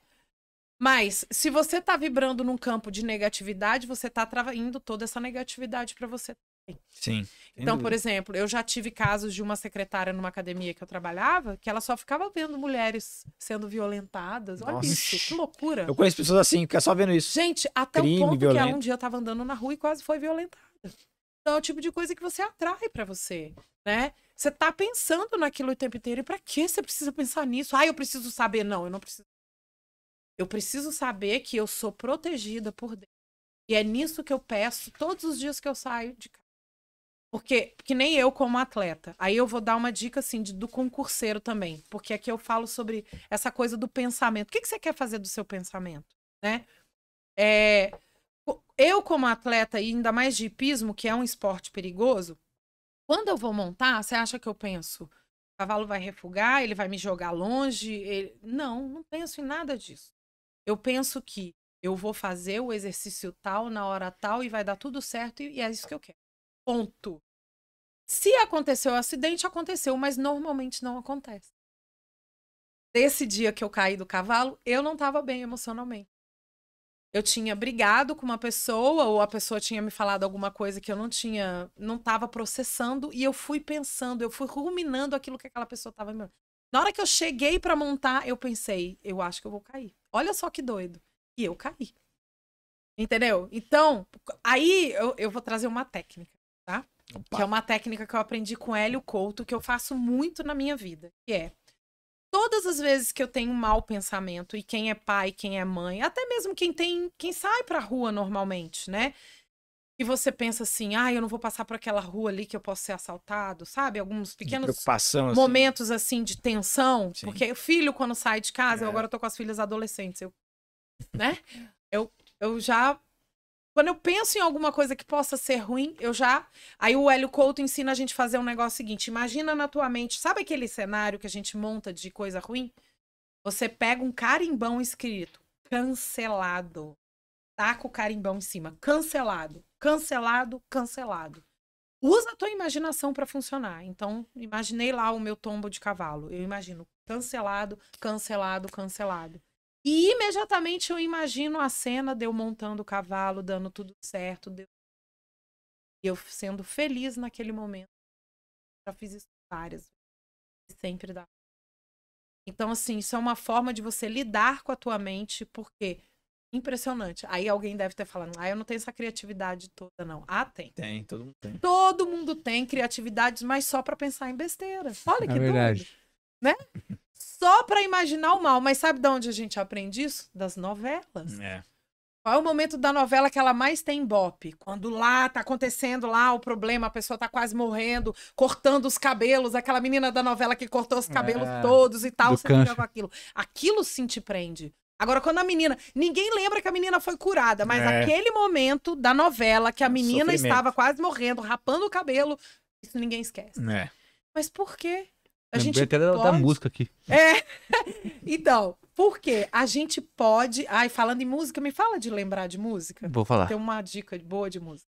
Mas se você está vibrando num campo de negatividade, você está atraindo toda essa negatividade para você Sim. Então, por exemplo, eu já tive casos de uma secretária numa academia que eu trabalhava que ela só ficava vendo mulheres sendo violentadas. Olha Nossa. isso, que loucura. Eu conheço pessoas assim, que é só vendo isso. Gente, até Crime, o ponto violento. que ela um dia estava andando na rua e quase foi violentada. Então, é o tipo de coisa que você atrai para você, né? Você tá pensando naquilo o tempo inteiro. E pra que você precisa pensar nisso? Ah, eu preciso saber. Não, eu não preciso. Eu preciso saber que eu sou protegida por Deus. E é nisso que eu peço todos os dias que eu saio de casa. Porque, que nem eu como atleta. Aí eu vou dar uma dica, assim, de, do concurseiro também. Porque aqui eu falo sobre essa coisa do pensamento. O que, que você quer fazer do seu pensamento, né? É, eu como atleta, e ainda mais de hipismo, que é um esporte perigoso, quando eu vou montar, você acha que eu penso, o cavalo vai refugar, ele vai me jogar longe? Ele... Não, não penso em nada disso. Eu penso que eu vou fazer o exercício tal, na hora tal, e vai dar tudo certo, e é isso que eu quero. Ponto. Se aconteceu o acidente, aconteceu, mas normalmente não acontece. Desse dia que eu caí do cavalo, eu não estava bem emocionalmente. Eu tinha brigado com uma pessoa, ou a pessoa tinha me falado alguma coisa que eu não tinha, não estava processando, e eu fui pensando, eu fui ruminando aquilo que aquela pessoa estava me. Na hora que eu cheguei para montar, eu pensei, eu acho que eu vou cair. Olha só que doido. E eu caí. Entendeu? Então, aí eu, eu vou trazer uma técnica. Opa. que é uma técnica que eu aprendi com Hélio Couto, que eu faço muito na minha vida, que é todas as vezes que eu tenho um mau pensamento e quem é pai, quem é mãe, até mesmo quem tem, quem sai pra rua normalmente, né? E você pensa assim, ah, eu não vou passar por aquela rua ali que eu posso ser assaltado, sabe? Alguns pequenos assim. momentos assim de tensão, Sim. porque o filho quando sai de casa, é. eu agora tô com as filhas adolescentes, eu, né? eu, eu já quando eu penso em alguma coisa que possa ser ruim, eu já. Aí o Hélio Couto ensina a gente fazer um negócio seguinte: imagina na tua mente, sabe aquele cenário que a gente monta de coisa ruim? Você pega um carimbão escrito cancelado. Taca o carimbão em cima. Cancelado, cancelado, cancelado. Usa a tua imaginação para funcionar. Então, imaginei lá o meu tombo de cavalo. Eu imagino cancelado, cancelado, cancelado. E imediatamente eu imagino a cena de eu montando o cavalo, dando tudo certo, de eu sendo feliz naquele momento. Já fiz isso várias vezes. Sempre dá. Então, assim, isso é uma forma de você lidar com a tua mente, porque impressionante. Aí alguém deve ter falando, ah, eu não tenho essa criatividade toda, não. Ah, tem. Tem, todo mundo tem. Todo mundo tem criatividades, mas só para pensar em besteira. Olha é que verdade. doido. Né? só para imaginar o mal. Mas sabe de onde a gente aprende isso? Das novelas. É. Qual é o momento da novela que ela mais tem bope? Quando lá tá acontecendo lá o problema, a pessoa tá quase morrendo, cortando os cabelos, aquela menina da novela que cortou os é, cabelos é, todos e tal, você cancha. fica com aquilo. Aquilo sim te prende. Agora, quando a menina. Ninguém lembra que a menina foi curada, mas é. aquele momento da novela que a é menina Sofrimento. estava quase morrendo, rapando o cabelo, isso ninguém esquece. É. Mas por quê? A gente até pode... da música aqui. É. então, porque a gente pode. Ai, falando em música, me fala de lembrar de música. Vou falar. Tem uma dica boa de música.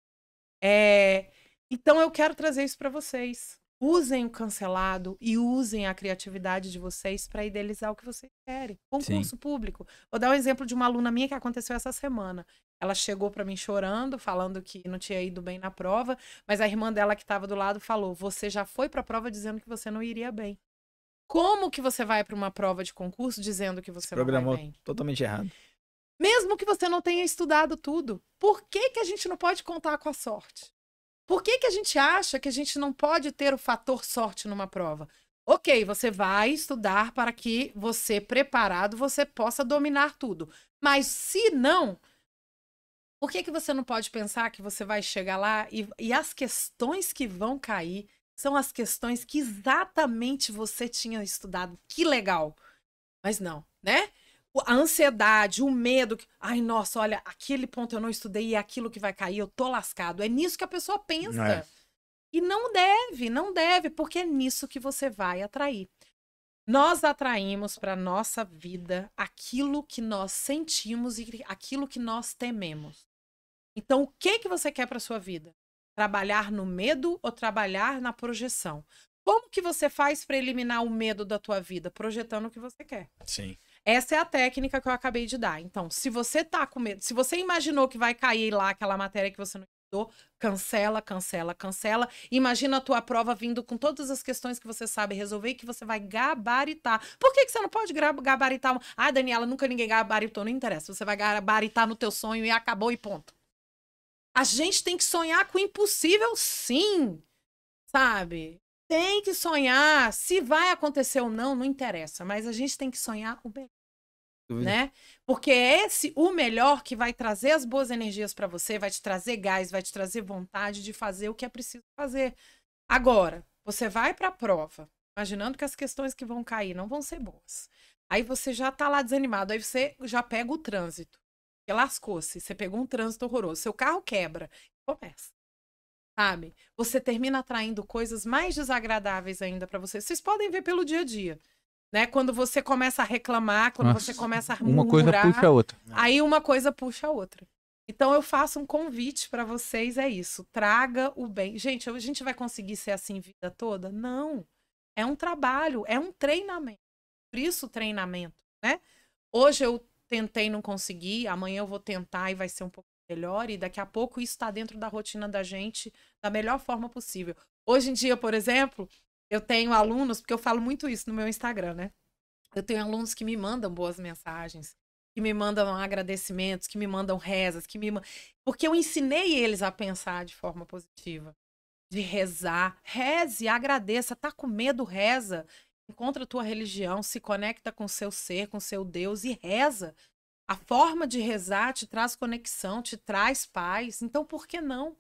É... Então, eu quero trazer isso para vocês. Usem o cancelado e usem a criatividade de vocês para idealizar o que vocês querem. Concurso Sim. público. Vou dar um exemplo de uma aluna minha que aconteceu essa semana. Ela chegou para mim chorando, falando que não tinha ido bem na prova, mas a irmã dela que estava do lado falou: "Você já foi para a prova dizendo que você não iria bem. Como que você vai para uma prova de concurso dizendo que você não vai bem?" totalmente errado. Mesmo que você não tenha estudado tudo, por que que a gente não pode contar com a sorte? Por que que a gente acha que a gente não pode ter o fator sorte numa prova? Ok, você vai estudar para que você, preparado, você possa dominar tudo. Mas se não, por que, que você não pode pensar que você vai chegar lá e, e as questões que vão cair são as questões que exatamente você tinha estudado? Que legal! Mas não, né? A ansiedade, o medo. Ai, nossa, olha, aquele ponto eu não estudei e é aquilo que vai cair, eu tô lascado. É nisso que a pessoa pensa. É. E não deve, não deve, porque é nisso que você vai atrair. Nós atraímos para nossa vida aquilo que nós sentimos e aquilo que nós tememos. Então, o que que você quer para sua vida? Trabalhar no medo ou trabalhar na projeção? Como que você faz para eliminar o medo da tua vida? Projetando o que você quer. Sim. Essa é a técnica que eu acabei de dar. Então, se você tá com medo, se você imaginou que vai cair lá aquela matéria que você não estudou, cancela, cancela, cancela. Imagina a tua prova vindo com todas as questões que você sabe resolver e que você vai gabaritar. Por que, que você não pode gabaritar? Ah, Daniela, nunca ninguém gabaritou, não interessa. Você vai gabaritar no teu sonho e acabou e ponto. A gente tem que sonhar com o impossível, sim. Sabe? Tem que sonhar. Se vai acontecer ou não, não interessa. Mas a gente tem que sonhar o melhor. Né? Porque é esse o melhor que vai trazer as boas energias para você, vai te trazer gás, vai te trazer vontade de fazer o que é preciso fazer. Agora, você vai para a prova, imaginando que as questões que vão cair não vão ser boas. Aí você já tá lá desanimado, aí você já pega o trânsito. Porque lascou-se, você pegou um trânsito horroroso, seu carro quebra, começa. Sabe? Você termina atraindo coisas mais desagradáveis ainda para você. Vocês podem ver pelo dia a dia. Né? Quando você começa a reclamar, quando Nossa, você começa a murmurar, uma coisa puxa a outra. É. Aí uma coisa puxa a outra. Então eu faço um convite para vocês é isso, traga o bem. Gente, a gente vai conseguir ser assim vida toda? Não. É um trabalho, é um treinamento. Por isso treinamento, né? Hoje eu tentei, não consegui, amanhã eu vou tentar e vai ser um pouco melhor, e daqui a pouco isso está dentro da rotina da gente da melhor forma possível. Hoje em dia, por exemplo, eu tenho alunos, porque eu falo muito isso no meu Instagram, né? Eu tenho alunos que me mandam boas mensagens, que me mandam agradecimentos, que me mandam rezas, que me porque eu ensinei eles a pensar de forma positiva, de rezar, reze, agradeça, tá com medo, reza, Encontra a tua religião, se conecta com seu ser, com seu Deus e reza. A forma de rezar te traz conexão, te traz paz. Então, por que não?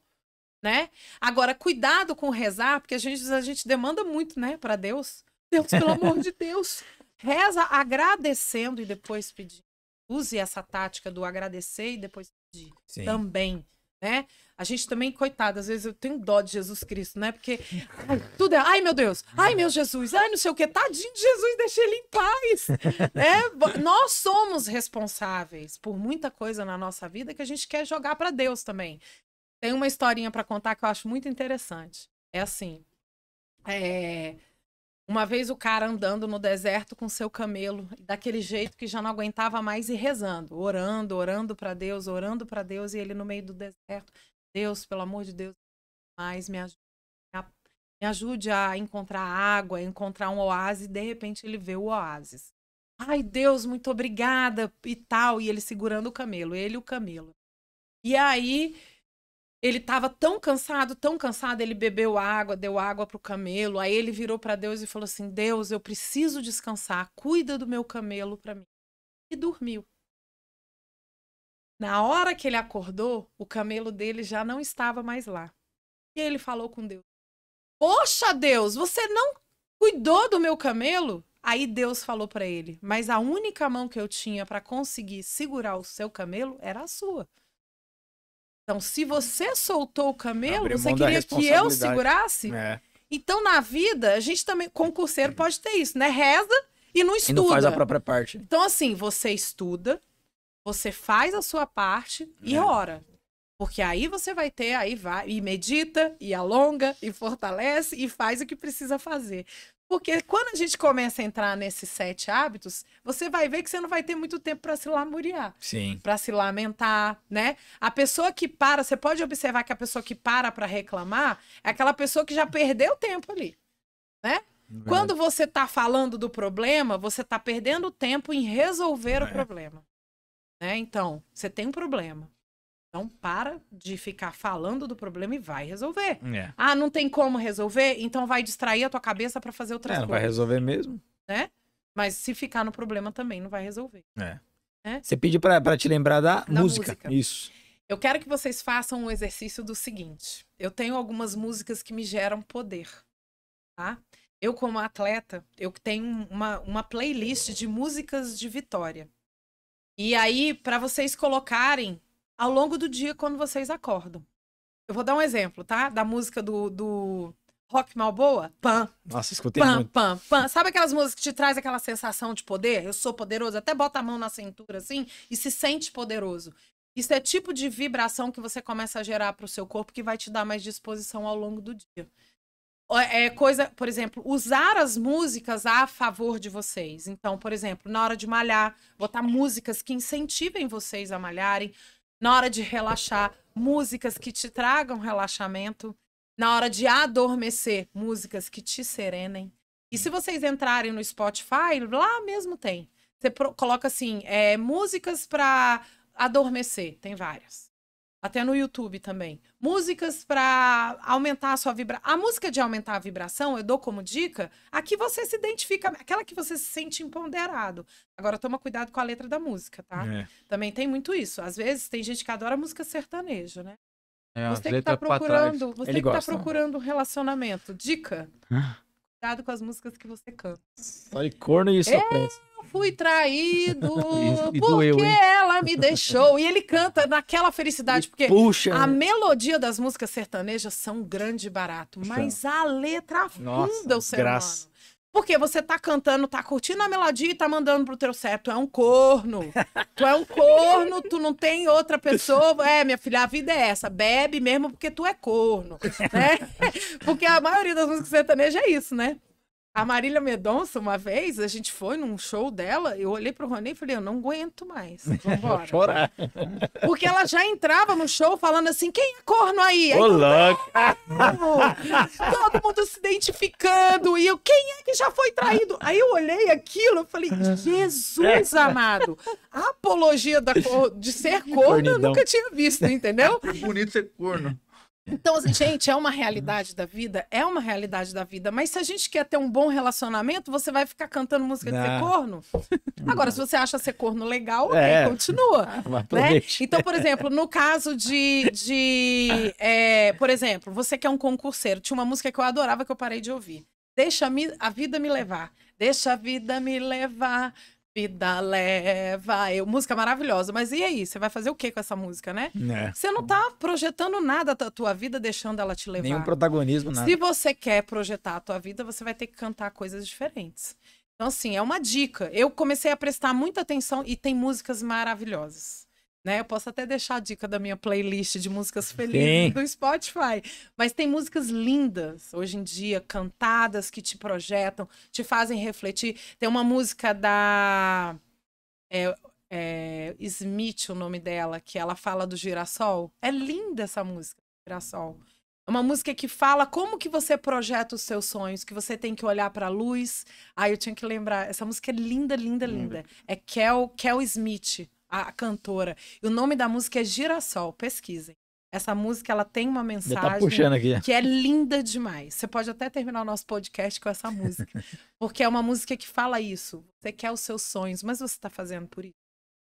Né? Agora, cuidado com rezar, porque a gente, a gente demanda muito, né, para Deus. Deus, pelo amor de Deus, reza agradecendo e depois pedir. Use essa tática do agradecer e depois pedir Sim. também né? A gente também, coitado, às vezes eu tenho dó de Jesus Cristo, né? Porque ai, tudo é, ai meu Deus, ai meu Jesus, ai não sei o que, tadinho de Jesus, deixa ele em paz. né? Nós somos responsáveis por muita coisa na nossa vida que a gente quer jogar para Deus também. Tem uma historinha para contar que eu acho muito interessante. É assim. É, uma vez o cara andando no deserto com seu camelo, daquele jeito que já não aguentava mais e rezando, orando, orando para Deus, orando para Deus, e ele no meio do deserto, Deus, pelo amor de Deus, mais me ajude, me ajude a encontrar água, encontrar um oásis, e de repente ele vê o oásis. Ai, Deus, muito obrigada e tal, e ele segurando o camelo, ele o camelo. E aí ele estava tão cansado, tão cansado, ele bebeu água, deu água para o camelo. Aí ele virou para Deus e falou assim: Deus, eu preciso descansar, cuida do meu camelo para mim. E dormiu. Na hora que ele acordou, o camelo dele já não estava mais lá. E ele falou com Deus: Poxa, Deus, você não cuidou do meu camelo? Aí Deus falou para ele: Mas a única mão que eu tinha para conseguir segurar o seu camelo era a sua. Então, se você soltou o camelo, Abre você queria que eu segurasse? É. Então, na vida, a gente também, concurseiro, pode ter isso, né? Reza e não estuda. E não faz a própria parte. Então, assim, você estuda, você faz a sua parte e é. ora. Porque aí você vai ter, aí vai, e medita, e alonga, e fortalece, e faz o que precisa fazer. Porque quando a gente começa a entrar nesses sete hábitos, você vai ver que você não vai ter muito tempo para se lamuriar. Sim. Para se lamentar, né? A pessoa que para, você pode observar que a pessoa que para para reclamar é aquela pessoa que já perdeu tempo ali, né? Verdade. Quando você está falando do problema, você está perdendo tempo em resolver é. o problema. Né? Então, você tem um problema. Então para de ficar falando do problema e vai resolver. É. Ah, não tem como resolver, então vai distrair a tua cabeça para fazer outras é, não coisas. vai resolver mesmo. Né? Mas se ficar no problema também não vai resolver. É. é? Você pediu para te lembrar da, da música. música. Isso. Eu quero que vocês façam um exercício do seguinte. Eu tenho algumas músicas que me geram poder, tá? Eu como atleta, eu tenho uma, uma playlist de músicas de vitória. E aí, para vocês colocarem ao longo do dia quando vocês acordam. Eu vou dar um exemplo, tá? Da música do, do Rock Malboa. Pam. Nossa, escutei pam, muito. Pam, pam, Sabe aquelas músicas que te traz aquela sensação de poder? Eu sou poderoso. Até bota a mão na cintura assim e se sente poderoso. Isso é tipo de vibração que você começa a gerar para o seu corpo que vai te dar mais disposição ao longo do dia. É coisa, por exemplo, usar as músicas a favor de vocês. Então, por exemplo, na hora de malhar, botar músicas que incentivem vocês a malharem, na hora de relaxar, músicas que te tragam relaxamento, na hora de adormecer, músicas que te serenem. E se vocês entrarem no Spotify, lá mesmo tem. Você coloca assim, é, músicas para adormecer, tem várias até no YouTube também. Músicas para aumentar a sua vibração. A música de aumentar a vibração, eu dou como dica, a que você se identifica, aquela que você se sente empoderado. Agora, toma cuidado com a letra da música, tá? É. Também tem muito isso. Às vezes, tem gente que adora música sertaneja, né? É, você tem que tá procurando, você Ele tem que estar tá né? procurando um relacionamento. Dica. Cuidado com as músicas que você canta. Sai corno e isso é, Eu fui traído e, e porque doeu, ela me deixou. E ele canta naquela felicidade, e porque puxa, a né? melodia das músicas sertanejas são grande e barato, puxa. mas a letra afunda Nossa, o ser graça. humano. Porque você tá cantando, tá curtindo a melodia e tá mandando pro teu certo. Tu é um corno. Tu é um corno, tu não tem outra pessoa. É, minha filha, a vida é essa. Bebe mesmo porque tu é corno, né? Porque a maioria das músicas sertanejas é isso, né? A Marília Medonça, uma vez, a gente foi num show dela, eu olhei pro Ronê e falei, eu não aguento mais. Vambora. chorar. Porque ela já entrava no show falando assim, quem é corno aí? Ô, louco! Todo mundo se identificando. E eu, quem é que já foi traído? Aí eu olhei aquilo, e falei, Jesus amado! A apologia da cor... de ser corno Cornidão. eu nunca tinha visto, entendeu? É bonito ser corno. Então, assim, gente, é uma realidade da vida? É uma realidade da vida. Mas se a gente quer ter um bom relacionamento, você vai ficar cantando música de ser ah. corno? Agora, se você acha ser corno legal, é. continua. Né? Então, por exemplo, no caso de. de é, por exemplo, você que é um concurseiro, tinha uma música que eu adorava que eu parei de ouvir. Deixa a vida me levar. Deixa a vida me levar. Vida leva eu. Música maravilhosa. Mas e aí? Você vai fazer o que com essa música, né? É. Você não tá projetando nada da tua vida, deixando ela te levar. Nenhum protagonismo, nada. Se você quer projetar a tua vida, você vai ter que cantar coisas diferentes. Então, assim, é uma dica. Eu comecei a prestar muita atenção e tem músicas maravilhosas. Né? Eu posso até deixar a dica da minha playlist de músicas felizes Sim. do Spotify. Mas tem músicas lindas hoje em dia, cantadas, que te projetam, te fazem refletir. Tem uma música da é, é, Smith, o nome dela, que ela fala do girassol. É linda essa música, girassol. É uma música que fala como que você projeta os seus sonhos, que você tem que olhar para a luz. Ah, eu tinha que lembrar. Essa música é linda, linda, linda. É Kel, Kel Smith a cantora. E o nome da música é Girassol, pesquisem. Essa música ela tem uma tá mensagem tá que é linda demais. Você pode até terminar o nosso podcast com essa música, porque é uma música que fala isso. Você quer os seus sonhos, mas você está fazendo por isso?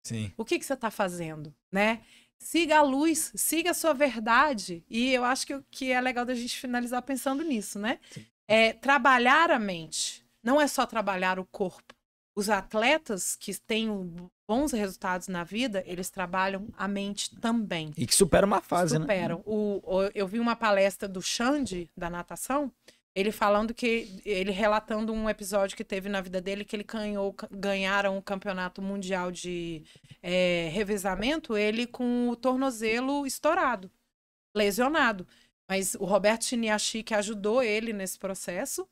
Sim. O que, que você está fazendo, né? Siga a luz, siga a sua verdade. E eu acho que, que é legal da gente finalizar pensando nisso, né? Sim. É, trabalhar a mente. Não é só trabalhar o corpo os atletas que têm bons resultados na vida, eles trabalham a mente também. E que superam uma fase, superam. né? Superam. Eu vi uma palestra do Xande, da natação, ele falando que. Ele relatando um episódio que teve na vida dele, que ele ganhou, ganharam o campeonato mundial de é, revezamento, ele com o tornozelo estourado, lesionado. Mas o Roberto Chiniachi, que ajudou ele nesse processo,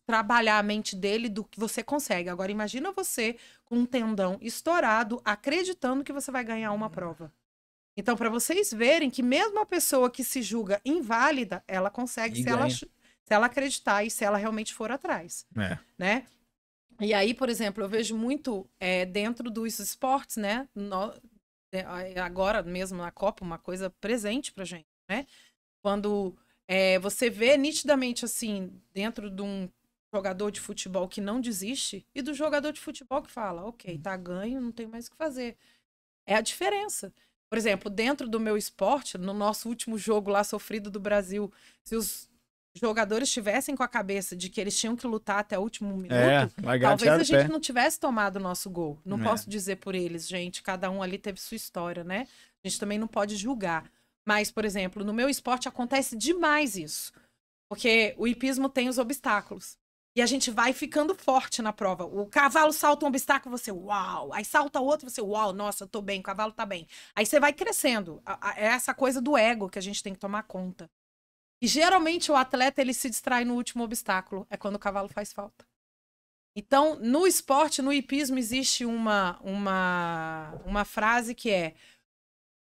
trabalhar a mente dele do que você consegue. Agora imagina você com um tendão estourado, acreditando que você vai ganhar uma uhum. prova. Então, para vocês verem que mesmo a pessoa que se julga inválida, ela consegue se ela, se ela acreditar e se ela realmente for atrás. É. Né? E aí, por exemplo, eu vejo muito é, dentro dos esportes, né? No, é, agora mesmo na Copa, uma coisa presente pra gente, né? Quando é, você vê nitidamente, assim, dentro de um jogador de futebol que não desiste e do jogador de futebol que fala, ok, uhum. tá ganho, não tem mais o que fazer. É a diferença. Por exemplo, dentro do meu esporte, no nosso último jogo lá sofrido do Brasil, se os jogadores tivessem com a cabeça de que eles tinham que lutar até o último é, minuto, é, talvez a gente não tivesse tomado o nosso gol. Não é. posso dizer por eles, gente. Cada um ali teve sua história, né? A gente também não pode julgar. Mas, por exemplo, no meu esporte acontece demais isso. Porque o hipismo tem os obstáculos. E a gente vai ficando forte na prova. O cavalo salta um obstáculo, você, uau. Aí salta outro, você, uau, nossa, eu tô bem, o cavalo tá bem. Aí você vai crescendo. É essa coisa do ego que a gente tem que tomar conta. E geralmente o atleta ele se distrai no último obstáculo, é quando o cavalo faz falta. Então, no esporte, no hipismo, existe uma, uma, uma frase que é: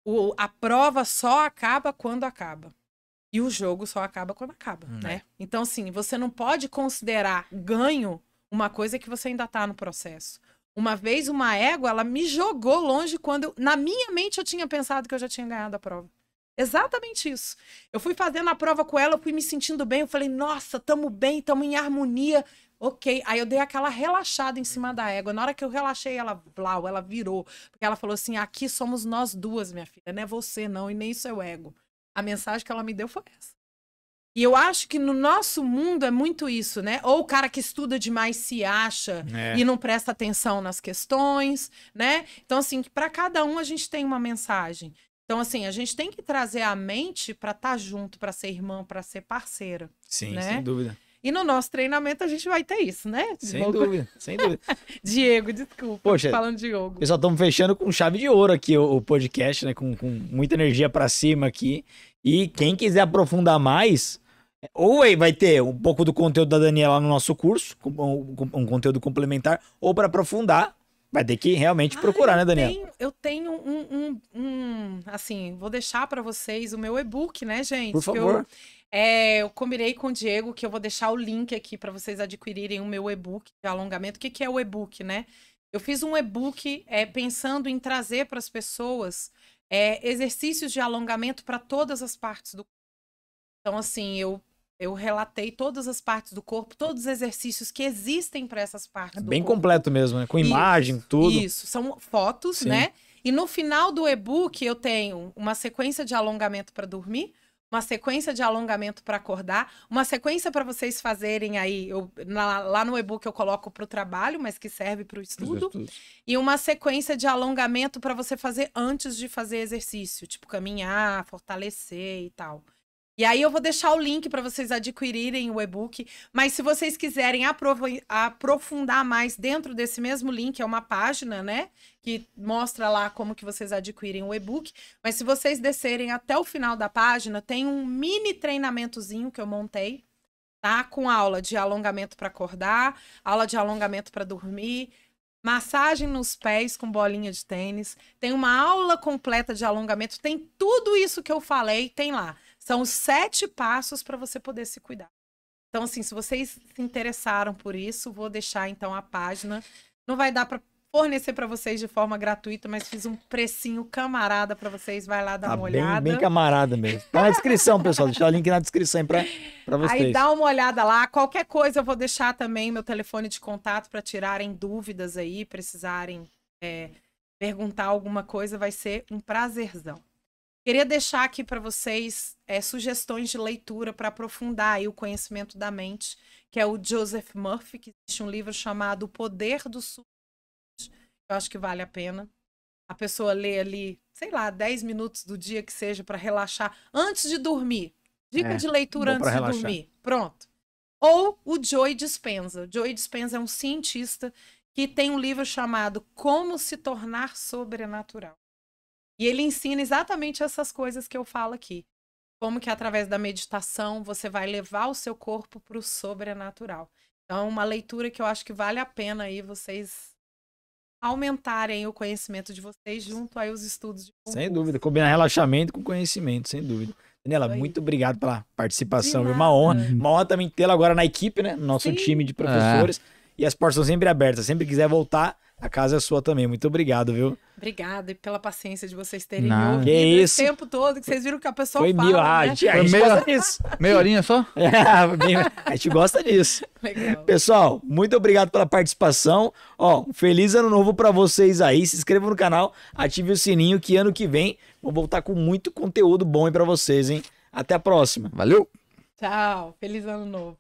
o, a prova só acaba quando acaba. E o jogo só acaba quando acaba, hum, né? É. Então, assim, você não pode considerar ganho uma coisa que você ainda tá no processo. Uma vez uma égua, ela me jogou longe quando eu, na minha mente eu tinha pensado que eu já tinha ganhado a prova. Exatamente isso. Eu fui fazendo a prova com ela, eu fui me sentindo bem, eu falei: "Nossa, tamo bem, tamo em harmonia". OK. Aí eu dei aquela relaxada em cima da égua. Na hora que eu relaxei, ela blau, ela virou, porque ela falou assim: "Aqui somos nós duas, minha filha, não é você não e nem seu ego". A mensagem que ela me deu foi essa. E eu acho que no nosso mundo é muito isso, né? Ou o cara que estuda demais se acha é. e não presta atenção nas questões, né? Então, assim, para cada um a gente tem uma mensagem. Então, assim, a gente tem que trazer a mente para estar tá junto, para ser irmã, para ser parceira. Sim, né? sem dúvida. E no nosso treinamento a gente vai ter isso, né? Sem Vou... dúvida, sem dúvida. Diego, desculpa, Poxa, falando de Diogo. Pessoal, estamos fechando com chave de ouro aqui o, o podcast, né? Com, com muita energia para cima aqui. E quem quiser aprofundar mais, ou vai ter um pouco do conteúdo da Daniela no nosso curso, um, um conteúdo complementar, ou para aprofundar, vai ter que realmente ah, procurar, né, Daniela? Tenho, eu tenho um, um, um, assim, vou deixar para vocês o meu e-book, né, gente? Por favor. Eu, é, eu combinei com o Diego que eu vou deixar o link aqui para vocês adquirirem o meu e-book de alongamento. O que, que é o e-book, né? Eu fiz um e-book é, pensando em trazer para as pessoas é, exercícios de alongamento para todas as partes do corpo. Então, assim, eu, eu relatei todas as partes do corpo, todos os exercícios que existem para essas partes. É bem corpo. completo mesmo, né? Com imagem, isso, tudo. Isso, são fotos, Sim. né? E no final do e-book eu tenho uma sequência de alongamento para dormir, uma sequência de alongamento para acordar, uma sequência para vocês fazerem aí, eu, na, lá no e-book eu coloco para o trabalho, mas que serve para o estudo, e uma sequência de alongamento para você fazer antes de fazer exercício, tipo caminhar, fortalecer e tal. E aí eu vou deixar o link para vocês adquirirem o e-book. Mas se vocês quiserem aprofundar mais dentro desse mesmo link, é uma página, né? Que mostra lá como que vocês adquirem o e-book. Mas se vocês descerem até o final da página, tem um mini treinamentozinho que eu montei, tá? Com aula de alongamento para acordar, aula de alongamento para dormir, massagem nos pés com bolinha de tênis, tem uma aula completa de alongamento, tem tudo isso que eu falei, tem lá. São os sete passos para você poder se cuidar. Então, assim, se vocês se interessaram por isso, vou deixar então a página. Não vai dar para fornecer para vocês de forma gratuita, mas fiz um precinho camarada para vocês. Vai lá dar tá uma bem, olhada. Bem camarada mesmo. Tá na descrição, pessoal. Deixar o link na descrição para vocês. Aí dá uma olhada lá. Qualquer coisa eu vou deixar também meu telefone de contato para tirarem dúvidas aí, precisarem é, perguntar alguma coisa, vai ser um prazerzão. Queria deixar aqui para vocês é, sugestões de leitura para aprofundar o conhecimento da mente, que é o Joseph Murphy, que existe um livro chamado O Poder do Sul. Eu acho que vale a pena. A pessoa lê ali, sei lá, 10 minutos do dia que seja para relaxar antes de dormir. Dica é, de leitura antes de dormir. Pronto. Ou o Joy Dispenza. Joy Dispenza é um cientista que tem um livro chamado Como se tornar sobrenatural. E ele ensina exatamente essas coisas que eu falo aqui. Como que através da meditação você vai levar o seu corpo para o sobrenatural. Então, é uma leitura que eu acho que vale a pena aí vocês aumentarem o conhecimento de vocês junto aí aos estudos de Sem dúvida, combinar relaxamento com conhecimento, sem dúvida. Daniela, muito obrigado pela participação, viu? Uma honra. Uma honra também tê-la agora na equipe, né? Nosso Sim. time de é. professores. E as portas são sempre abertas. Sempre quiser voltar, a casa é sua também. Muito obrigado, viu? Obrigada e pela paciência de vocês terem Não. ouvido que isso. o tempo todo, que vocês viram que a pessoa Foi fala. Mil, ah, né? meia, Meia horinha só? É, a gente gosta disso. Legal. Pessoal, muito obrigado pela participação. Ó, feliz ano novo para vocês aí. Se inscrevam no canal, ative o sininho que ano que vem vou voltar com muito conteúdo bom aí para vocês, hein? Até a próxima. Valeu. Tchau. Feliz ano novo.